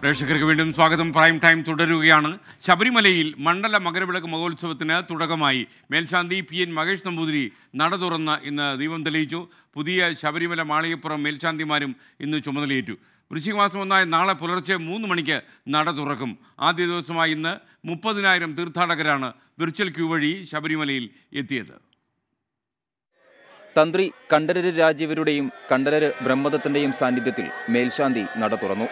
പ്രേക്ഷകർക്ക് വീണ്ടും സ്വാഗതം പ്രൈം ടൈം തുടരുകയാണ് ശബരിമലയിൽ മണ്ഡല മകരവിളക്ക് മഹോത്സവത്തിന് തുടക്കമായി മേൽശാന്തി പി എൻ മഹേഷ് നമ്പൂതിരി നട തുറന്ന് ഇന്ന് ദീപം തെളിയിച്ചു പുതിയ ശബരിമല മാളികപ്പുറം മേൽശാന്തിമാരും ഇന്ന് ചുമതലയേറ്റു വൃശ്ചികമാസം ഒന്നായ നാളെ പുലർച്ചെ മൂന്ന് മണിക്ക് നട തുറക്കും ആദ്യ ദിവസമായി ഇന്ന് മുപ്പതിനായിരം തീർത്ഥാടകരാണ് വിർച്വൽ ക്യൂ വഴി ശബരിമലയിൽ എത്തിയത് തന്ത്രി കണ്ഠരര് രാജീവരുടെയും കണ്ഠരര് ബ്രഹ്മദത്തിൻ്റെയും സാന്നിധ്യത്തിൽ മേൽശാന്തി നട തുറന്നു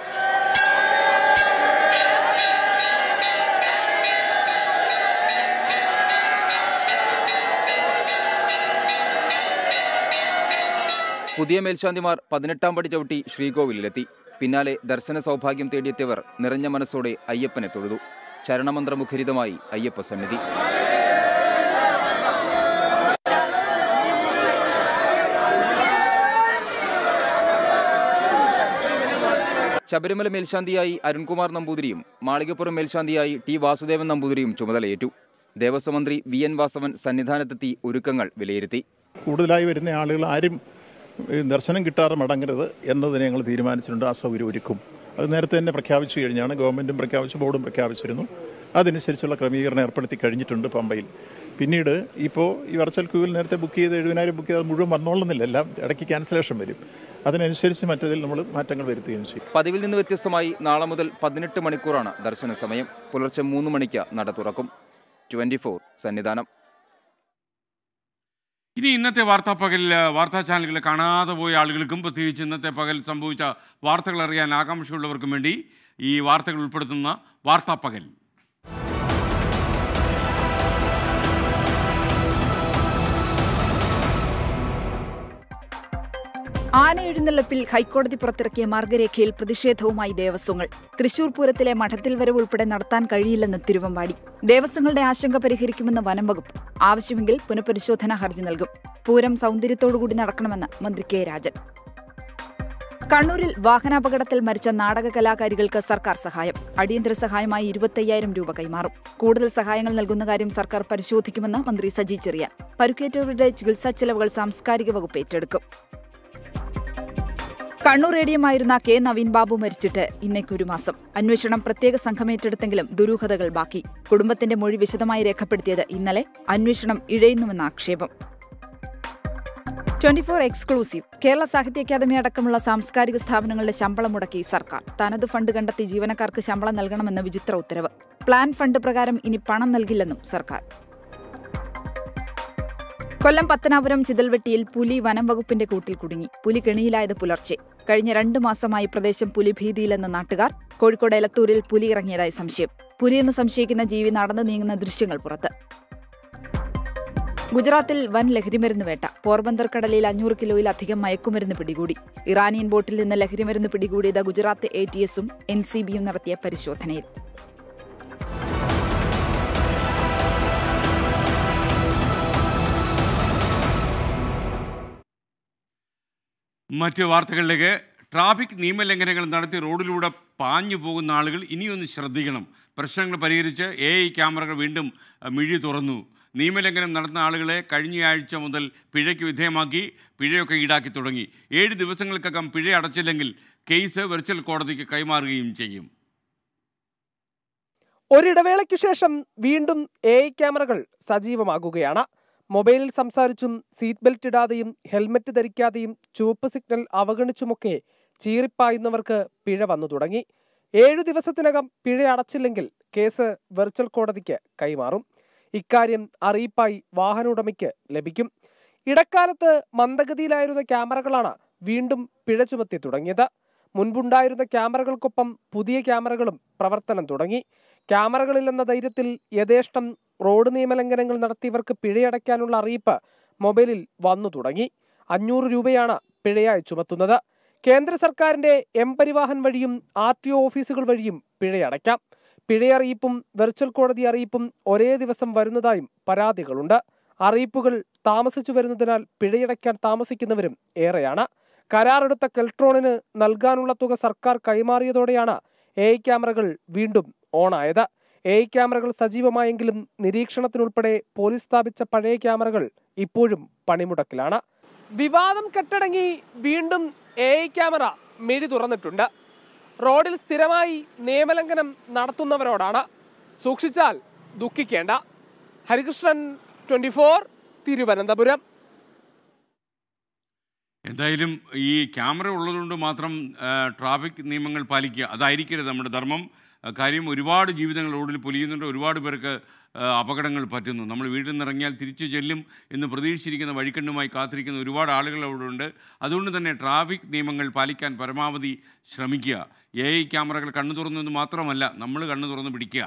പുതിയ മേൽശാന്തിമാർ പതിനെട്ടാം പടി ചവിട്ടി ശ്രീകോവിലെത്തി പിന്നാലെ ദർശന സൗഭാഗ്യം തേടിയെത്തിയവർ നിറഞ്ഞ മനസ്സോടെ അയ്യപ്പനെ തൊഴുതു ചരണമന്ത്രമുഖരിതമായി അയ്യപ്പ സന്നിധി ശബരിമല മേൽശാന്തിയായി അരുൺകുമാർ നമ്പൂതിരിയും മാളികപ്പുറം മേൽശാന്തിയായി ടി വാസുദേവൻ നമ്പൂതിരിയും ചുമതലയേറ്റു ദേവസ്വം മന്ത്രി വി എൻ വാസവൻ സന്നിധാനത്തെത്തി ഒരുക്കങ്ങൾ വിലയിരുത്തി കൂടുതലായി വരുന്ന ആളുകൾ ആരും ഈ ദർശനം കിട്ടാറ് മടങ്ങരുത് എന്നതിനെ ഞങ്ങൾ തീരുമാനിച്ചിട്ടുണ്ട് ആ സൗകര്യം ഒരുക്കും അത് നേരത്തെ തന്നെ പ്രഖ്യാപിച്ചു കഴിഞ്ഞാണ് ഗവൺമെന്റും പ്രഖ്യാപിച്ചു ബോർഡും പ്രഖ്യാപിച്ചിരുന്നു അതനുസരിച്ചുള്ള ക്രമീകരണം ഏർപ്പെടുത്തി കഴിഞ്ഞിട്ടുണ്ട് പമ്പയിൽ പിന്നീട് ഇപ്പോൾ ഈ വെർച്വൽ ക്യൂവിൽ നേരത്തെ ബുക്ക് ചെയ്ത് എഴുപതിനായിരം ബുക്ക് ചെയ്ത് മുഴുവൻ വന്നോളുന്നില്ല എല്ലാം ഇടയ്ക്ക് ക്യാൻസലേഷൻ വരും അതിനനുസരിച്ച് മറ്റതിൽ നമ്മൾ മാറ്റങ്ങൾ വരുത്തുകയും ചെയ്യും പതിവിൽ നിന്ന് വ്യത്യസ്തമായി നാളെ മുതൽ പതിനെട്ട് മണിക്കൂറാണ് ദർശന സമയം പുലർച്ചെ മൂന്ന് മണിക്ക് നട തുറക്കും ട്വന്റി സന്നിധാനം ഇനി ഇന്നത്തെ വാർത്താ പകലിൽ വാർത്താ ചാനലുകൾ കാണാതെ പോയ ആളുകൾക്കും പ്രത്യേകിച്ച് ഇന്നത്തെ പകൽ സംഭവിച്ച വാർത്തകൾ അറിയാൻ ആകാംക്ഷയുള്ളവർക്കും വേണ്ടി ഈ വാർത്തകൾ ഉൾപ്പെടുത്തുന്ന വാർത്താ പകൽ ആന എഴുന്നള്ളപ്പിൽ ഹൈക്കോടതി പുറത്തിറക്കിയ മാർഗരേഖയിൽ പ്രതിഷേധവുമായി ദേവസ്വങ്ങൾ തൃശൂർ പൂരത്തിലെ മഠത്തിൽ വരവ് ഉൾപ്പെടെ നടത്താൻ കഴിയില്ലെന്ന് തിരുവമ്പാടി ദേവസ്വങ്ങളുടെ ആശങ്ക പരിഹരിക്കുമെന്ന് വനം വകുപ്പ് ആവശ്യമെങ്കിൽ പുനഃപരിശോധനാ ഹർജി നൽകും പൂരം സൗന്ദര്യത്തോടുകൂടി നടക്കണമെന്ന് മന്ത്രി കെ രാജൻ കണ്ണൂരിൽ വാഹനാപകടത്തിൽ മരിച്ച നാടക കലാകാരികൾക്ക് സർക്കാർ സഹായം അടിയന്തര സഹായമായി ഇരുപത്തയ്യായിരം രൂപ കൈമാറും കൂടുതൽ സഹായങ്ങൾ നൽകുന്ന കാര്യം സർക്കാർ പരിശോധിക്കുമെന്ന് മന്ത്രി സജി ചെറിയാൻ പരുക്കേറ്റവരുടെ ചികിത്സാ ചെലവുകൾ സാംസ്കാരിക വകുപ്പ് ഏറ്റെടുക്കും കണ്ണൂർ റേഡിയമായിരുന്ന കെ നവീൻ ബാബു മരിച്ചിട്ട് ഇന്നേക്കൊരു മാസം അന്വേഷണം പ്രത്യേക സംഘമേറ്റെടുത്തെങ്കിലും ദുരൂഹതകൾ ബാക്കി കുടുംബത്തിന്റെ മൊഴി വിശദമായി രേഖപ്പെടുത്തിയത് ഇന്നലെ അന്വേഷണം ഇഴയുന്നുവെന്ന ആക്ഷേപം ട്വന്റി ഫോർ എക്സ്ക്ലൂസീവ് കേരള സാഹിത്യ അക്കാദമി അടക്കമുള്ള സാംസ്കാരിക സ്ഥാപനങ്ങളുടെ ശമ്പളം മുടക്കി സർക്കാർ തനത് ഫണ്ട് കണ്ടെത്തി ജീവനക്കാർക്ക് ശമ്പളം നൽകണമെന്ന വിചിത്ര ഉത്തരവ് പ്ലാൻ ഫണ്ട് പ്രകാരം ഇനി പണം നൽകില്ലെന്നും സർക്കാർ കൊല്ലം പത്തനാപുരം ചിതൽവെട്ടിയിൽ പുലി വനം വകുപ്പിന്റെ കൂട്ടിൽ കുടുങ്ങി പുലി കെണിയിലായത് പുലർച്ചെ കഴിഞ്ഞ രണ്ടു മാസമായി പ്രദേശം പുലിഭീതിയിലെന്ന നാട്ടുകാർ കോഴിക്കോട് എലത്തൂരിൽ പുലി ഇറങ്ങിയതായി സംശയം പുലിയെന്ന് സംശയിക്കുന്ന ജീവി നടന്നു നീങ്ങുന്ന ദൃശ്യങ്ങൾ പുറത്ത് ഗുജറാത്തിൽ വൻ ലഹരിമരുന്ന് വേട്ട പോർബന്ദർ കടലിൽ അഞ്ഞൂറ് കിലോയിലധികം മയക്കുമരുന്ന് പിടികൂടി ഇറാനിയൻ ബോട്ടിൽ നിന്ന് ലഹരിമരുന്ന് പിടികൂടിയത് ഗുജറാത്ത് എ ടി എസും എൻ സി ബിയും നടത്തിയ പരിശോധനയിൽ മറ്റ് വാർത്തകളിലേക്ക് ട്രാഫിക് നിയമലംഘനങ്ങൾ നടത്തി റോഡിലൂടെ പാഞ്ഞു പോകുന്ന ആളുകൾ ഇനിയൊന്ന് ശ്രദ്ധിക്കണം പ്രശ്നങ്ങൾ പരിഹരിച്ച് എ ഐ ക്യാമറകൾ വീണ്ടും മിഴി തുറന്നു നിയമലംഘനം നടത്തുന്ന ആളുകളെ കഴിഞ്ഞയാഴ്ച മുതൽ പിഴയ്ക്ക് വിധേയമാക്കി പിഴയൊക്കെ ഈടാക്കി തുടങ്ങി ഏഴ് ദിവസങ്ങൾക്കകം പിഴ അടച്ചില്ലെങ്കിൽ കേസ് വെർച്വൽ കോടതിക്ക് കൈമാറുകയും ചെയ്യും ഒരിടവേളയ്ക്ക് ശേഷം വീണ്ടും എ ഐ ക്യാമറകൾ സജീവമാകുകയാണ് മൊബൈലിൽ സംസാരിച്ചും സീറ്റ് ബെൽറ്റ് ഇടാതെയും ഹെൽമറ്റ് ധരിക്കാതെയും ചുവപ്പ് സിഗ്നൽ അവഗണിച്ചുമൊക്കെ ചീറിപ്പായുന്നവർക്ക് പിഴ വന്നു തുടങ്ങി ഏഴു ദിവസത്തിനകം പിഴ അടച്ചില്ലെങ്കിൽ കേസ് വെർച്വൽ കോടതിക്ക് കൈമാറും ഇക്കാര്യം അറിയിപ്പായി വാഹന ഉടമയ്ക്ക് ലഭിക്കും ഇടക്കാലത്ത് മന്ദഗതിയിലായിരുന്ന ക്യാമറകളാണ് വീണ്ടും പിഴ ചുമത്തി തുടങ്ങിയത് മുൻപുണ്ടായിരുന്ന ക്യാമറകൾക്കൊപ്പം പുതിയ ക്യാമറകളും പ്രവർത്തനം തുടങ്ങി ക്യാമറകളിലെന്ന ധൈര്യത്തിൽ യഥേഷ്ടം റോഡ് നിയമലംഘനങ്ങൾ നടത്തിയവർക്ക് പിഴയടയ്ക്കാനുള്ള അറിയിപ്പ് മൊബൈലിൽ വന്നു തുടങ്ങി അഞ്ഞൂറ് രൂപയാണ് പിഴയായി ചുമത്തുന്നത് കേന്ദ്ര സർക്കാരിന്റെ എം പരിവാഹൻ വഴിയും ആർ ടി ഒ ഓഫീസുകൾ വഴിയും പിഴയടയ്ക്കാം പിഴയറിയിപ്പും വെർച്വൽ കോടതി അറിയിപ്പും ഒരേ ദിവസം വരുന്നതായും പരാതികളുണ്ട് അറിയിപ്പുകൾ താമസിച്ചു വരുന്നതിനാൽ പിഴയടയ്ക്കാൻ താമസിക്കുന്നവരും ഏറെയാണ് കരാറെടുത്ത കെൽട്രോണിന് നൽകാനുള്ള തുക സർക്കാർ കൈമാറിയതോടെയാണ് എ ക്യാമറകൾ വീണ്ടും ഓണായത് എ ക്യാമറകൾ സജീവമായെങ്കിലും നിരീക്ഷണത്തിനുൾപ്പെടെ പോലീസ് സ്ഥാപിച്ച പഴയ ക്യാമറകൾ ഇപ്പോഴും പണിമുടക്കിലാണ് വിവാദം കെട്ടടങ്ങി വീണ്ടും എ ക്യാമറ മിഴി തുറന്നിട്ടുണ്ട് റോഡിൽ സ്ഥിരമായി നിയമലംഘനം നടത്തുന്നവരോടാണ് സൂക്ഷിച്ചാൽ ദുഃഖിക്കേണ്ട ഹരികൃഷ്ണൻ ട്വന്റി ഫോർ തിരുവനന്തപുരം എന്തായാലും ഈ ക്യാമറ ഉള്ളതുകൊണ്ട് മാത്രം ട്രാഫിക് നിയമങ്ങൾ പാലിക്കുക അതായിരിക്കരുത് നമ്മുടെ ധർമ്മം കാര്യം ഒരുപാട് ജീവിതങ്ങൾ റോഡിൽ പൊലിയുന്നുണ്ട് ഒരുപാട് പേർക്ക് അപകടങ്ങൾ പറ്റുന്നു നമ്മൾ വീട്ടിൽ നിന്ന് ഇറങ്ങിയാൽ തിരിച്ചു ചെല്ലും എന്ന് പ്രതീക്ഷിച്ചിരിക്കുന്ന വഴിക്കണ്ണുമായി കാത്തിരിക്കുന്ന ഒരുപാട് ആളുകൾ അവിടെ ഉണ്ട് അതുകൊണ്ട് തന്നെ ട്രാഫിക് നിയമങ്ങൾ പാലിക്കാൻ പരമാവധി ശ്രമിക്കുക എ ഐ ക്യാമറകൾ കണ്ണു എന്ന് മാത്രമല്ല നമ്മൾ കണ്ണു തുറന്ന് പിടിക്കുക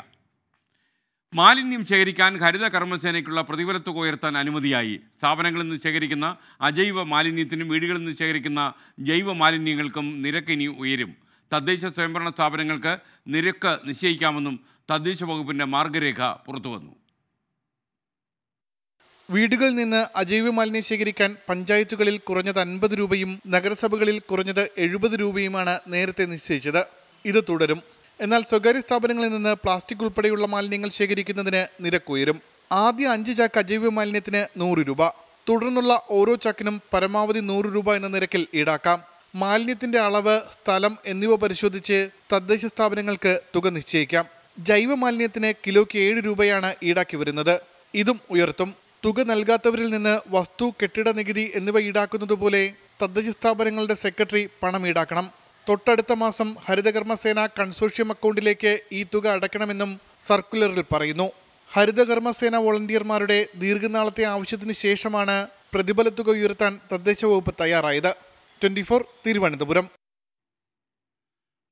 മാലിന്യം ശേഖരിക്കാൻ ഹരിത കർമ്മസേനയ്ക്കുള്ള പ്രതിഫലത്തുക ഉയർത്താൻ അനുമതിയായി സ്ഥാപനങ്ങളിൽ നിന്ന് ശേഖരിക്കുന്ന അജൈവ മാലിന്യത്തിനും വീടുകളിൽ നിന്ന് ശേഖരിക്കുന്ന ജൈവ മാലിന്യങ്ങൾക്കും നിരക്കിനി ഉയരും തദ്ദേശ സ്വയംഭരണ സ്ഥാപനങ്ങൾക്ക് നിരക്ക് നിശ്ചയിക്കാമെന്നും തദ്ദേശ വകുപ്പിൻ്റെ മാർഗരേഖ പുറത്തുവന്നു വീടുകളിൽ നിന്ന് അജൈവ മാലിന്യം ശേഖരിക്കാൻ പഞ്ചായത്തുകളിൽ കുറഞ്ഞത് അൻപത് രൂപയും നഗരസഭകളിൽ കുറഞ്ഞത് എഴുപത് രൂപയുമാണ് നേരത്തെ നിശ്ചയിച്ചത് ഇത് തുടരും എന്നാൽ സ്വകാര്യ സ്ഥാപനങ്ങളിൽ നിന്ന് പ്ലാസ്റ്റിക് ഉൾപ്പെടെയുള്ള മാലിന്യങ്ങൾ ശേഖരിക്കുന്നതിന് നിരക്കുയരും ആദ്യ അഞ്ച് ചാക്ക് അജൈവ മാലിന്യത്തിന് നൂറ് രൂപ തുടർന്നുള്ള ഓരോ ചാക്കിനും പരമാവധി നൂറ് രൂപ എന്ന നിരക്കിൽ ഈടാക്കാം മാലിന്യത്തിന്റെ അളവ് സ്ഥലം എന്നിവ പരിശോധിച്ച് തദ്ദേശ സ്ഥാപനങ്ങൾക്ക് തുക നിശ്ചയിക്കാം ജൈവ മാലിന്യത്തിന് കിലോയ്ക്ക് ഏഴ് രൂപയാണ് ഈടാക്കി വരുന്നത് ഇതും ഉയർത്തും തുക നൽകാത്തവരിൽ നിന്ന് വസ്തു കെട്ടിട നികുതി എന്നിവ ഈടാക്കുന്നതുപോലെ തദ്ദേശ സ്ഥാപനങ്ങളുടെ സെക്രട്ടറി പണം ഈടാക്കണം തൊട്ടടുത്ത മാസം ഹരിതകർമ്മസേന കൺസോഷ്യം അക്കൗണ്ടിലേക്ക് ഈ തുക അടയ്ക്കണമെന്നും സർക്കുലറിൽ പറയുന്നു ഹരിതകർമ്മസേന വോളണ്ടിയർമാരുടെ ദീർഘനാളത്തെ ആവശ്യത്തിന് ശേഷമാണ് പ്രതിഫല തുക ഉയർത്താൻ തദ്ദേശ വകുപ്പ് തയ്യാറായത് ട്വന്റി ഫോർ തിരുവനന്തപുരം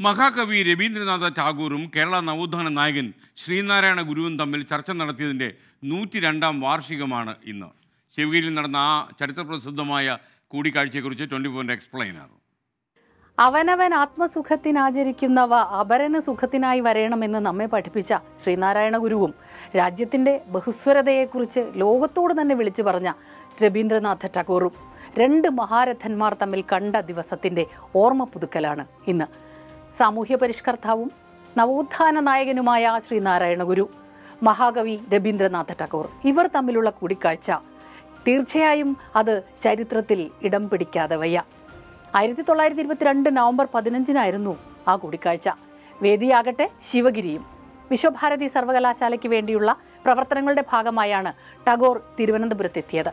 മഹാകവി രവീന്ദ്രനാഥ ടാഗോറും കേരള നവോത്ഥാന നായകൻ ശ്രീനാരായണ ഗുരുവും തമ്മിൽ ചർച്ച നടത്തിയതിൻ്റെ നൂറ്റി രണ്ടാം വാർഷികമാണ് ഇന്ന് ശിവഗിരിയിൽ നടന്ന ആ ചരിത്രപ്രസിദ്ധമായ കൂടിക്കാഴ്ചയെക്കുറിച്ച് ട്വൻറ്റി ഫോറിൻ്റെ എക്സ്പ്ലെയിനർ അവനവൻ ആത്മസുഖത്തിനാചരിക്കുന്നവ അപരന സുഖത്തിനായി വരയണമെന്ന് നമ്മെ പഠിപ്പിച്ച ശ്രീനാരായണ ഗുരുവും രാജ്യത്തിൻ്റെ ബഹുസ്വരതയെക്കുറിച്ച് ലോകത്തോട് തന്നെ വിളിച്ചു പറഞ്ഞ രവീന്ദ്രനാഥ ടാഗോറും രണ്ട് മഹാരഥന്മാർ തമ്മിൽ കണ്ട ദിവസത്തിൻ്റെ ഓർമ്മ പുതുക്കലാണ് ഇന്ന് സാമൂഹ്യ പരിഷ്കർത്താവും നവോത്ഥാന നായകനുമായ ശ്രീ നാരായണ ഗുരു മഹാകവി രവീന്ദ്രനാഥ ടാഗോർ ഇവർ തമ്മിലുള്ള കൂടിക്കാഴ്ച തീർച്ചയായും അത് ചരിത്രത്തിൽ ഇടം പിടിക്കാതെ വയ്യ ആയിരത്തി തൊള്ളായിരത്തി ഇരുപത്തിരണ്ട് നവംബർ പതിനഞ്ചിനായിരുന്നു ആ കൂടിക്കാഴ്ച വേദിയാകട്ടെ ശിവഗിരിയും വിശ്വഭാരതി സർവകലാശാലയ്ക്ക് വേണ്ടിയുള്ള പ്രവർത്തനങ്ങളുടെ ഭാഗമായാണ് ടാഗോർ തിരുവനന്തപുരത്തെത്തിയത്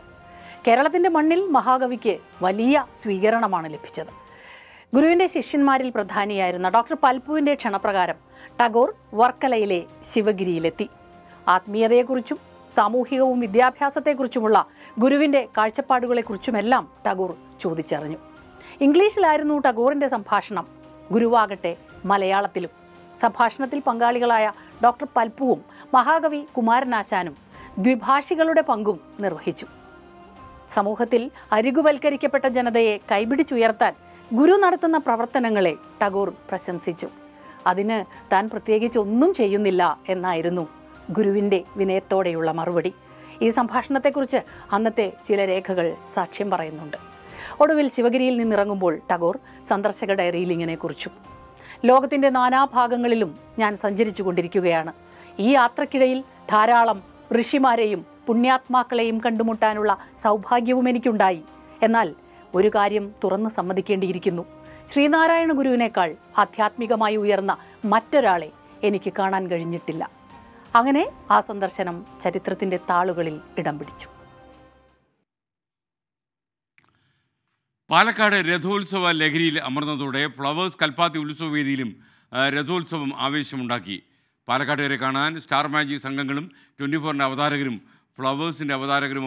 കേരളത്തിൻ്റെ മണ്ണിൽ മഹാകവിക്ക് വലിയ സ്വീകരണമാണ് ലഭിച്ചത് ഗുരുവിൻ്റെ ശിഷ്യന്മാരിൽ പ്രധാനിയായിരുന്ന ഡോക്ടർ പൽപുവിൻ്റെ ക്ഷണപ്രകാരം ടാഗോർ വർക്കലയിലെ ശിവഗിരിയിലെത്തി ആത്മീയതയെക്കുറിച്ചും സാമൂഹികവും വിദ്യാഭ്യാസത്തെക്കുറിച്ചുമുള്ള ഗുരുവിൻ്റെ കാഴ്ചപ്പാടുകളെക്കുറിച്ചുമെല്ലാം ടാഗോർ ചോദിച്ചറിഞ്ഞു ഇംഗ്ലീഷിലായിരുന്നു ടഗോറിൻ്റെ സംഭാഷണം ഗുരുവാകട്ടെ മലയാളത്തിലും സംഭാഷണത്തിൽ പങ്കാളികളായ ഡോക്ടർ പൽപ്പുവും മഹാകവി കുമാരനാശാനും ദ്വിഭാഷികളുടെ പങ്കും നിർവഹിച്ചു സമൂഹത്തിൽ അരികുവൽക്കരിക്കപ്പെട്ട ജനതയെ കൈപിടിച്ചുയർത്താൻ ഗുരു നടത്തുന്ന പ്രവർത്തനങ്ങളെ ടാഗോർ പ്രശംസിച്ചു അതിന് താൻ പ്രത്യേകിച്ച് ഒന്നും ചെയ്യുന്നില്ല എന്നായിരുന്നു ഗുരുവിൻ്റെ വിനയത്തോടെയുള്ള മറുപടി ഈ സംഭാഷണത്തെക്കുറിച്ച് അന്നത്തെ ചില രേഖകൾ സാക്ഷ്യം പറയുന്നുണ്ട് ഒടുവിൽ ശിവഗിരിയിൽ നിന്നിറങ്ങുമ്പോൾ ടാഗോർ സന്ദർശക ഡയറിയിൽ ഇങ്ങനെ കുറിച്ചു ലോകത്തിൻ്റെ നാനാഭാഗങ്ങളിലും ഞാൻ സഞ്ചരിച്ചു കൊണ്ടിരിക്കുകയാണ് ഈ യാത്രക്കിടയിൽ ധാരാളം ഋഷിമാരെയും പുണ്യാത്മാക്കളെയും കണ്ടുമുട്ടാനുള്ള സൗഭാഗ്യവും എനിക്കുണ്ടായി എന്നാൽ ഒരു കാര്യം തുറന്ന് സമ്മതിക്കേണ്ടിയിരിക്കുന്നു ശ്രീനാരായണ ഗുരുവിനേക്കാൾ ആധ്യാത്മികമായി ഉയർന്ന മറ്റൊരാളെ എനിക്ക് കാണാൻ കഴിഞ്ഞിട്ടില്ല അങ്ങനെ ആ സന്ദർശനം ചരിത്രത്തിൻ്റെ താളുകളിൽ ഇടം പിടിച്ചു പാലക്കാട് രഥോത്സവ ലഹരിയിൽ അമർന്നതോടെ ഫ്ലവേഴ്സ് കൽപ്പാത്തി ഉത്സവ വേദിയിലും രഥോത്സവം ആവേശമുണ്ടാക്കി പാലക്കാട് വരെ കാണാൻ സ്റ്റാർ മാജിക് സംഘങ്ങളും ട്വൻറ്റി ഫോറിൻ്റെ അവതാരകരും ഫ്ലവേഴ്സിൻ്റെ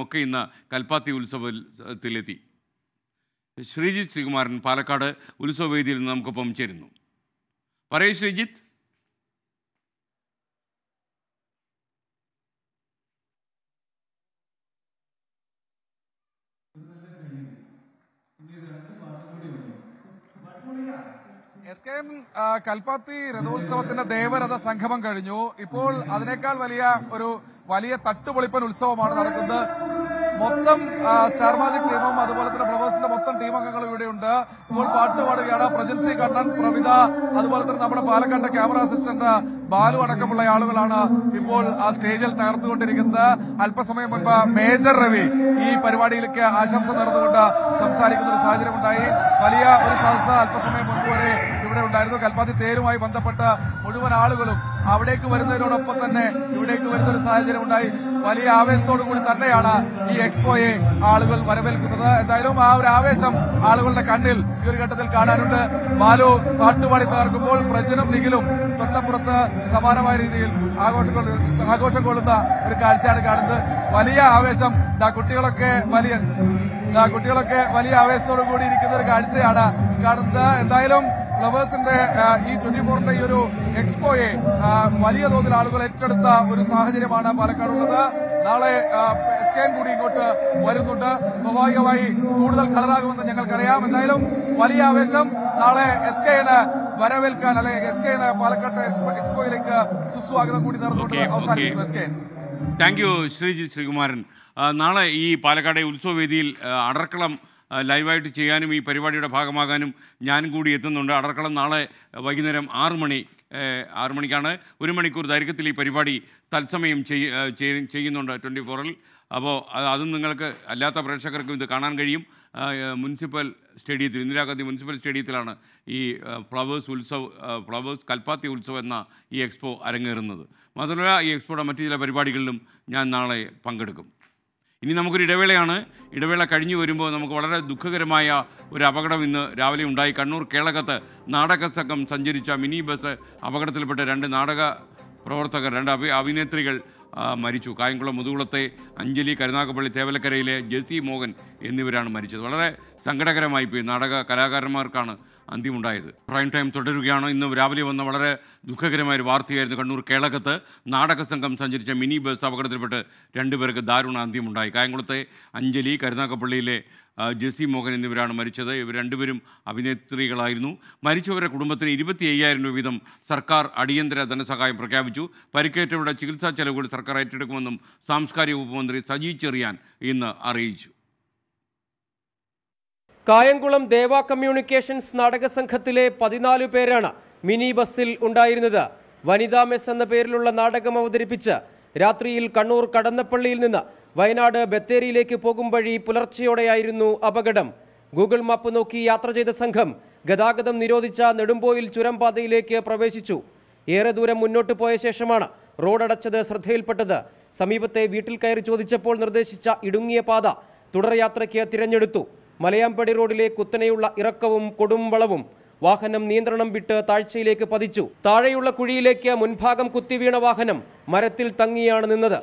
ഒക്കെ ഇന്ന് കൽപ്പാത്തി ഉത്സവത്തിലെത്തി ശ്രീജിത്ത് ശ്രീകുമാരൻ പാലക്കാട് ഉത്സവവേദിയിൽ നിന്ന് നമുക്കൊപ്പം ചേരുന്നു പറയൂ Sreejith S K M Kalpathi രഥോത്സവത്തിന്റെ ദേവരഥ സംഗമം കഴിഞ്ഞു ഇപ്പോൾ അതിനേക്കാൾ വലിയ ഒരു വലിയ തട്ടുപൊളിപ്പൻ ഉത്സവമാണ് നടക്കുന്നത് മൊത്തം സ്റ്റാർമാജിക് ടീമും അതുപോലെ തന്നെ പ്രവേശന്റെ മൊത്തം ടീം അംഗങ്ങളും ഇവിടെയുണ്ട് ഇപ്പോൾ പാട്ടുപാടുകയാണ് പ്രജൻസി കണ്ണൻ പ്രവിത അതുപോലെ തന്നെ നമ്മുടെ പാലക്കാട്ടെ ക്യാമറ അസിസ്റ്റന്റ് ബാലു അടക്കമുള്ള ആളുകളാണ് ഇപ്പോൾ ആ സ്റ്റേജിൽ തകർന്നുകൊണ്ടിരിക്കുന്നത് അല്പസമയം മുൻപ് മേജർ രവി ഈ പരിപാടിയിലേക്ക് ആശംസ നേർന്നുകൊണ്ട് സംസാരിക്കുന്ന ഒരു സാഹചര്യമുണ്ടായി വലിയ ഒരു സദസ് അല്പസമയം മുൻപ് വരെ അവിടെ ഉണ്ടായിരുന്നു കൽപ്പാത്തി തേരുമായി ബന്ധപ്പെട്ട മുഴുവൻ ആളുകളും അവിടേക്ക് വരുന്നതിനോടൊപ്പം തന്നെ ഇവിടേക്ക് വരുന്ന ഒരു സാഹചര്യം ഉണ്ടായി വലിയ ആവേശത്തോടു കൂടി തന്നെയാണ് ഈ എക്സ്പോയെ ആളുകൾ വരവേൽക്കുന്നത് എന്തായാലും ആ ഒരു ആവേശം ആളുകളുടെ കണ്ണിൽ ഈ ഒരു ഘട്ടത്തിൽ കാണാനുണ്ട് ബാലു പാട്ടുപാടി തകർക്കുമ്പോൾ പ്രജനം നികിലും തൊട്ടപ്പുറത്ത് സമാനമായ രീതിയിൽ ആഘോഷം കൊള്ളുന്ന ഒരു കാഴ്ചയാണ് കാണുന്നത് വലിയ ആവേശം കുട്ടികളൊക്കെ വലിയ കുട്ടികളൊക്കെ വലിയ ആവേശത്തോടു കൂടി ഇരിക്കുന്ന ഒരു കാഴ്ചയാണ് കാണുന്നത് എന്തായാലും ഫ്ലവേഴ്സിന്റെ ഈ ട്വന്റി ഫോറിന്റെ ഈ ഒരു എക്സ്പോയെ വലിയ തോതിൽ ആളുകൾ ഏറ്റെടുത്ത ഒരു സാഹചര്യമാണ് ഉള്ളത് നാളെ എസ് കെ കൂടി ഇങ്ങോട്ട് വരുന്നുണ്ട് സ്വാഭാവികമായി കൂടുതൽ കളറാകുമെന്ന് ഞങ്ങൾക്കറിയാം എന്തായാലും വലിയ ആവേശം നാളെ എസ് എന്ന് വരവേൽക്കാൻ അല്ലെങ്കിൽ എസ് എന്ന് പാലക്കാട് എക്സ്പോയിലേക്ക് സുസ്വാഗതം കൂടി നടന്നുകൊണ്ട് അവസാനിക്കുന്നു S K thank you Sreejith Sreekumaran നാളെ ഈ പാലക്കാട് ഉത്സവവേദിയിൽ അടർക്കളം ലൈവായിട്ട് ചെയ്യാനും ഈ പരിപാടിയുടെ ഭാഗമാകാനും ഞാനും കൂടി എത്തുന്നുണ്ട് അടർക്കളം നാളെ വൈകുന്നേരം ആറു മണി ആറു മണിക്കാണ് ഒരു മണിക്കൂർ ദൈർഘ്യത്തിൽ ഈ പരിപാടി തത്സമയം ചെയ്യുന്നുണ്ട് ട്വൻറ്റി ഫോറിൽ അപ്പോൾ അതും നിങ്ങൾക്ക് അല്ലാത്ത പ്രേക്ഷകർക്കും ഇത് കാണാൻ കഴിയും മുനിസിപ്പൽ സ്റ്റേഡിയത്തിൽ ഇന്ദിരാഗാന്ധി മുനിസിപ്പൽ സ്റ്റേഡിയത്തിലാണ് ഈ ഫ്ലവേഴ്സ് ഉത്സവ് ഫ്ലവേഴ്സ് കൽപ്പാത്തി ഉത്സവം എന്ന ഈ എക്സ്പോ അരങ്ങേറുന്നത് മാത്രമല്ല ഈ എക്സ്പോയുടെ മറ്റു ചില പരിപാടികളിലും ഞാൻ നാളെ പങ്കെടുക്കും ഇനി നമുക്കൊരു ഇടവേളയാണ് ഇടവേള കഴിഞ്ഞു വരുമ്പോൾ നമുക്ക് വളരെ ദുഃഖകരമായ ഒരു അപകടം ഇന്ന് രാവിലെ ഉണ്ടായി കണ്ണൂർ കേളകത്ത് നാടക സംഘം സഞ്ചരിച്ച മിനി ബസ് അപകടത്തിൽപ്പെട്ട രണ്ട് നാടക പ്രവർത്തകർ രണ്ട് അഭി അഭിനേത്രികൾ മരിച്ചു കായംകുളം മുതുകുളത്തെ അഞ്ജലി കരുനാഗപ്പള്ളി തേവലക്കരയിലെ ജെസി മോഹൻ എന്നിവരാണ് മരിച്ചത് വളരെ സങ്കടകരമായി പോയി നാടക കലാകാരന്മാർക്കാണ് അന്ത്യമുണ്ടായത് പ്രൈം ടൈം തുടരുകയാണ് ഇന്ന് രാവിലെ വന്ന വളരെ ദുഃഖകരമായ ഒരു വാർത്തയായിരുന്നു കണ്ണൂർ കേളകത്ത് നാടക സംഘം സഞ്ചരിച്ച മിനി ബസ് അപകടത്തിൽപ്പെട്ട് രണ്ടുപേർക്ക് ദാരുണ അന്ത്യമുണ്ടായി കായംകുളത്തെ അഞ്ജലി കരുനാക്കപ്പള്ളിയിലെ ജെസി മോഹൻ എന്നിവരാണ് മരിച്ചത് ഇവർ രണ്ടുപേരും അഭിനേത്രികളായിരുന്നു മരിച്ചവരുടെ കുടുംബത്തിന് ഇരുപത്തി അയ്യായിരം രൂപ വീതം സർക്കാർ അടിയന്തര ധനസഹായം പ്രഖ്യാപിച്ചു പരിക്കേറ്റവരുടെ ചികിത്സാ ചെലവുകൾ സർക്കാർ ഏറ്റെടുക്കുമെന്നും സാംസ്കാരിക ഉപമന്ത്രി സജി ചെറിയാൻ ഇന്ന് അറിയിച്ചു കായംകുളം ദേവ കമ്മ്യൂണിക്കേഷൻസ് നാടക സംഘത്തിലെ പതിനാല് പേരാണ് മിനി ബസ്സിൽ ഉണ്ടായിരുന്നത് വനിതാ മെസ് എന്ന പേരിലുള്ള നാടകം അവതരിപ്പിച്ച് രാത്രിയിൽ കണ്ണൂർ കടന്നപ്പള്ളിയിൽ നിന്ന് വയനാട് ബത്തേരിയിലേക്ക് പോകും വഴി പുലർച്ചെയോടെയായിരുന്നു അപകടം ഗൂഗിൾ മാപ്പ് നോക്കി യാത്ര ചെയ്ത സംഘം ഗതാഗതം നിരോധിച്ച നെടുമ്പോയിൽ ചുരംപാതയിലേക്ക് പ്രവേശിച്ചു ഏറെ ദൂരം മുന്നോട്ട് പോയ ശേഷമാണ് റോഡടച്ചത് ശ്രദ്ധയിൽപ്പെട്ടത് സമീപത്തെ വീട്ടിൽ കയറി ചോദിച്ചപ്പോൾ നിർദ്ദേശിച്ച ഇടുങ്ങിയ പാത തുടർയാത്രയ്ക്ക് തിരഞ്ഞെടുത്തു മലയാമ്പടി റോഡിലെ കുത്തനെയുള്ള ഇറക്കവും വളവും വാഹനം നിയന്ത്രണം വിട്ട് താഴ്ചയിലേക്ക് പതിച്ചു താഴെയുള്ള കുഴിയിലേക്ക് മുൻഭാഗം വീണ വാഹനം മരത്തിൽ തങ്ങിയാണ് നിന്നത്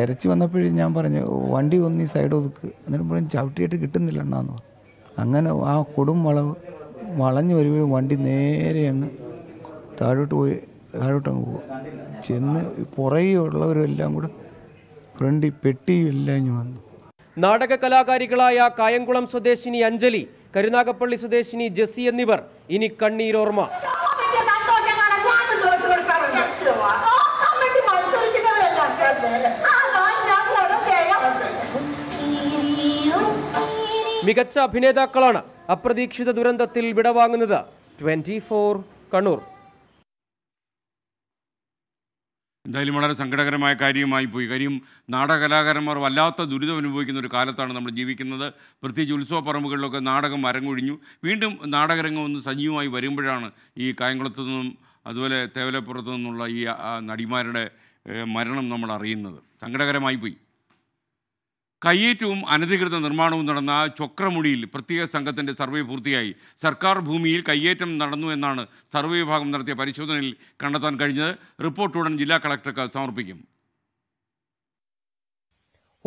ഇരച്ചു വന്നപ്പോഴും ഞാൻ പറഞ്ഞു വണ്ടി ഒന്ന് ഈ സൈഡ് ഒതുക്ക് എന്നിട്ട് ചവിട്ടിയിട്ട് കിട്ടുന്നില്ല എന്നു അങ്ങനെ ആ കൊടും വളവ് വളഞ്ഞു വരുമ്പോഴും വണ്ടി നേരെ അങ്ങ് താഴോട്ട് പോയി താഴോട്ട് അങ്ങ് പോകും ചെന്ന് പുറകെ ഉള്ളവരും കൂടെ ഫ്രണ്ടിൽ പെട്ടിയും എല്ലാം വന്നു നാടക കലാകാരികളായ കായംകുളം സ്വദേശിനി അഞ്ജലി കരുനാഗപ്പള്ളി സ്വദേശിനി ജെസ്സി എന്നിവർ ഇനി കണ്ണീരോർമ്മ മികച്ച അഭിനേതാക്കളാണ് അപ്രതീക്ഷിത ദുരന്തത്തിൽ വിടവാങ്ങുന്നത് ട്വന്റി ഫോർ കണ്ണൂർ എന്തായാലും വളരെ സങ്കടകരമായ കാര്യമായി പോയി കാര്യം നാടകകലാകാരന്മാർ വല്ലാത്ത ദുരിതം അനുഭവിക്കുന്ന ഒരു കാലത്താണ് നമ്മൾ ജീവിക്കുന്നത് പ്രത്യേകിച്ച് ഉത്സവപ്പറമ്പുകളിലൊക്കെ നാടകം അരങ്ങൊഴിഞ്ഞു വീണ്ടും നാടകരംഗം ഒന്ന് സജീവമായി വരുമ്പോഴാണ് ഈ കായംകുളത്തു നിന്നും അതുപോലെ തേവലപ്പുറത്തു നിന്നുള്ള ഈ നടിമാരുടെ മരണം നമ്മൾ അറിയുന്നത് സങ്കടകരമായി പോയി കയ്യേറ്റവും അനധികൃത നിർമ്മാണവും നടന്ന ചൊക്രമുടിയിൽ പ്രത്യേക സംഘത്തിൻ്റെ സർവേ പൂർത്തിയായി സർക്കാർ ഭൂമിയിൽ കയ്യേറ്റം നടന്നു എന്നാണ് സർവേ വിഭാഗം നടത്തിയ പരിശോധനയിൽ കണ്ടെത്താൻ കഴിഞ്ഞത് റിപ്പോർട്ട് ഉടൻ ജില്ലാ കളക്ടർക്ക് സമർപ്പിക്കും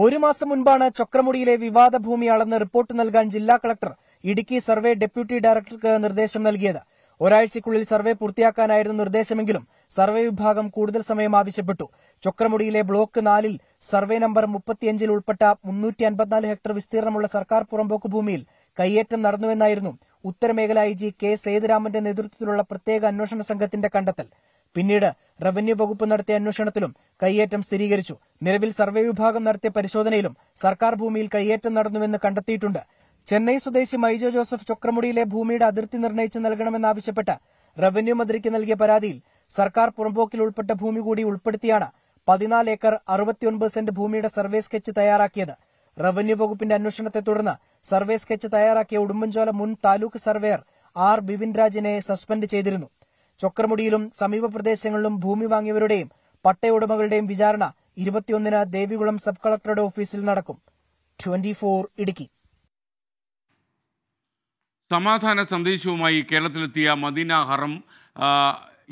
ഒരു മാസം മുൻപാണ് ചൊക്രമുടിയിലെ വിവാദ ഭൂമി അളന്ന് റിപ്പോർട്ട് നൽകാൻ ജില്ലാ കളക്ടർ ഇടുക്കി സർവേ ഡെപ്യൂട്ടി ഡയറക്ടർക്ക് നിർദ്ദേശം നൽകിയത് ഒരാഴ്ചയ്ക്കുള്ളിൽ സർവേ പൂർത്തിയാക്കാനായിരുന്നു നിർദ്ദേശമെങ്കിലും സർവേ വിഭാഗം കൂടുതൽ സമയം ആവശ്യപ്പെട്ടു ചൊക്രമുടിയിലെ ബ്ലോക്ക് നാലിൽ സർവേ നമ്പർ മുപ്പത്തിയഞ്ചിൽ ഉൾപ്പെട്ട മുന്നൂറ്റി അൻപത്തിനാല് ഹെക്ടർ വിസ്തീർണമുള്ള സർക്കാർ പുറമ്പോക്ക് ഭൂമിയിൽ കയ്യേറ്റം നടന്നുവെന്നായിരുന്നു ഉത്തരമേഖല ഐ ജി കെ സേതുരാമന്റെ നേതൃത്വത്തിലുള്ള പ്രത്യേക അന്വേഷണ സംഘത്തിന്റെ കണ്ടെത്തൽ പിന്നീട് റവന്യൂ വകുപ്പ് നടത്തിയ അന്വേഷണത്തിലും കയ്യേറ്റം സ്ഥിരീകരിച്ചു നിലവിൽ സർവേ വിഭാഗം നടത്തിയ പരിശോധനയിലും സർക്കാർ ഭൂമിയിൽ കയ്യേറ്റം നടന്നുവെന്ന് കണ്ടെത്തിയിട്ടുണ്ട് ചെന്നൈ സ്വദേശി മൈജോ ജോസഫ് ചൊക്രമുടിയിലെ ഭൂമിയുടെ അതിർത്തി നിർണയിച്ച് നൽകണമെന്നാവശ്യപ്പെട്ട് റവന്യൂ മന്ത്രിക്ക് നൽകിയ പരാതിയിൽ സർക്കാർ പുറംപോക്കിൽ ഉൾപ്പെട്ട ഭൂമി കൂടി ഉൾപ്പെടുത്തിയാണ് പതിനാല് ഏക്കർ അറുപത്തിയൊൻപത് സെന്റ് ഭൂമിയുടെ സർവേ സ്കെച്ച് തയ്യാറാക്കിയത് റവന്യൂ വകുപ്പിന്റെ അന്വേഷണത്തെ തുടർന്ന് സർവേ സ്കെച്ച് തയ്യാറാക്കിയ ഉടുമ്പൻചോല മുൻ താലൂക്ക് സർവേയർ ആർ ബിപിൻ രാജിനെ സസ്പെൻഡ് ചെയ്തിരുന്നു ചൊക്രമുടിയിലും സമീപ പ്രദേശങ്ങളിലും ഭൂമി വാങ്ങിയവരുടെയും പട്ടയുടമകളുടെയും വിചാരണ ഇരുപത്തിയൊന്നിന് ദേവികുളം സബ് കളക്ടറുടെ ഓഫീസിൽ നടക്കും ട്വന്റി ഇടുക്കി സമാധാന സന്ദേശവുമായി കേരളത്തിലെത്തിയ മദീന ഹറം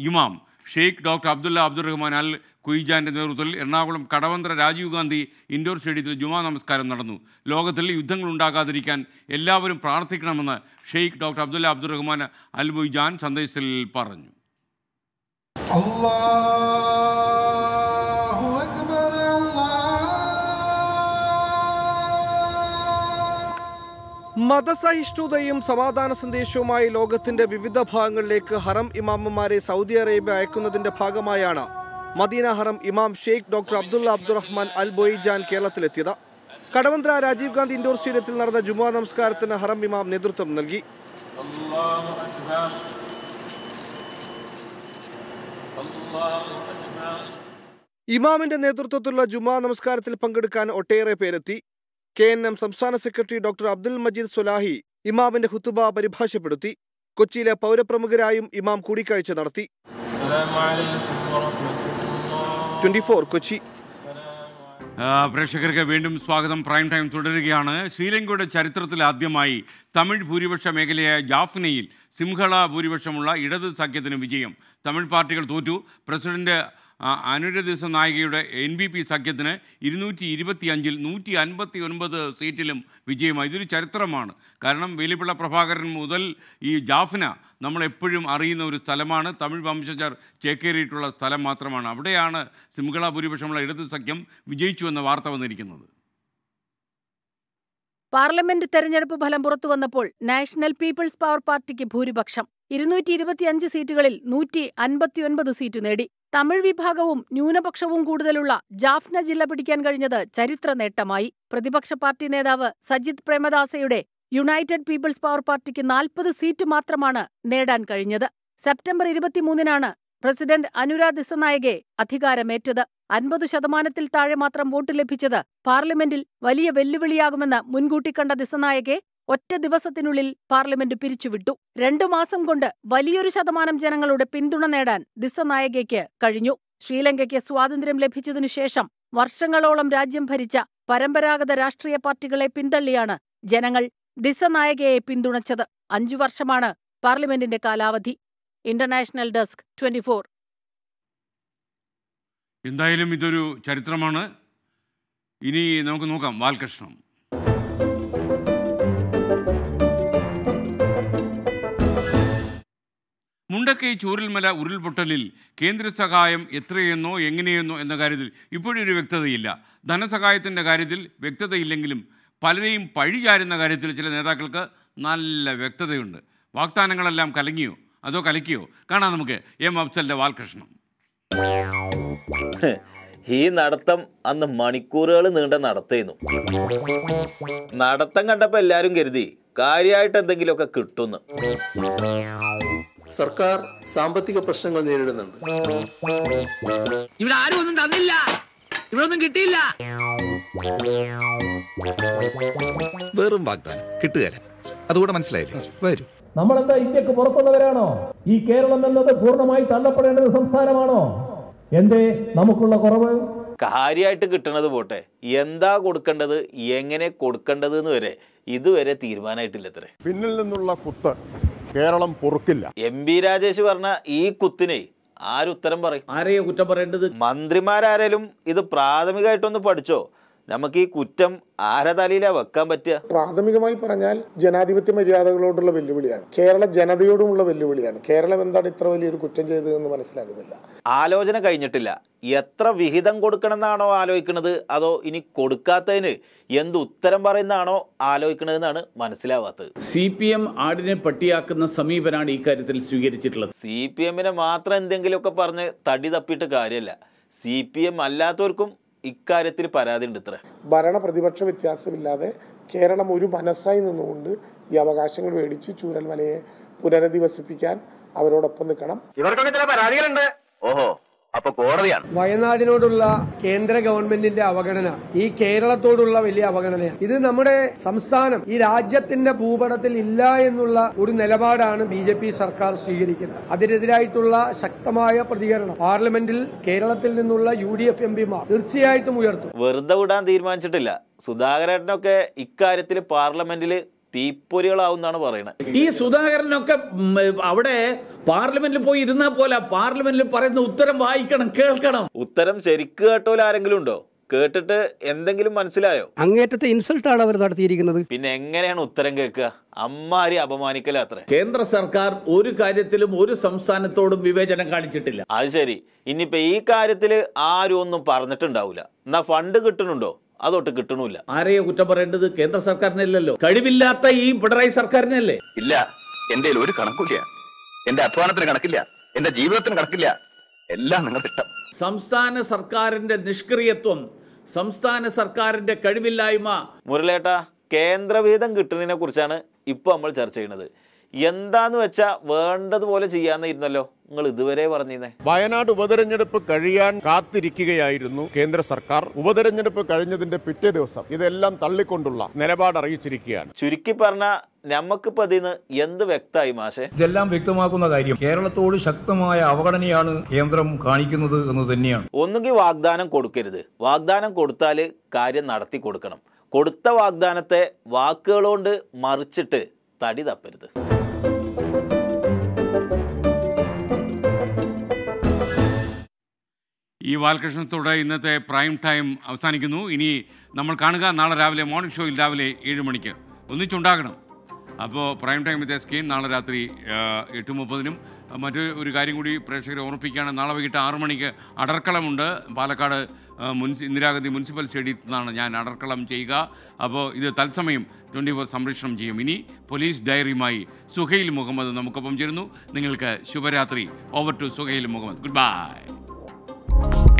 ഇമാം Sheikh doctor Abdullah Abdurrahman Al കുയിജാൻ്റെ നേതൃത്വത്തിൽ എറണാകുളം കടവന്ത്ര രാജീവ് ഗാന്ധി ഇൻഡോർ സ്റ്റേഡിയത്തിൽ ജുമാ നമസ്കാരം നടന്നു ലോകത്തിൽ യുദ്ധങ്ങൾ ഉണ്ടാകാതിരിക്കാൻ എല്ലാവരും പ്രാർത്ഥിക്കണമെന്ന് Sheikh doctor Abdullah Abdurrahman Al Kuijan സന്ദേശത്തിൽ പറഞ്ഞു അള്ളാഹ് മതസഹിഷ്ണുതയും സമാധാന സന്ദേശവുമായി ലോകത്തിന്റെ വിവിധ ഭാഗങ്ങളിലേക്ക് ഹറം ഇമാമുമാരെ സൗദി അറേബ്യ അയക്കുന്നതിന്റെ ഭാഗമായാണ് മദീന ഹറം ഇമാം Sheikh doctor Abdullah Abdurrahman Al Boijan കേരളത്തിലെത്തിയത് കടവന്ത്ര രാജീവ് ഗാന്ധി ഇൻഡോർ സ്റ്റേഡിയത്തിൽ നടന്ന ജുമാ നമസ്കാരത്തിന് ഹറം ഇമാം നേതൃത്വം നൽകി ഇമാമിന്റെ നേതൃത്വത്തിലുള്ള ജുമാ നമസ്കാരത്തിൽ പങ്കെടുക്കാൻ ഒട്ടേറെ പേരെത്തി കെ എൻ എം സംസ്ഥാന സെക്രട്ടറി ഡോക്ടർ അബ്ദുൽ മജീദ് സുലാഹി ഇമാമിന്റെ ഹുത്തുബ പരിഭാഷപ്പെടുത്തി കൊച്ചിയിലെ പൗരപ്രമുഖരായും ഇമാം കൂടിക്കാഴ്ച നടത്തി കൊച്ചി പ്രേക്ഷകർക്ക് വീണ്ടും സ്വാഗതം പ്രൈം ടൈം തുടരുകയാണ് ശ്രീലങ്കയുടെ ചരിത്രത്തിൽ ആദ്യമായി തമിഴ് ഭൂരിപക്ഷ മേഖലയായ ജാഫ്നയിൽ സിംഹള ഭൂരിപക്ഷമുള്ള ഇടത് സഖ്യത്തിന് വിജയം തമിഴ് പാർട്ടികൾ തോറ്റു പ്രസിഡന്റ് അനുര നായികയുടെ എൻ ബി പി സഖ്യത്തിന് ഇരുന്നൂറ്റി ഇരുപത്തി അഞ്ചിൽ നൂറ്റി അൻപത്തി ഒൻപത് സീറ്റിലും വിജയമായി ഇതൊരു ചരിത്രമാണ് കാരണം വേലിപ്പിള്ള പ്രഭാകരൻ മുതൽ ഈ ജാഫ്ന നമ്മളെപ്പോഴും അറിയുന്ന ഒരു സ്ഥലമാണ് തമിഴ് വംശജർ ചേക്കേറിയിട്ടുള്ള സ്ഥലം മാത്രമാണ് അവിടെയാണ് സിംഗള ഭൂരിപക്ഷമുള്ള ഇടതു സഖ്യം വിജയിച്ചു എന്ന വാർത്ത വന്നിരിക്കുന്നത് പാർലമെന്റ് തെരഞ്ഞെടുപ്പ് ഫലം പുറത്തു വന്നപ്പോൾ നാഷണൽ പീപ്പിൾസ് പവർ പാർട്ടിക്ക് ഭൂരിപക്ഷം ഇരുന്നൂറ്റി ഇരുപത്തിയഞ്ച് സീറ്റുകളിൽ നൂറ്റി അൻപത്തിയൊൻപത് സീറ്റ് നേടി തമിഴ് വിഭാഗവും ന്യൂനപക്ഷവും കൂടുതലുള്ള ജാഫ്ന ജില്ല പിടിക്കാൻ കഴിഞ്ഞത് ചരിത്ര നേട്ടമായി പ്രതിപക്ഷ പാർട്ടി നേതാവ് സജിത് പ്രേമദാസയുടെ യുണൈറ്റഡ് പീപ്പിൾസ് പവർ പാർട്ടിക്ക് നാൽപ്പത് സീറ്റ് മാത്രമാണ് നേടാൻ കഴിഞ്ഞത് സെപ്റ്റംബർ ഇരുപത്തിമൂന്നിനാണ് പ്രസിഡന്റ് അനുരാ ദിസനായകെ അധികാരമേറ്റത് അൻപത് ശതമാനത്തിൽ താഴെ മാത്രം വോട്ട് ലഭിച്ചത് പാർലമെന്റിൽ വലിയ വെല്ലുവിളിയാകുമെന്ന് മുൻകൂട്ടി കണ്ട ദിസനായകെ ഒറ്റ ദിവസത്തിനുള്ളിൽ പാർലമെന്റ് പിരിച്ചുവിട്ടു രണ്ടു മാസം കൊണ്ട് വലിയൊരു ശതമാനം ജനങ്ങളുടെ പിന്തുണ നേടാൻ ദിസനായകയ്ക്ക് കഴിഞ്ഞു ശ്രീലങ്കയ്ക്ക് സ്വാതന്ത്ര്യം ലഭിച്ചതിനു ശേഷം വർഷങ്ങളോളം രാജ്യം ഭരിച്ച പരമ്പരാഗത രാഷ്ട്രീയ പാർട്ടികളെ പിന്തള്ളിയാണ് ജനങ്ങൾ ദിസനായകയെ പിന്തുണച്ചത് അഞ്ചു വർഷമാണ് പാർലമെന്റിന്റെ കാലാവധി ഇന്റർനാഷണൽ ഡെസ്ക് ട്വന്റി ഫോർ എന്തായാലും ഇതൊരു ചരിത്രമാണ് ഇനി നമുക്ക് നോക്കാം ബാലകൃഷ്ണൻ മുണ്ടക്കൈ ചൂരൽമല ഉരുൾപൊട്ടലിൽ കേന്ദ്ര സഹായം എത്രയെന്നോ എങ്ങനെയെന്നോ എന്ന കാര്യത്തിൽ ഇപ്പോഴും ഒരു വ്യക്തതയില്ല ധനസഹായത്തിൻ്റെ കാര്യത്തിൽ വ്യക്തതയില്ലെങ്കിലും പലരെയും പഴിചാരുന്ന കാര്യത്തിൽ ചില നേതാക്കൾക്ക് നല്ല വ്യക്തതയുണ്ട് വാഗ്ദാനങ്ങളെല്ലാം കലങ്ങിയോ അതോ കലക്കിയോ കാണാം നമുക്ക് എം അഫ്സലിൻ്റെ വാൽകൃഷ്ണൻ ഈ നടത്തം അന്ന് മണിക്കൂറുകൾ നീണ്ട നടത്തേന്നു നടത്തം കണ്ടപ്പോൾ എല്ലാവരും കരുതി കാര്യമായിട്ട് എന്തെങ്കിലുമൊക്കെ കിട്ടുന്നു സർക്കാർ സാമ്പത്തിക പ്രശ്നങ്ങൾ നേരിടുന്നുണ്ട് ഇവിടെ ആരും ഒന്നും തന്നില്ല ഇവിടെ ഒന്നും കിട്ടിയില്ല വെറും വാഗ്ദാനം കിട്ടുകയല്ല അതുകൂടെ മനസ്സിലായില്ലേ വരും നമ്മളെന്താ ഇന്ത്യക്ക് പുറത്തുള്ളവരാണോ ഈ കേരളം എന്നത് പൂർണ്ണമായി തള്ളപ്പെടേണ്ട ഒരു സംസ്ഥാനമാണോ എന്തേ നമുക്കുള്ള കുറവ് കാര്യമായിട്ട് കിട്ടണത് പോട്ടെ എന്താ കൊടുക്കേണ്ടത് എങ്ങനെ കൊടുക്കേണ്ടത് വരെ ഇതുവരെ തീരുമാനമായിട്ടില്ല പിന്നിൽ നിന്നുള്ള കുത്ത് കേരളം പൊറുക്കില്ല എം ബി രാജേഷ് പറഞ്ഞ ഈ കുത്തിനെ ആരുത്തരം പറയും ആരെയും കുറ്റം പറയേണ്ടത് മന്ത്രിമാരാരേലും ഇത് പ്രാഥമികമായിട്ടൊന്ന് പഠിച്ചോ നമുക്ക് ഈ കുറ്റം ആരെ വെക്കാൻ പറ്റുക പ്രാഥമികമായി പറഞ്ഞാൽ ജനാധിപത്യ മര്യാദകളോടുള്ള വെല്ലുവിളിയാണ് കേരള ജനതയോടുമുള്ള വെല്ലുവിളിയാണ് കേരളം എന്താണ് ഇത്ര വലിയൊരു കുറ്റം ചെയ്തതെന്ന് മനസ്സിലാകുന്നില്ല ആലോചന കഴിഞ്ഞിട്ടില്ല എത്ര വിഹിതം കൊടുക്കണമെന്നാണോ ആലോചിക്കുന്നത് അതോ ഇനി കൊടുക്കാത്തതിന് എന്ത് ഉത്തരം പറയുന്നതാണോ ആലോചിക്കണതെന്നാണ് മനസ്സിലാവാത്തത് സി പി എം ആടിനെ പട്ടിയാക്കുന്ന സമീപനാണ് ഇക്കാര്യത്തിൽ സ്വീകരിച്ചിട്ടുള്ളത് സി പി എമ്മിനെ മാത്രം എന്തെങ്കിലുമൊക്കെ പറഞ്ഞ് തടി തപ്പിയിട്ട് കാര്യമല്ല സി പി എം അല്ലാത്തവർക്കും ഇക്കാര്യത്തിൽ പരാതി ഉണ്ട് ഇത്ര ഭരണ പ്രതിപക്ഷ വ്യത്യാസമില്ലാതെ കേരളം ഒരു മനസ്സായി നിന്നുകൊണ്ട് ഈ അവകാശങ്ങൾ മേടിച്ച് ചൂരൽമലയെ പുനരധിവസിപ്പിക്കാൻ അവരോടൊപ്പം നിൽക്കണം ഇവർക്കൊക്കെ ചില പരാതികളുണ്ട് ഓഹോ അപ്പൊ കോടതിയാണ് വയനാടിനോടുള്ള കേന്ദ്ര ഗവൺമെന്റിന്റെ അവഗണന ഈ കേരളത്തോടുള്ള വലിയ അവഗണനയാണ് ഇത് നമ്മുടെ സംസ്ഥാനം ഈ രാജ്യത്തിന്റെ ഭൂപടത്തിൽ ഇല്ല എന്നുള്ള ഒരു നിലപാടാണ് ബി ജെ പി സർക്കാർ സ്വീകരിക്കുന്നത് അതിനെതിരായിട്ടുള്ള ശക്തമായ പ്രതികരണം പാർലമെന്റിൽ കേരളത്തിൽ നിന്നുള്ള യു ഡി എഫ് എം പിമാർ തീർച്ചയായിട്ടും ഉയർത്തും വെറുതെ വിടാൻ തീരുമാനിച്ചിട്ടില്ല സുധാകരേട്ടനൊക്കെ ഇക്കാര്യത്തിൽ പാർലമെന്റിൽ തീപ്പൊരികളാവുന്നാണ് പറയുന്നത് ഈ സുധാകരനൊക്കെ അവിടെ പാർലമെന്റിൽ പോയി ഇരുന്നാൽ പോലെ പാർലമെന്റിൽ പറയുന്ന ഉത്തരം വായിക്കണം കേൾക്കണം ഉത്തരം ശരിക്കും കേട്ടോല ആരെങ്കിലും ഉണ്ടോ കേട്ടിട്ട് എന്തെങ്കിലും മനസ്സിലായോ അങ്ങേറ്റത്തെ ഇൻസൾട്ടാണ് അവർ നടത്തിയിരിക്കുന്നത് പിന്നെ എങ്ങനെയാണ് ഉത്തരം കേൾക്കുക അമ്മാരി അപമാനിക്കല അത്ര കേന്ദ്ര സർക്കാർ ഒരു കാര്യത്തിലും ഒരു സംസ്ഥാനത്തോടും വിവേചനം കാണിച്ചിട്ടില്ല അത് ശരി ഇനിയിപ്പോ ഈ കാര്യത്തിൽ ആരും ഒന്നും പറഞ്ഞിട്ടുണ്ടാവില്ല എന്നാ ഫണ്ട് കിട്ടുന്നുണ്ടോ അതൊട്ട് കിട്ടണില്ല ആരെയോ കുറ്റം പറയേണ്ടത് കേന്ദ്ര സർക്കാരിനല്ലോ കഴിവില്ലാത്ത ഈ പിണറായി സർക്കാരിനല്ലേ ഇല്ല എന്റെ ഒരു കണക്കില്ല എന്റെ അധ്വാനത്തിന് കണക്കില്ല എന്റെ ജീവിതത്തിന് കണക്കില്ല എല്ലാം നിങ്ങൾ സംസ്ഥാന സർക്കാരിന്റെ നിഷ്ക്രിയത്വം സംസ്ഥാന സർക്കാരിന്റെ കഴിവില്ലായ്മ മുരളേട്ട കേന്ദ്രവീതം കിട്ടുന്നതിനെ കുറിച്ചാണ് ഇപ്പോൾ നമ്മൾ ചർച്ച ചെയ്യുന്നത് എന്താന്ന് വെച്ചാ വേണ്ടതുപോലെ ഇരുന്നല്ലോ നിങ്ങൾ ഇതുവരെ പറഞ്ഞിരുന്നേ വയനാട് ഉപതെരഞ്ഞെടുപ്പ് കഴിയാൻ കാത്തിരിക്കുകയായിരുന്നു കേന്ദ്ര സർക്കാർ ഉപതെരഞ്ഞെടുപ്പ് കഴിഞ്ഞതിന്റെ പിറ്റേ ദിവസം ഇതെല്ലാം തള്ളിക്കൊണ്ടുള്ള നിലപാട് അറിയിച്ചിരിക്കുകയാണ് ചുരുക്കി പറഞ്ഞ നമുക്കിപ്പോ അതിന് എന്ത് വ്യക്തമായി മാഷെ ഇതെല്ലാം വ്യക്തമാക്കുന്ന കാര്യം കേരളത്തോട് ശക്തമായ അവഗണനയാണ് കേന്ദ്രം കാണിക്കുന്നത് എന്ന് തന്നെയാണ് ഒന്നുകിൽ വാഗ്ദാനം കൊടുക്കരുത് വാഗ്ദാനം കൊടുത്താൽ കാര്യം നടത്തി കൊടുക്കണം കൊടുത്ത വാഗ്ദാനത്തെ വാക്കുകളോണ്ട് മറിച്ചിട്ട് തടി തപ്പരുത് ഈ ബാലകൃഷ്ണത്തോടെ ഇന്നത്തെ പ്രൈം ടൈം അവസാനിക്കുന്നു ഇനി നമ്മൾ കാണുക നാളെ രാവിലെ മോർണിംഗ് ഷോയിൽ രാവിലെ ഏഴ് മണിക്ക് ഒന്നിച്ചുണ്ടാകണം അപ്പോൾ പ്രൈം ടൈം വിത്ത് എസ് കെയും നാളെ രാത്രി എട്ട് മുപ്പതിനും മറ്റു ഒരു കാര്യം കൂടി പ്രേക്ഷകരെ ഓർമ്മിപ്പിക്കുകയാണ് നാളെ വൈകിട്ട് ആറു മണിക്ക് അടർക്കളമുണ്ട് പാലക്കാട് മുൻസി ഇന്ദിരാഗാന്ധി മുനിസിപ്പൽ സ്റ്റേഡിയത്തിൽ നിന്നാണ് ഞാൻ അടർക്കളം ചെയ്യുക അപ്പോൾ ഇത് തത്സമയം ട്വൻറ്റി ഫോർ സംരക്ഷണം ചെയ്യും ഇനി പോലീസ് ഡയറിയുമായി സുഹൈൽ മുഹമ്മദ് നമുക്കൊപ്പം ചേരുന്നു നിങ്ങൾക്ക് ശുഭരാത്രി over to Suhail Muhammad good bye Bye.